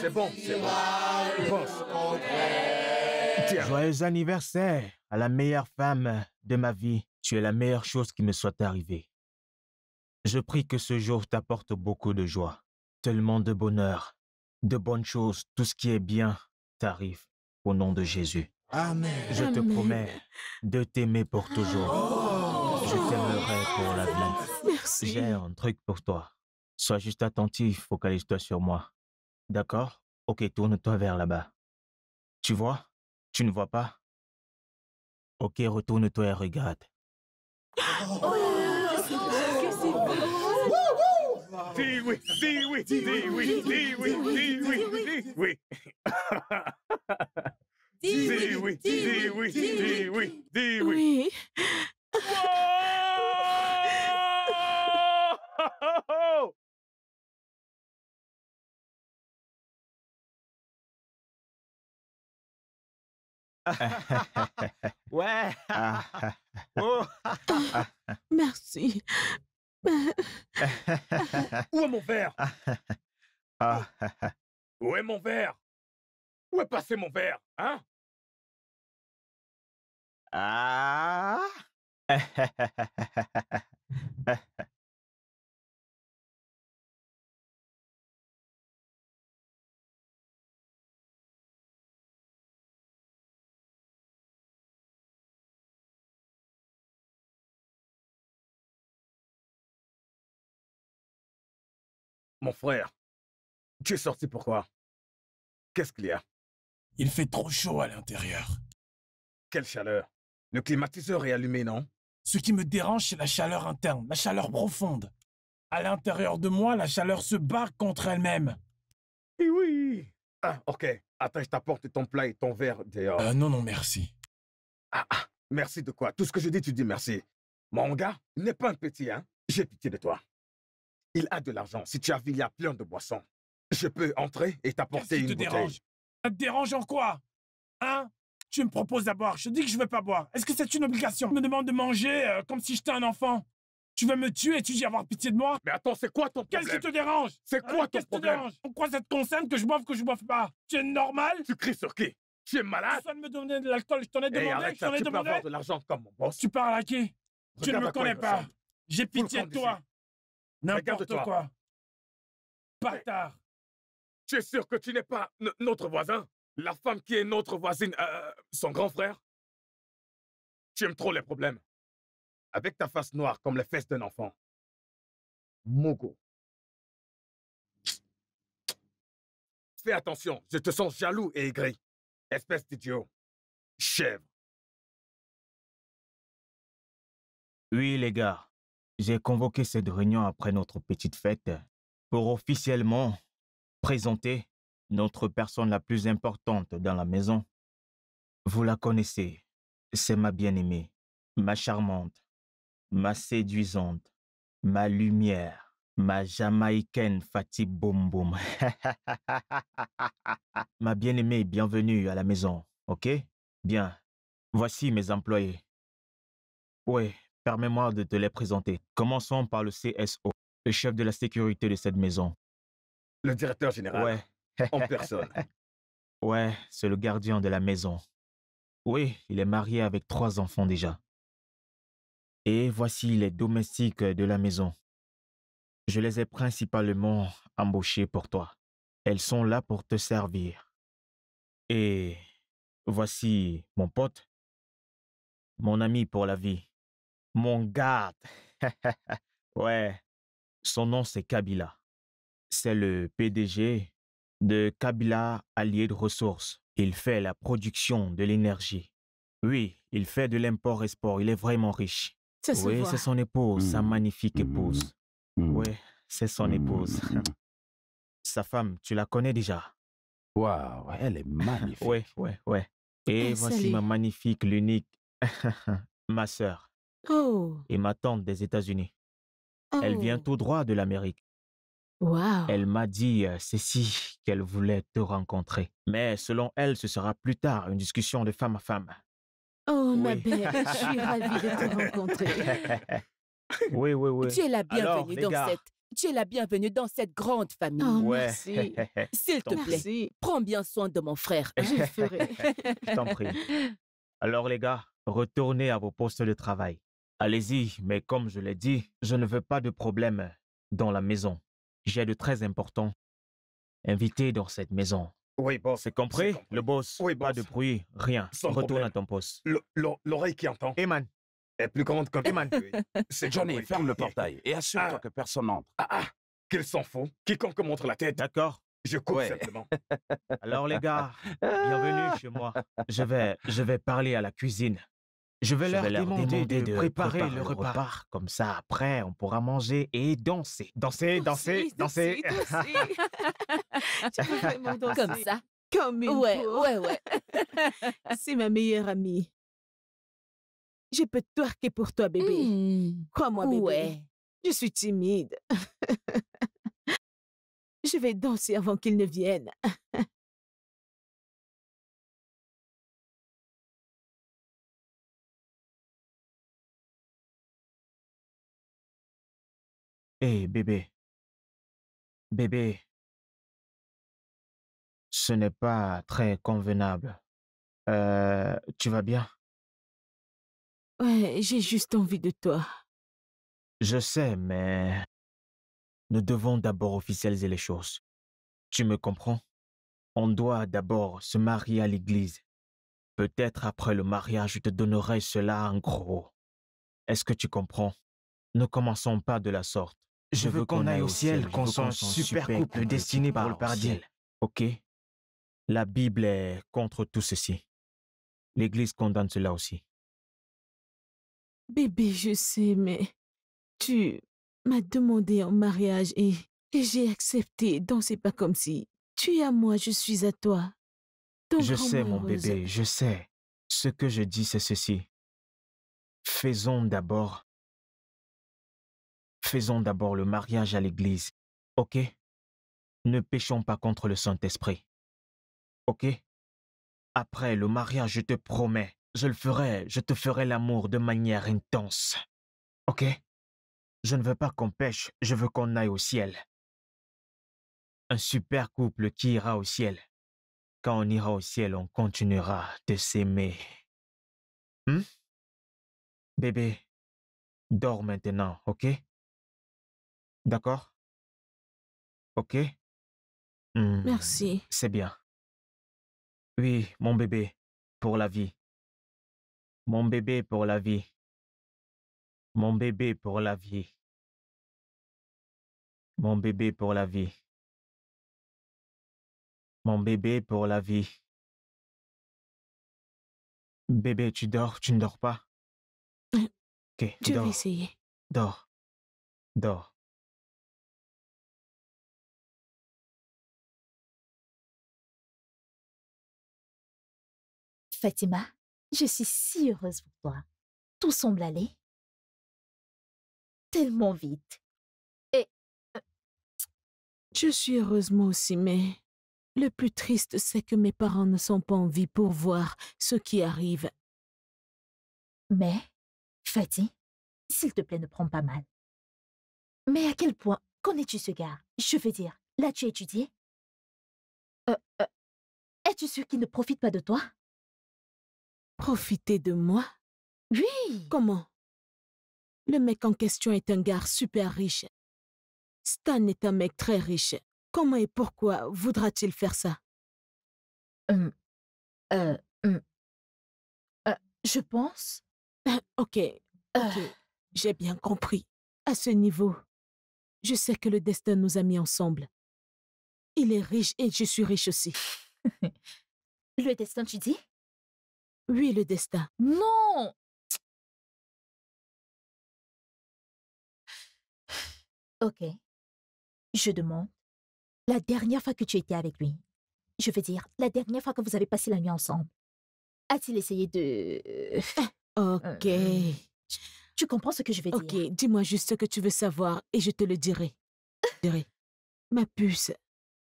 C'est bon, c'est bon, c'est bon. Joyeux anniversaire à la meilleure femme de ma vie. Tu es la meilleure chose qui me soit arrivée. Je prie que ce jour t'apporte beaucoup de joie, tellement de bonheur, de bonnes choses, tout ce qui est bien t'arrive au nom de Jésus. Amen. Je te promets de t'aimer pour toujours. Oh pour la Merci. J'ai un truc pour toi. Sois juste attentif, focalise-toi sur moi. D'accord Ok, tourne-toi vers là-bas. Tu vois Tu ne vois pas Ok, retourne-toi et regarde. Oh, Dis oui, dis oui, dis oui, dis oui, dis oui, dis oui. Dis oui, dis oui, dis oui, dis oui ouais. Oh! Merci. Où est mon verre Où est mon verre Où est passé mon verre, hein Ah Mon frère, tu es sorti pourquoi Qu'est-ce qu'il y a Il fait trop chaud à l'intérieur. Quelle chaleur Le climatiseur est allumé, non ce qui me dérange, c'est la chaleur interne, la chaleur profonde. À l'intérieur de moi, la chaleur se bat contre elle-même. Et eh oui. Ah, ok. Attends, je t'apporte ton plat et ton verre dehors. Euh, non, non, merci. Ah, ah, merci de quoi Tout ce que je dis, tu dis merci. Mon gars, n'est pas un petit, hein J'ai pitié de toi. Il a de l'argent. Si tu as il y a plein de boissons. Je peux entrer et t'apporter une te Dérange Ça te dérange en quoi Hein tu me proposes d'abord. Je je dis que je ne veux pas boire. Est-ce que c'est une obligation Tu me demandes de manger euh, comme si j'étais un enfant. Tu veux me tuer et tu dis avoir pitié de moi Mais attends, c'est quoi ton problème Qu'est-ce qui te dérange C'est quoi hein? ton problème Qu'est-ce qui te dérange Pourquoi ça te concerne que je boive que je boive pas Tu es normal Tu cries sur qui Tu es malade Personne me donner de l'alcool, je t'en ai eh, demandé, je ai tu demandé. avoir de l'argent comme mon boss. Tu parles à qui Tu ne me connais pas. J'ai pitié de toi. N'importe quoi. Eh. Bâtard. Tu es sûr que tu n'es pas notre voisin la femme qui est notre voisine, euh, euh, son grand frère Tu aimes trop les problèmes. Avec ta face noire comme les fesses d'un enfant. Mogo. Fais attention, je te sens jaloux et aigri. Espèce d'idiot. Chèvre. Oui, les gars. J'ai convoqué cette réunion après notre petite fête pour officiellement présenter notre personne la plus importante dans la maison. Vous la connaissez, c'est ma bien-aimée, ma charmante, ma séduisante, ma lumière, ma jamaïcaine Fatih Boumboum. ma bien-aimée, bienvenue à la maison, ok Bien, voici mes employés. Oui, permets-moi de te les présenter. Commençons par le CSO, le chef de la sécurité de cette maison. Le directeur général. Ouais, en personne. Ouais, c'est le gardien de la maison. Oui, il est marié avec trois enfants déjà. Et voici les domestiques de la maison. Je les ai principalement embauchés pour toi. Elles sont là pour te servir. Et voici mon pote, mon ami pour la vie, mon garde. ouais, son nom c'est Kabila. C'est le PDG de Kabila allié de ressources. Il fait la production de l'énergie. Oui, il fait de l'import-export. Il est vraiment riche. oui, c'est son épouse, sa mmh. magnifique épouse. Mmh. Mmh. Oui, c'est son épouse. sa femme, tu la connais déjà. Waouh, elle est magnifique. oui, oui, oui. Et, voici ma magnifique, l'unique, ma sœur. Oh. Et ma tante des États-Unis. Elle vient oh. tout droit de l'Amérique. Elle m'a dit, euh, ceci, qu'elle voulait te rencontrer. Mais selon elle, ce sera plus tard, une discussion de femme à femme. Oh, ma belle, je suis ravie de te rencontrer. oui, oui, oui. Tu es la bienvenue dans cette... grande famille. Oh, oui. S'il te plaît, prends bien soin de mon frère. Hein. Je ferai. je t'en prie. Alors les gars, retournez à vos postes de travail. Allez-y, mais comme je l'ai dit, je ne veux pas de problème dans la maison. J'ai de très importants invités dans cette maison. Oui, boss. C'est compris, Le boss. Oui, Pas de bruit, rien. Retourne à ton poste. L'oreille qui entend. Eman. Est plus grande que C'est Johnny, ferme le portail et assure-toi ah. que personne n'entre. Ah ah Qu'il s'en fout. Quiconque montre la tête. D'accord. Je coupe simplement. Alors les gars, bienvenue chez moi. Je vais, je vais parler à la cuisine. Je vais, leur, demander de, préparer, le, repas. Comme ça, après, on pourra manger et danser. Danser, danser, danser. Comme ça. Comme une Ouais, ouais, ouais. C'est ma meilleure amie. Je peux te twerker pour toi, bébé. Mmh. Crois-moi, bébé. Ouais. Je suis timide. je vais danser avant qu'ils ne viennent. Hé, eh, bébé. Bébé. Ce n'est pas très convenable. Euh, tu vas bien Ouais, j'ai juste envie de toi. Je sais, mais... Nous devons d'abord officialiser les choses. Tu me comprends On doit d'abord se marier à l'église. Peut-être après le mariage, je te donnerai cela en gros. Est-ce que tu comprends Ne commençons pas de la sorte. Je veux qu'on aille au ciel, qu'on soit un super couple destiné par le paradis. Ok La Bible est contre tout ceci. L'Église condamne cela aussi. Bébé, je sais, mais tu m'as demandé en mariage et, j'ai accepté. Donc c'est pas comme si tu es à moi, je suis à toi. je sais, mon bébé, je sais. Ce que je dis, c'est ceci. Faisons d'abord Faisons d'abord le mariage à l'Église, ok Ne péchons pas contre le Saint-Esprit, ok Après le mariage, je te promets, je le ferai, je te ferai l'amour de manière intense, ok Je ne veux pas qu'on pêche, je veux qu'on aille au ciel. Un super couple qui ira au ciel. Quand on ira au ciel, on continuera de s'aimer. Hmm Bébé, dors maintenant, ok D'accord Ok mmh, Merci. C'est bien. Oui, mon bébé, pour la vie. Mon bébé pour la vie. Mon bébé pour la vie. Mon bébé pour la vie. Mon bébé pour la vie. Bébé, tu dors, tu ne dors pas mmh. Ok, tu dors. essayer. Dors. Dors. Fatima, je suis si heureuse pour toi. Tout semble aller tellement vite. Et... Euh, je suis heureuse moi aussi, mais... Le plus triste, c'est que mes parents ne sont pas en vie pour voir ce qui arrive. Mais, Fatih, s'il te plaît, ne prends pas mal. Mais à quel point connais-tu ce gars Je veux dire, l'as-tu étudié euh, euh, Es-tu sûr qu'il ne profite pas de toi Profiter de moi Oui. Comment Le mec en question est un gars super riche. Stan est un mec très riche. Comment et pourquoi voudra-t-il faire ça hum. euh, hum. euh, Je pense. ok, ok. Ah. J'ai bien compris. À ce niveau, je sais que le destin nous a mis ensemble. Il est riche et je suis riche aussi. le destin, tu dis oui, le destin. Non Ok. Je demande. La dernière fois que tu étais avec lui, je veux dire, la dernière fois que vous avez passé la nuit ensemble, a-t-il essayé de... Euh, euh, ok. Euh, tu comprends ce que je veux dire Ok, dis-moi juste ce que tu veux savoir et je te le dirai. dirai. Ma puce,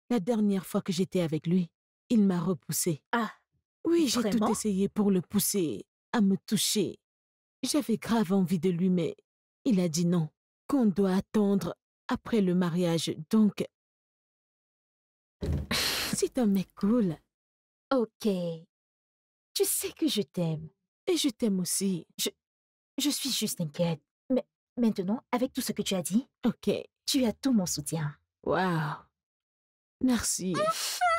la dernière fois que j'étais avec lui, il m'a repoussée. Ah. Oui, j'ai tout essayé pour le pousser à me toucher. J'avais grave envie de lui, mais il a dit non, qu'on doit attendre après le mariage, donc... C'est un mec cool. Ok. Tu sais que je t'aime. Et je t'aime aussi. Je, je suis juste inquiète. Mais maintenant, avec tout ce que tu as dit, ok, tu as tout mon soutien. Wow. Merci.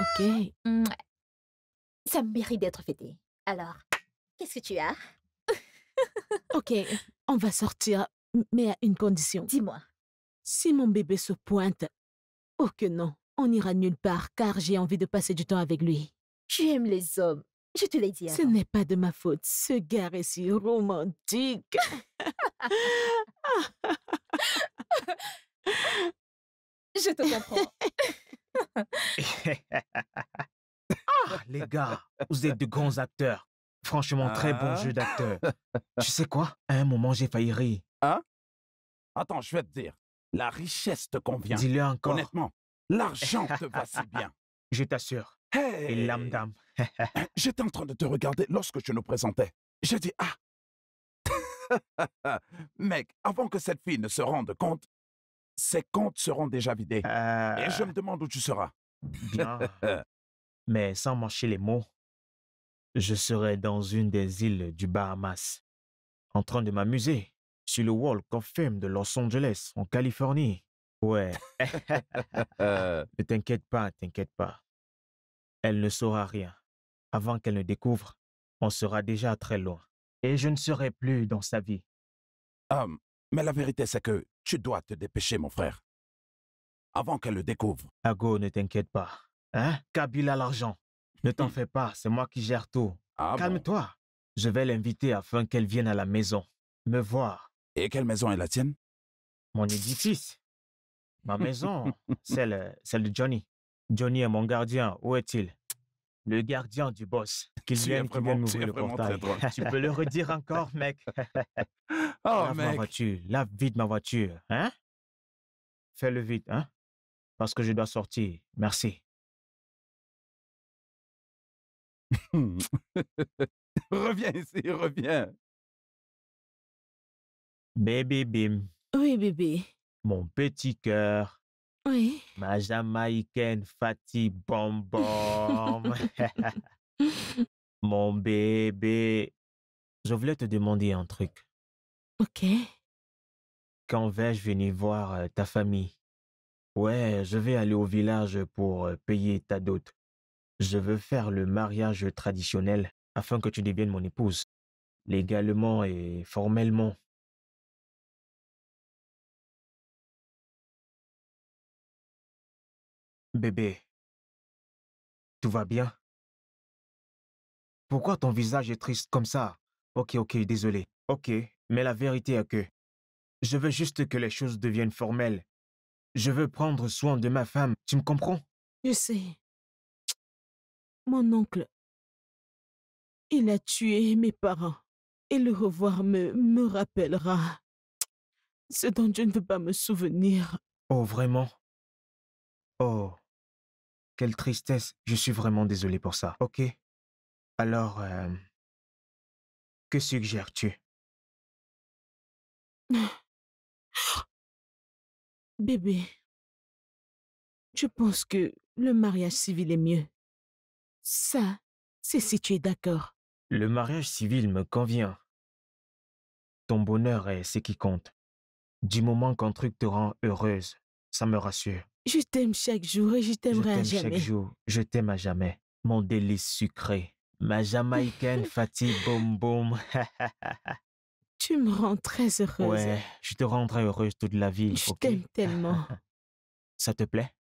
ok. Ça mérite d'être fêté. Alors, qu'est-ce que tu as Ok, on va sortir, mais à une condition. Dis-moi. Si mon bébé se pointe, oh que non, on ira nulle part car j'ai envie de passer du temps avec lui. Tu aimes les hommes, je te l'ai dit. Ce n'est pas de ma faute, ce gars est si romantique. je te comprends. Ah, les gars, vous êtes de grands acteurs. Franchement, très bon ah. jeu d'acteur. tu sais quoi À un moment, j'ai failli rire. Hein Attends, je vais te dire. La richesse te convient. Dis-le encore. Honnêtement, l'argent te va si bien. Je t'assure. Hey. Et l'âme d'âme. Hein, j'étais en train de te regarder lorsque je nous présentais. J'ai dit Ah Mec, avant que cette fille ne se rende compte, ses comptes seront déjà vidés. Et je euh. me demande où tu seras. Bien mais sans mancher les mots, je serai dans une des îles du Bahamas, en train de m'amuser sur le Walk of Fame de Los Angeles, en Californie. Ouais. ne t'inquiète pas, t'inquiète pas. Elle ne saura rien. Avant qu'elle ne découvre, on sera déjà très loin. Et je ne serai plus dans sa vie. Ah, mais la vérité, c'est que tu dois te dépêcher, mon frère. Avant qu'elle le découvre. Ago, ne t'inquiète pas. Hein Kabila l'argent. Ne t'en hum. fais pas, c'est moi qui gère tout. Ah Calme-toi. Je vais l'inviter afin qu'elle vienne à la maison. Me voir. Et quelle maison est la tienne Mon édifice. Ma maison, celle, celle de Johnny. Johnny est mon gardien. Où est-il Le gardien du boss. Qu'il vienne, de vienne m'ouvrir le portail. tu peux le redire encore, mec. oh, lave ma voiture. Lave vite ma voiture. Hein Fais-le vite, hein Parce que je dois sortir. Merci. reviens ici, reviens. Bébé Bim. Oui, bébé. Mon petit cœur. Oui. Ma Jamaïcaine Fatih Bombom. Mon bébé. Je voulais te demander un truc. Ok. Quand vais-je venir voir euh, ta famille? Ouais, je vais aller au village pour euh, payer ta dot. Je veux faire le mariage traditionnel afin que tu deviennes mon épouse, légalement et formellement. Bébé, tout va bien Pourquoi ton visage est triste comme ça Ok, ok, désolé. Ok, mais la vérité est que je veux juste que les choses deviennent formelles. Je veux prendre soin de ma femme, tu me comprends Je sais. Mon oncle, il a tué mes parents et le revoir me, me rappellera ce dont je ne veux pas me souvenir. Oh, vraiment Oh, quelle tristesse. Je suis vraiment désolé pour ça. Ok. Alors, euh, que suggères-tu Bébé, je pense que le mariage civil est mieux. Ça, c'est si tu es d'accord. Le mariage civil me convient. Ton bonheur est ce qui compte. Du moment qu'un truc te rend heureuse, ça me rassure. Je t'aime chaque jour et je t'aimerai à jamais. chaque jour, je t'aime à jamais. Mon délice sucré, ma jamaïcaine fatigue boum boum. tu me rends très heureuse. Ouais, je te rendrai heureuse toute la vie. Je t'aime tellement. ça te plaît